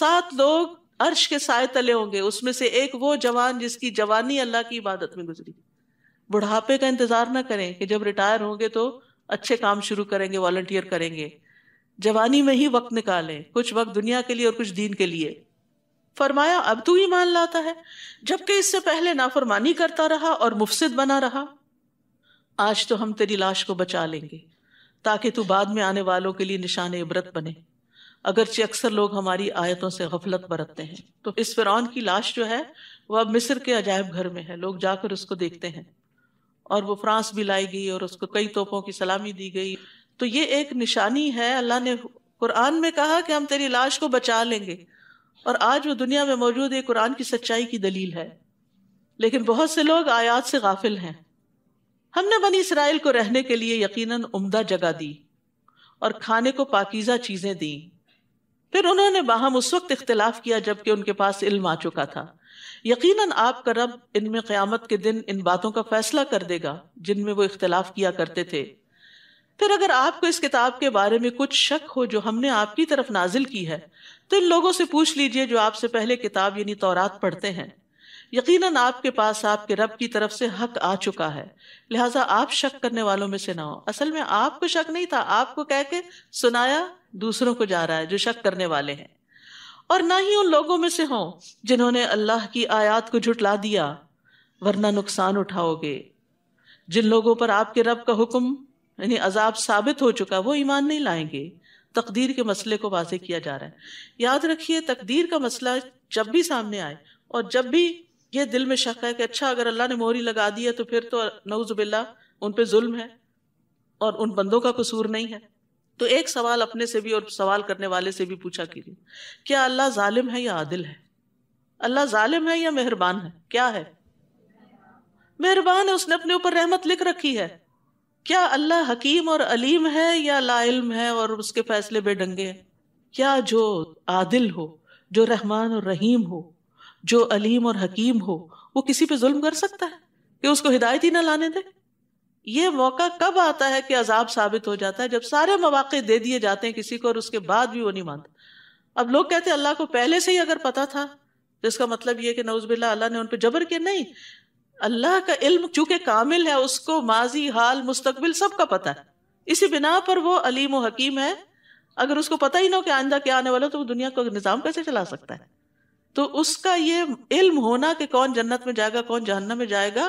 सात लोग अर्श के साय तले होंगे उसमें से एक वो जवान जिसकी जवानी अल्लाह की इबादत में गुजरी बुढ़ापे का इंतजार ना करें कि जब रिटायर होंगे तो अच्छे काम शुरू करेंगे वॉलंटियर करेंगे जवानी में ही वक्त निकालें कुछ वक्त दुनिया के लिए और कुछ दीन के लिए फरमाया अब तू ही मान लाता है जबकि इससे पहले नाफरमानी करता रहा और मुफसिद बना रहा आज तो हम तेरी लाश को बचा लेंगे ताकि तू बाद में आने वालों के लिए निशान इबरत बने अगरचे अक्सर लोग हमारी आयतों से गफलत बरतते हैं तो इस फिर की लाश जो है वह अब मिस्र के अजायब घर में है लोग जाकर उसको देखते हैं और वो फ्रांस भी लाई गई और उसको कई तोपों की सलामी दी गई तो ये एक निशानी है अल्लाह ने कुरान में कहा कि हम तेरी लाश को बचा लेंगे और आज वो दुनिया में मौजूद है कुरान की सच्चाई की दलील है लेकिन बहुत से लोग आयात से गाफिल हैं हमने बनी इसराइल को रहने के लिए यकीनन उम्दा जगह दी और खाने को पाकिज़ा चीज़ें दी फिर उन्होंने बाहम उस वक्त इख्तलाफ किया जबकि उनके पास इल्म आ चुका था यकीनन आपका रब इनमें क़्यामत के दिन इन बातों का फ़ैसला कर देगा जिनमें वो इख्तलाफ किया करते थे फिर अगर आपको इस किताब के बारे में कुछ शक हो जो हमने आपकी तरफ नाजिल की है तो इन लोगों से पूछ लीजिए जो आपसे पहले किताब यानी तौरात पढ़ते हैं यकीनन आपके पास आपके रब की तरफ से हक आ चुका है लिहाजा आप शक करने वालों में से ना हो असल में आपको शक नहीं था आपको कह के सुनाया दूसरों को जा रहा है जो शक करने वाले हैं और ना ही उन लोगों में से हों जिन्होंने अल्लाह की आयात को झुटला दिया वरना नुकसान उठाओगे जिन लोगों पर आपके रब का हुक्म यानी अजाब साबित हो चुका वो ईमान नहीं लाएंगे तकदीर के मसले को वाजे किया जा रहा है याद रखिए तकदीर का मसला जब भी सामने आए और जब भी ये दिल में शक है कि अच्छा अगर अल्लाह ने मोहरी लगा दी है तो फिर तो नवजुबिल्ला उन पर जुल्म है और उन बंदों का कसूर नहीं है तो एक सवाल अपने से भी और सवाल करने वाले से भी पूछा कीजिए क्या अल्लाह जालिम है या आदिल है अल्लाह जालिम है या मेहरबान है क्या है मेहरबान है उसने अपने ऊपर रहमत लिख रखी है क्या अल्लाह हकीम और अलीम है या लाइल्म है और उसके फैसले बेडंगे हैं क्या जो आदिल हो जो रहमान और रहीम हो जो अलीम और हकीम हो वो किसी पे जुल्म कर सकता है कि उसको हिदायत ही ना लाने दे ये मौका कब आता है कि अजाब साबित हो जाता है जब सारे मौाक़े दे दिए जाते हैं किसी को और उसके बाद भी वो नहीं मानता अब लोग कहते हैं अल्लाह को पहले से ही अगर पता था तो इसका मतलब ये कि नवज़बिल्ला अल्लाह ने उन पर जबर किया नहीं अल्लाह का इल्म चूंकि कामिल है उसको माजी हाल मुस्तबिल सबका पता है इसी बिना पर वो अलीम हकीम है अगर उसको पता ही ना हो कि आइंदा क्या आने वाला तो वो दुनिया को निज़ाम कैसे चला सकता है तो उसका ये इल्म होना कि कौन जन्नत में जाएगा कौन जहन्नम में जाएगा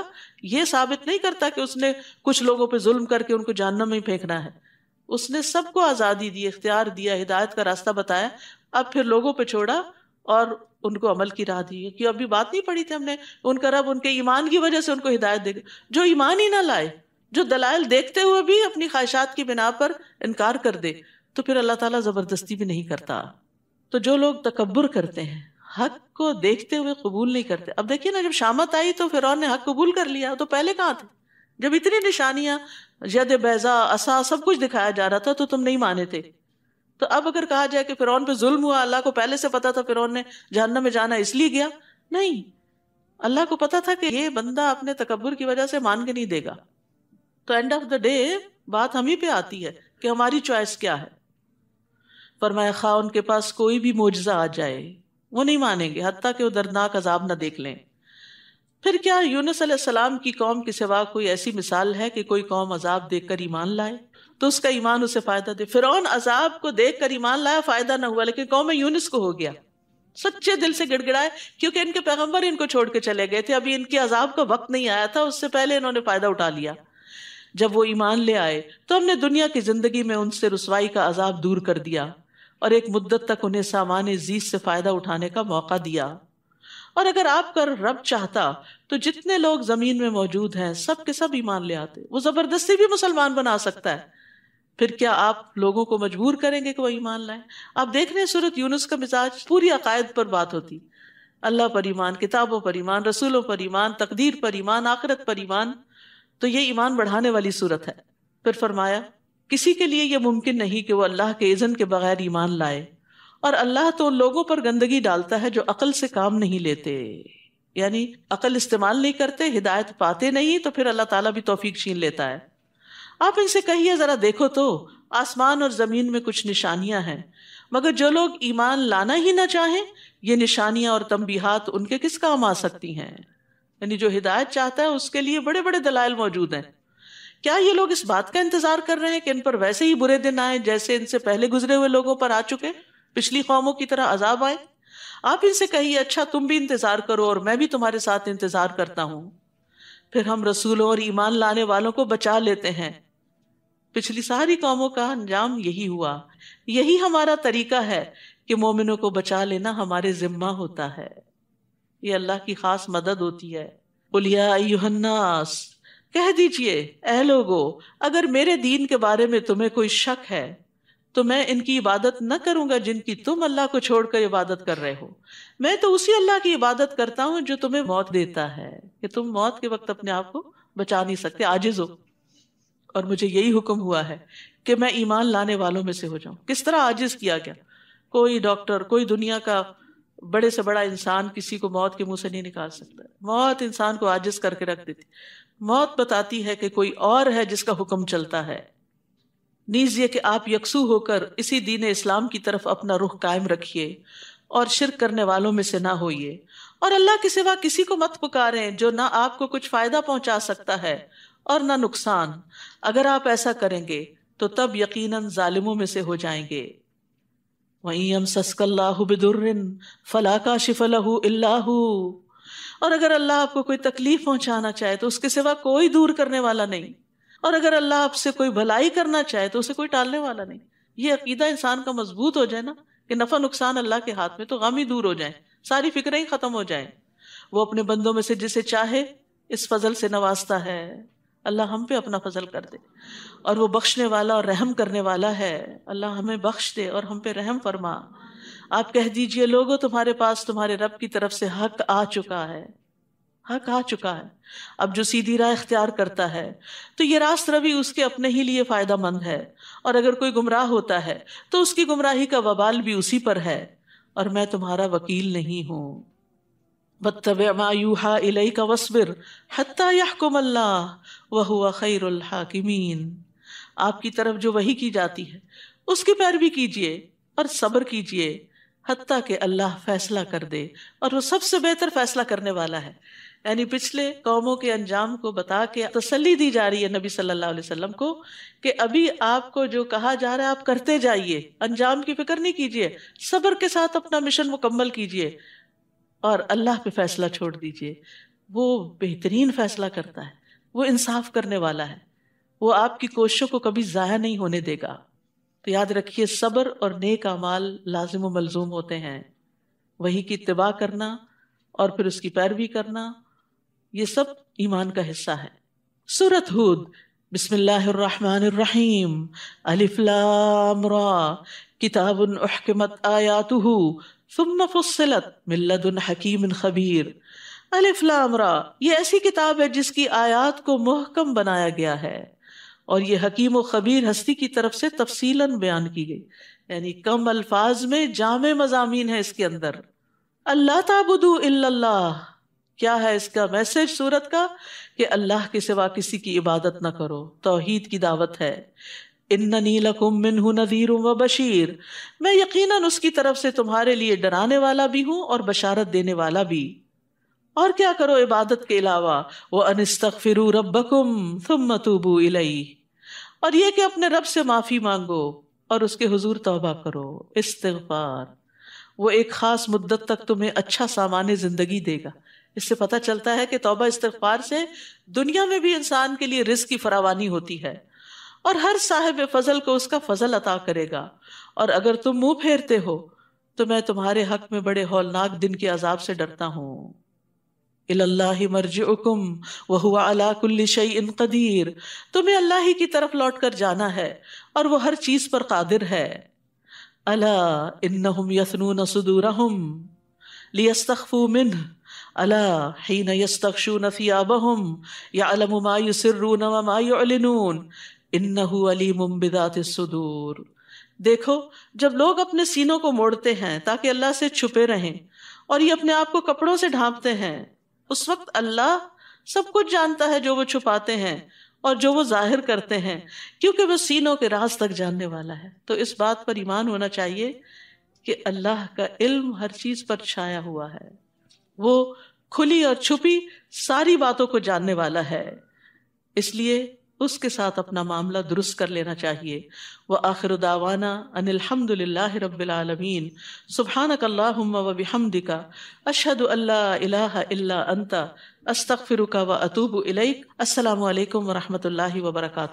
ये साबित नहीं करता कि उसने कुछ लोगों पे जुल्म करके उनको जहन्नम में ही फेंकना है उसने सबको आज़ादी दी इख्तियार दिया हिदायत का रास्ता बताया अब फिर लोगों पे छोड़ा और उनको अमल की राह दी कि अभी बात नहीं पड़ी थी हमने उनका रब उनके ईमान की वजह से उनको हिदायत दे जो ईमान ही ना लाए जो दलाल देखते हुए भी अपनी ख्वाहिशात की बिना पर इनकार कर दे तो फिर अल्लाह ताला ज़बरदस्ती भी नहीं करता तो जो लोग तकबर करते हैं हक को देखते हुए कबूल नहीं करते अब देखिए ना जब शामत आई तो फिर ने हक कबूल कर लिया तो पहले कहाँ थे जब इतनी निशानियां जद बैजा असा सब कुछ दिखाया जा रहा था तो तुम नहीं माने थे तो अब अगर कहा जाए कि फिर पे जुल्म हुआ अल्लाह को पहले से पता था फिर ने जानना में जाना इसलिए गया नहीं अल्लाह को पता था कि ये बंदा अपने तकबर की वजह से मान के नहीं देगा तो एंड ऑफ द डे बात हम ही पे आती है कि हमारी चॉइस क्या है फरमाया खा उनके पास कोई भी मुआजा आ जाए वो नहीं मानेंगे हती कि वो दर्दनाक अजाब ना देख लें फिर क्या यूनस सलाम की कौम के सिवा कोई ऐसी मिसाल है कि कोई कौम अजाब देख कर ईमान लाए तो उसका ईमान उसे फायदा दे फिर अजाब को देख कर ईमान लाया फायदा ना हुआ लेकिन कौम यूनिस को हो गया सच्चे दिल से गिड़गिड़ाए क्योंकि इनके पैगंबर इनको छोड़ के चले गए थे अभी इनके अजाब का वक्त नहीं आया था उससे पहले इन्होंने फायदा उठा लिया जब वो ईमान ले आए तो हमने दुनिया की जिंदगी में उनसे रसवाई का अजाब दूर कर दिया और एक मुद्दत तक उन्हें सामान्य जीत से फ़ायदा उठाने का मौका दिया और अगर आपका रब चाहता तो जितने लोग ज़मीन में मौजूद हैं सब के सब ईमान ले आते वो ज़बरदस्ती भी मुसलमान बना सकता है फिर क्या आप लोगों को मजबूर करेंगे कि वो ईमान लाए आप देख रहे हैं सूरत यूनुस का मिजाज पूरी अकायद पर बात होती अल्लाह पर ईमान किताबों पर ईमान रसूलों पर ईमान तकदीर पर ईमान आखरत पर ईमान तो ये ईमान बढ़ाने वाली सूरत है फिर फरमाया किसी के लिए यह मुमकिन नहीं कि वो अल्लाह के इज़न के बगैर ईमान लाए और अल्लाह तो उन लोगों पर गंदगी डालता है जो अकल से काम नहीं लेते यानी अकल इस्तेमाल नहीं करते हिदायत पाते नहीं तो फिर अल्लाह ताला भी तोफीक छीन लेता है आप इनसे कहिए ज़रा देखो तो आसमान और ज़मीन में कुछ निशानियां हैं मगर जो लोग ईमान लाना ही ना चाहें ये निशानियां और तंबीहात उनके किस काम आ सकती हैं यानी जो हिदायत चाहता है उसके लिए बड़े बड़े दलाइल मौजूद हैं क्या ये लोग इस बात का इंतजार कर रहे हैं कि इन पर वैसे ही बुरे दिन आए जैसे इनसे पहले गुजरे हुए लोगों पर आ चुके पिछली कौमों की तरह अजाब आए आप इनसे कहिए अच्छा तुम भी इंतजार करो और मैं भी तुम्हारे साथ इंतजार करता हूं फिर हम रसूलों और ईमान लाने वालों को बचा लेते हैं पिछली सारी कौमों का अंजाम यही हुआ यही हमारा तरीका है कि मोमिनों को बचा लेना हमारे जिम्मा होता है ये अल्लाह की खास मदद होती है उलिया कह दीजिए ए लोगो अगर मेरे दीन के बारे में तुम्हें कोई शक है तो मैं इनकी इबादत न करूंगा जिनकी तुम अल्लाह को छोड़कर इबादत कर रहे हो मैं तो उसी अल्लाह की इबादत करता हूं जो तुम्हें मौत देता है कि तुम मौत के वक्त अपने आप को बचा नहीं सकते आजिज हो और मुझे यही हुक्म हुआ है कि मैं ईमान लाने वालों में से हो जाऊं किस तरह आजिज किया गया कोई डॉक्टर कोई दुनिया का बड़े से बड़ा इंसान किसी को मौत के मुंह से नहीं निकाल सकता मौत इंसान को आजिज करके रख देती मौत बताती है कि कोई और है जिसका हुक्म चलता है नीज ये कि आप यकसू होकर इसी दीन इस्लाम की तरफ अपना रुख कायम रखिए और शिर करने वालों में से ना होइए और अल्लाह के सिवा किसी को मत पुकारें जो ना आपको कुछ फायदा पहुंचा सकता है और ना नुकसान अगर आप ऐसा करेंगे तो तब यकीनन जालिमों में से हो जाएंगे वहीं हम सस्कल्लाबिदुर्रिन फलाका शिफलहू अल्लाह और अगर अल्लाह आपको कोई तकलीफ पहुंचाना चाहे तो उसके सिवा कोई दूर करने वाला नहीं और अगर अल्लाह आपसे कोई भलाई करना चाहे तो उसे कोई टालने वाला नहीं ये अकीदा इंसान का मजबूत हो जाए ना कि नफा नुकसान अल्लाह के हाथ में तो गम ही दूर हो जाए सारी फिक्रें ही खत्म हो जाए वो अपने बंदों में से जिसे चाहे इस फजल से नवाजता है अल्लाह हम पे अपना फजल कर दे और वो बख्शने वाला और रहम करने वाला है अल्लाह हमें बख्श दे और हम पे रहम फरमा आप कह दीजिए लोगों तुम्हारे पास तुम्हारे रब की तरफ से हक आ चुका है हक आ चुका है अब जो सीधी राह इख्तियार करता है तो ये रास्त रवि उसके अपने ही लिए फ़ायदा मंद है और अगर कोई गुमराह होता है तो उसकी गुमराही का बवाल भी उसी पर है और मैं तुम्हारा वकील नहीं हूं का आपकी तरफ जो वही की जाती है उसकी पैरवी कीजिए और सब्र कीजिए हती के अल्लाह फैसला कर दे और वो सबसे बेहतर फैसला करने वाला है यानी पिछले कौमों के अंजाम को बता के तसली दी जा रही है नबी सल्लल्लाहु अलैहि वसल्लम को कि अभी आपको जो कहा जा रहा है आप करते जाइए अंजाम की फिक्र नहीं कीजिए सब्र के साथ अपना मिशन मुकम्मल कीजिए और अल्लाह पे फैसला छोड़ दीजिए वो बेहतरीन फैसला करता है वो इंसाफ करने वाला है वो आपकी कोशिशों को कभी ज़ाया नहीं होने देगा तो याद रखिए सब्र और नेक अमाल लाजिम मलजूम होते हैं वही की इतबा करना और फिर उसकी पैरवी करना ये सब ईमान का हिस्सा है सूरत हूद बिस्मिल्लाहिर्रहमानिर्रहीम अलिफ लाम रा किताबुन अहकमत आयातुहु सुम्म फुस्सिलत मिल्लदुन हकीम खबीर अलिफ लाम रा ये ऐसी किताब है जिसकी आयात को मुहकम बनाया गया है और ये हकीम व खबीर हस्ती की तरफ से तफसीला बयान की गई यानी कम अल्फाज में जाम मजामी है इसके अंदर अल्लाह ताबुदू इल्लल्लाह क्या है इसका मैसेज सूरत का कि अल्लाह के सिवा किसी की इबादत ना करो तोहहीद की दावत है इन्ननी लकुम मिनहु नज़ीर व बशीर मैं यकीनन उसकी तरफ से तुम्हारे लिए डराने वाला भी हूँ और बशारत देने वाला भी और क्या करो इबादत के अलावा वह अनस्तफ़िर रबकुम तुम मतूबू इलई और ये कि अपने रब से माफ़ी मांगो और उसके हुजूर तौबा करो इस्तगफार वो एक ख़ास मुद्दत तक तुम्हें अच्छा सामान्य ज़िंदगी देगा इससे पता चलता है कि तौबा इस्तगफार से दुनिया में भी इंसान के लिए रिस्क की फरावानी होती है और हर साहिब फजल को उसका फजल अता करेगा और अगर तुम मुंह फेरते हो तो मैं तुम्हारे हक में बड़े हौलनाक दिन के अजाब से डरता हूँ मरजुकुम वह हुआ अला कुल्ल शई इन कदीर तुम्हें अल्लाह ही की तरफ लौट कर जाना है और वह हर चीज़ पर कादिर है अला इन्नहुम यसनून सदूरहम लियस्तखफू मिन अला हीन यस्तखशू या अलमुमा युसरून वमायुलिनून इन्नहु अलीमुम बिदात सुदूर देखो जब लोग अपने सीनों को मोड़ते हैं ताकि अल्लाह से छुपे रहें और ये अपने आप को कपड़ों से ढांपते हैं उस वक्त अल्लाह सब कुछ जानता है जो वो छुपाते हैं और जो वो जाहिर करते हैं क्योंकि वो सीनों के राज तक जानने वाला है तो इस बात पर ईमान होना चाहिए कि अल्लाह का इल्म हर चीज पर छाया हुआ है वो खुली और छुपी सारी बातों को जानने वाला है इसलिए उसके साथ अपना मामला दुरुस्त कर लेना चाहिए व आखिर दावाना अनिलहमदिल्ला रबालमीन सुबहानकल्लाम वबिहमदिका अशद अल्लाह इल्ला अंता अस्तफ़िरुका व अतूब इलैक असल वरहमल वर्का